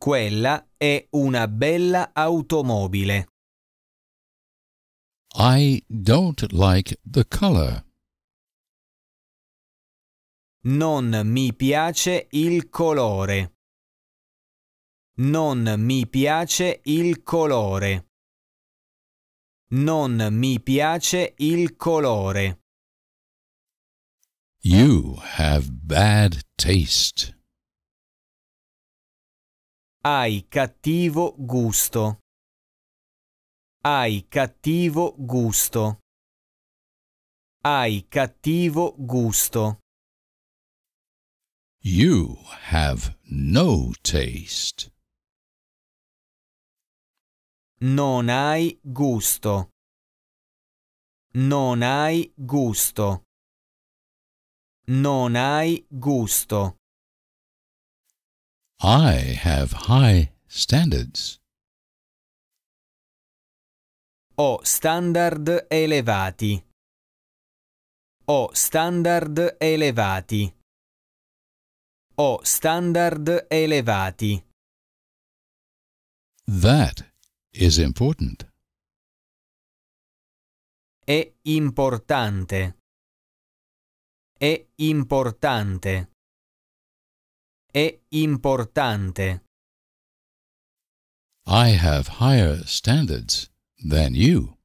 Quella è una bella automobile. I don't like the color. Non mi piace il colore. Non mi piace il colore. Non mi piace il colore. You have bad taste. Hai cattivo gusto. Hai cattivo gusto. Hai cattivo gusto. You have no taste. Non hai gusto. Non hai gusto. Non hai gusto. I have high standards. Ho standard elevati. Ho standard elevati. Ho standard elevati. That is important. È importante. È importante. È importante. I have higher standards than you.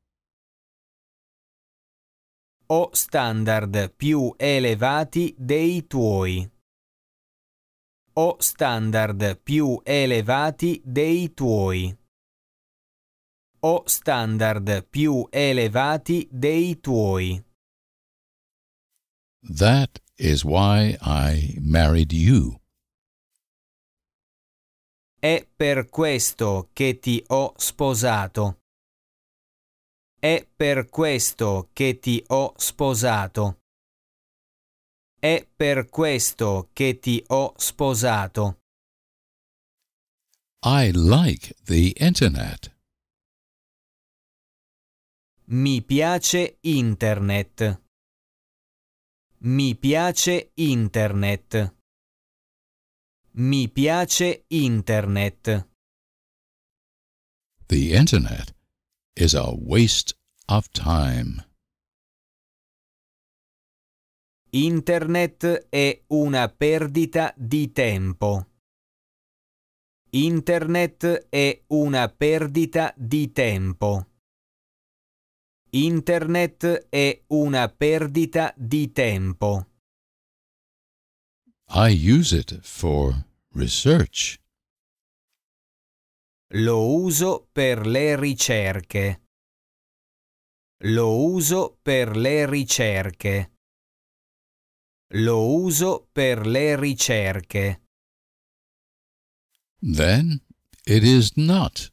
Ho standard più elevati dei tuoi. Ho standard più elevati dei tuoi. o standard più elevati dei tuoi. That is why I married you. È per questo che ti ho sposato. È per questo che ti ho sposato. È per questo che ti ho sposato. I like the internet. Mi piace internet. Mi piace internet. Mi piace internet. The internet is a waste of time. Internet è una perdita di tempo. Internet è una perdita di tempo. Internet è una perdita di tempo. I use it for research. Lo uso per le ricerche. Lo uso per le ricerche. Lo uso per le ricerche. Then it is not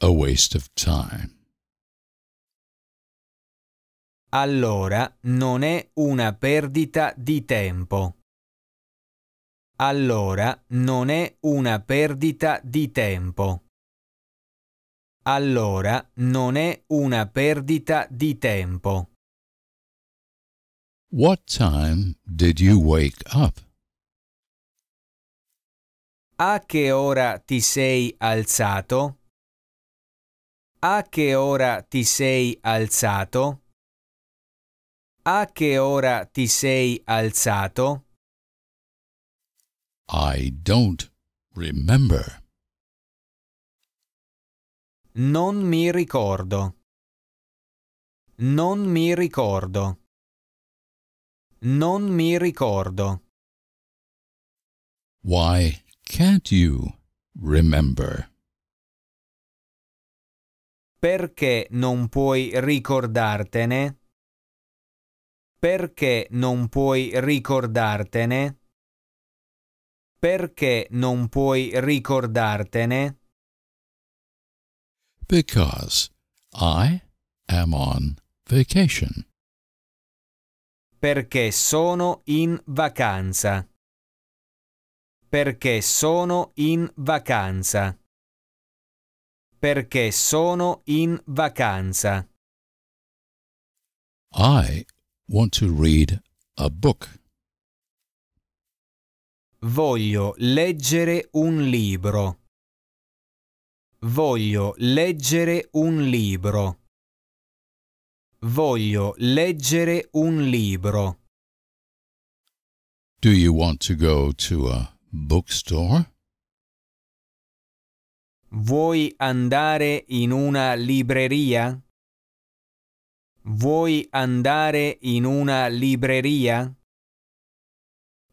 a waste of time. Allora non è una perdita di tempo. Allora non è una perdita di tempo. Allora non è una perdita di tempo. What time did you wake up? A che ora ti sei alzato? A che ora ti sei alzato? A che ora ti sei alzato? I don't remember. Non mi ricordo. Non mi ricordo. Non mi ricordo. Why can't you remember? Perché non puoi ricordartene? Perché non puoi ricordartene? Perché non puoi ricordartene? Because I am on vacation. Perché sono in vacanza. Perché sono in vacanza. Perché sono in vacanza. I want to read a book. Voglio leggere un libro. Voglio leggere un libro. Voglio leggere un libro. Do you want to go to a bookstore? Vuoi andare in una libreria? Vuoi andare in una libreria?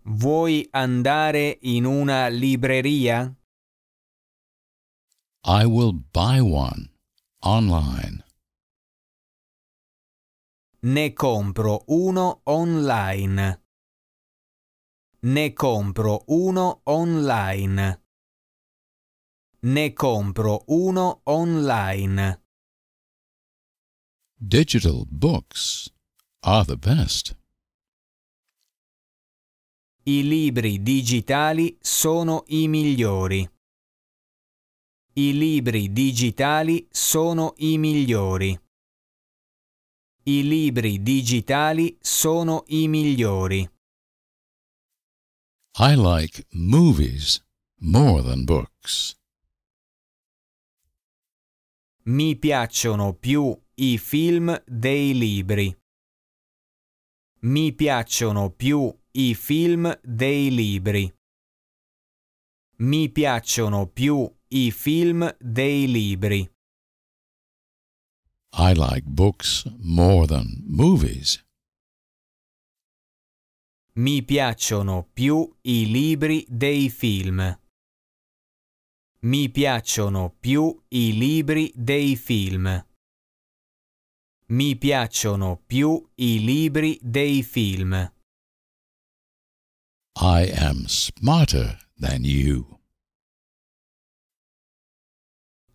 Vuoi andare in una libreria? I will buy one online. Ne compro uno online. Ne compro uno online. Ne compro uno online. Digital books are the best. I libri digitali sono i migliori. I libri digitali sono i migliori. I libri digitali sono i migliori. I like movies more than books. Mi piacciono più i film dei libri. Mi piacciono più i film dei libri. Mi piacciono più i film dei libri. I like books more than movies. Mi piacciono più i libri dei film. Mi piacciono più i libri dei film. Mi piacciono più i libri dei film. I am smarter than you.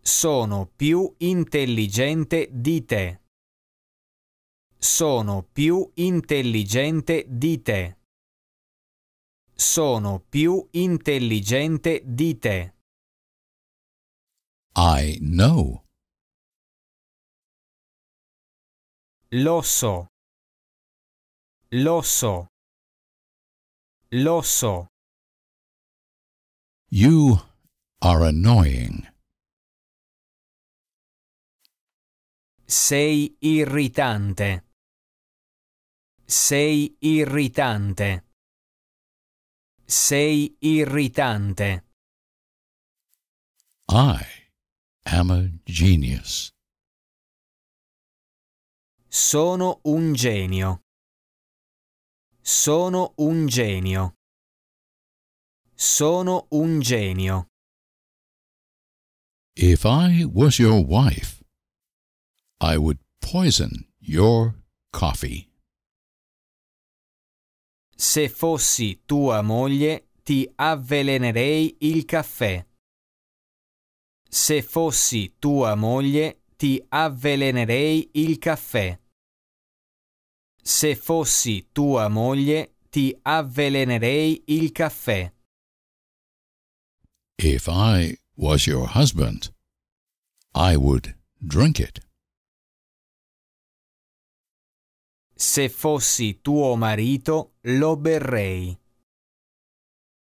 Sono più intelligente di te. Sono più intelligente di te. Sono più intelligente di te. I know l'oso, l'oso, l'oso. You are annoying. Sei irritante. Sei irritante. Sei irritante. I am a genius. Sono un genio. Sono un genio. Sono un genio. If I was your wife, I would poison your coffee. Se fossi tua moglie, ti avvelenerei il caffè. Se fossi tua moglie, ti avvelenerei il caffè. Se fossi tua moglie, ti avvelenerei il caffè. If I was your husband, I would drink it. Se fossi tuo marito, lo berrei.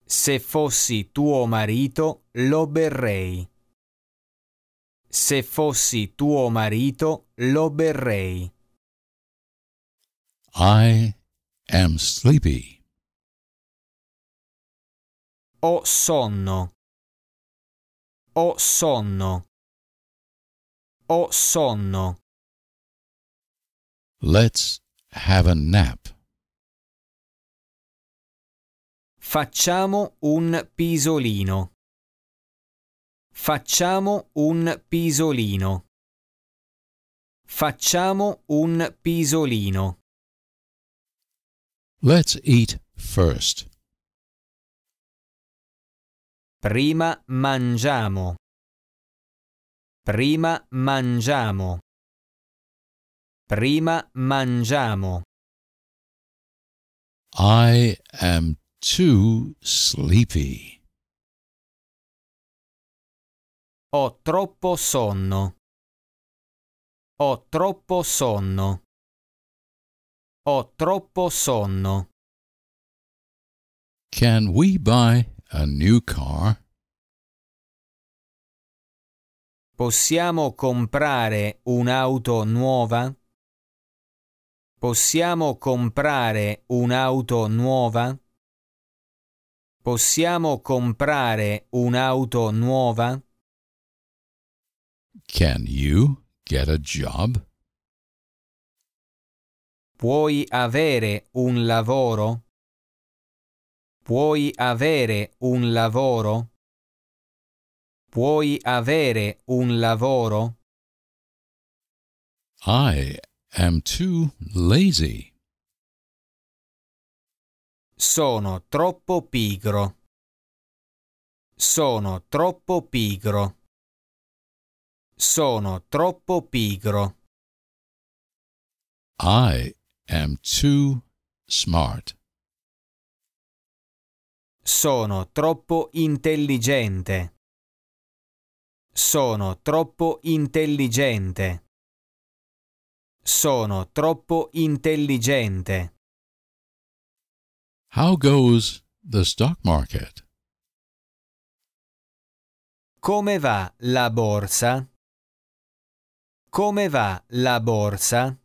Se fossi tuo marito, lo berrei. Se fossi tuo marito, lo berrei. I am sleepy. Ho sonno. Ho sonno. Ho sonno. Let's have a nap. Facciamo un pisolino. Facciamo un pisolino. Facciamo un pisolino. Let's eat first. Prima mangiamo. Prima mangiamo. Prima mangiamo. I am too sleepy. Ho troppo sonno. Ho troppo sonno. Ho troppo sonno. Can we buy a new car? Possiamo comprare un'auto nuova? Possiamo comprare un'auto nuova? Possiamo comprare un'auto nuova? Can you get a job? Puoi avere un lavoro? Puoi avere un lavoro? Puoi avere un lavoro? I am too lazy. Sono troppo pigro. Sono troppo pigro. Sono troppo pigro. I am too smart. Sono troppo intelligente. Sono troppo intelligente. Sono troppo intelligente. How goes the stock market? Come va la borsa? Come va la borsa?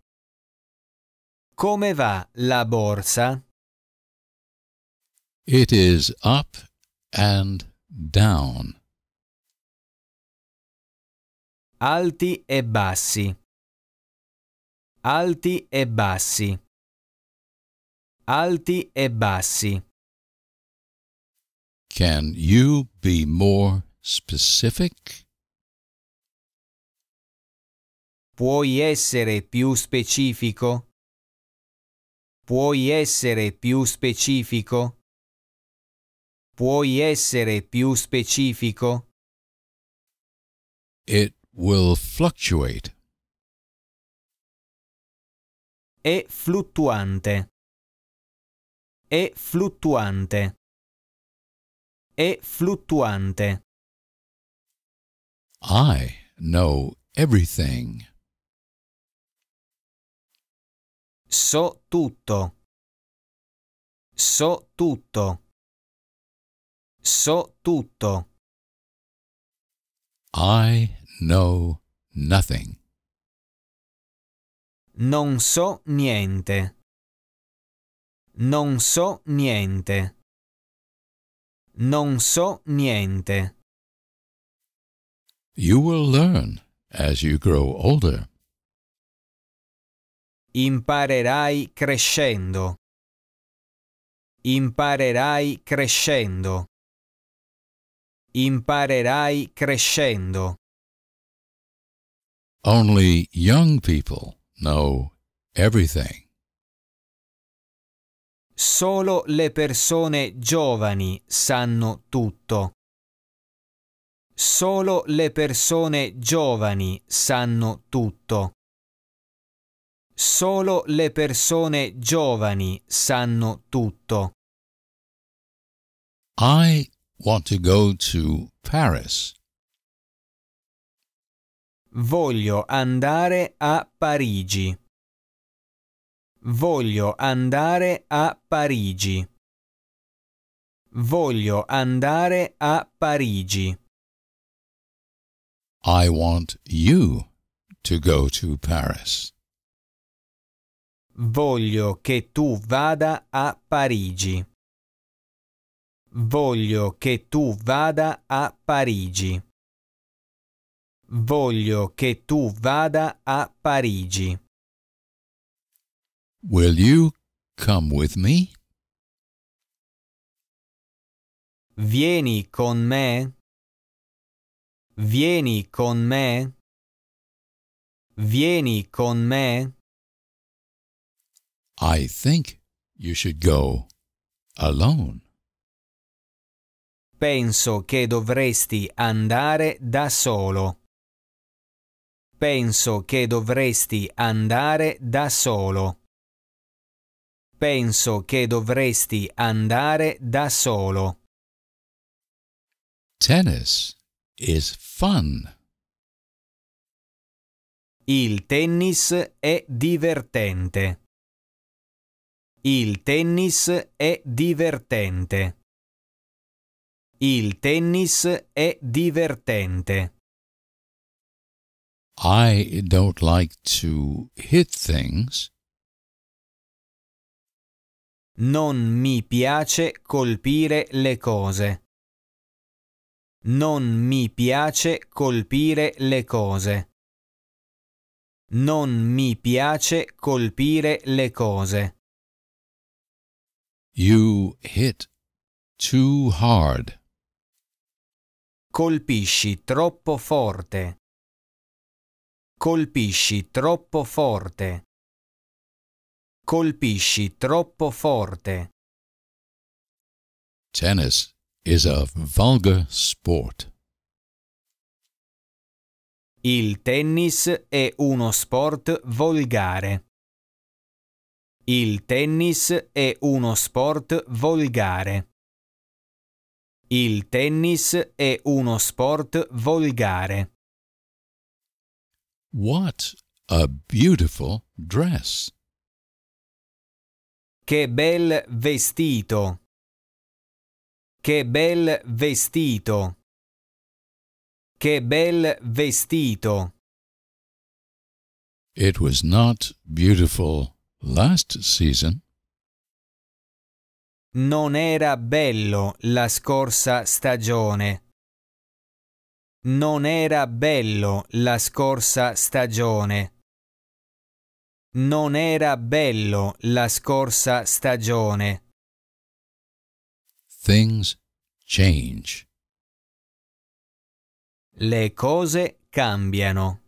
Come va la borsa? It is up and down. Alti e bassi. Alti e bassi. Alti e bassi. Can you be more specific? Puoi essere più specifico? Puoi essere più specifico? Puoi essere più specifico? It will fluctuate. È fluttuante. È fluttuante. È fluttuante. I know everything. So tutto. So tutto. So tutto. I know nothing. Non so niente. Non so niente. Non so niente. You will learn as you grow older. Imparerai crescendo. Imparerai crescendo. Imparerai crescendo. Only young people know everything. Solo le persone giovani sanno tutto. Solo le persone giovani sanno tutto. Solo le persone giovani sanno tutto. I want to go to Paris. Voglio andare a Parigi. Voglio andare a Parigi. Voglio andare a Parigi. I want you to go to Paris. Voglio che tu vada a Parigi. Voglio che tu vada a Parigi. Voglio che tu vada a Parigi. Will you come with me? Vieni con me. Vieni con me. Vieni con me. I think you should go alone. Penso che dovresti andare da solo. Penso che dovresti andare da solo. Penso che dovresti andare da solo. Tennis is fun. Il tennis è divertente. Il tennis è divertente. Il tennis è divertente. I don't like to hit things. Non mi piace colpire le cose. Non mi piace colpire le cose. Non mi piace colpire le cose. You hit too hard. Colpisci troppo forte. Colpisci troppo forte. Colpisci troppo forte. Tennis is a vulgar sport. Il tennis è uno sport volgare. Il tennis è uno sport volgare. Il tennis è uno sport volgare. What a beautiful dress. Che bel vestito. Che bel vestito. Che bel vestito. It was not beautiful Last season. Non era bello la scorsa stagione. Non era bello la scorsa stagione. Non era bello la scorsa stagione. Things change. Le cose cambiano.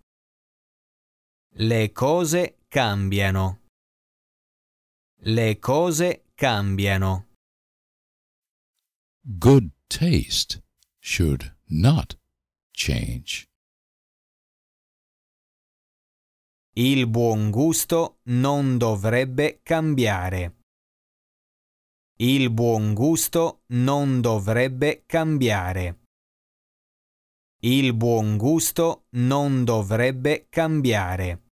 Le cose cambiano. Le cose cambiano. Good taste should not change. Il buon gusto non dovrebbe cambiare. Il buon gusto non dovrebbe cambiare. Il buon gusto non dovrebbe cambiare.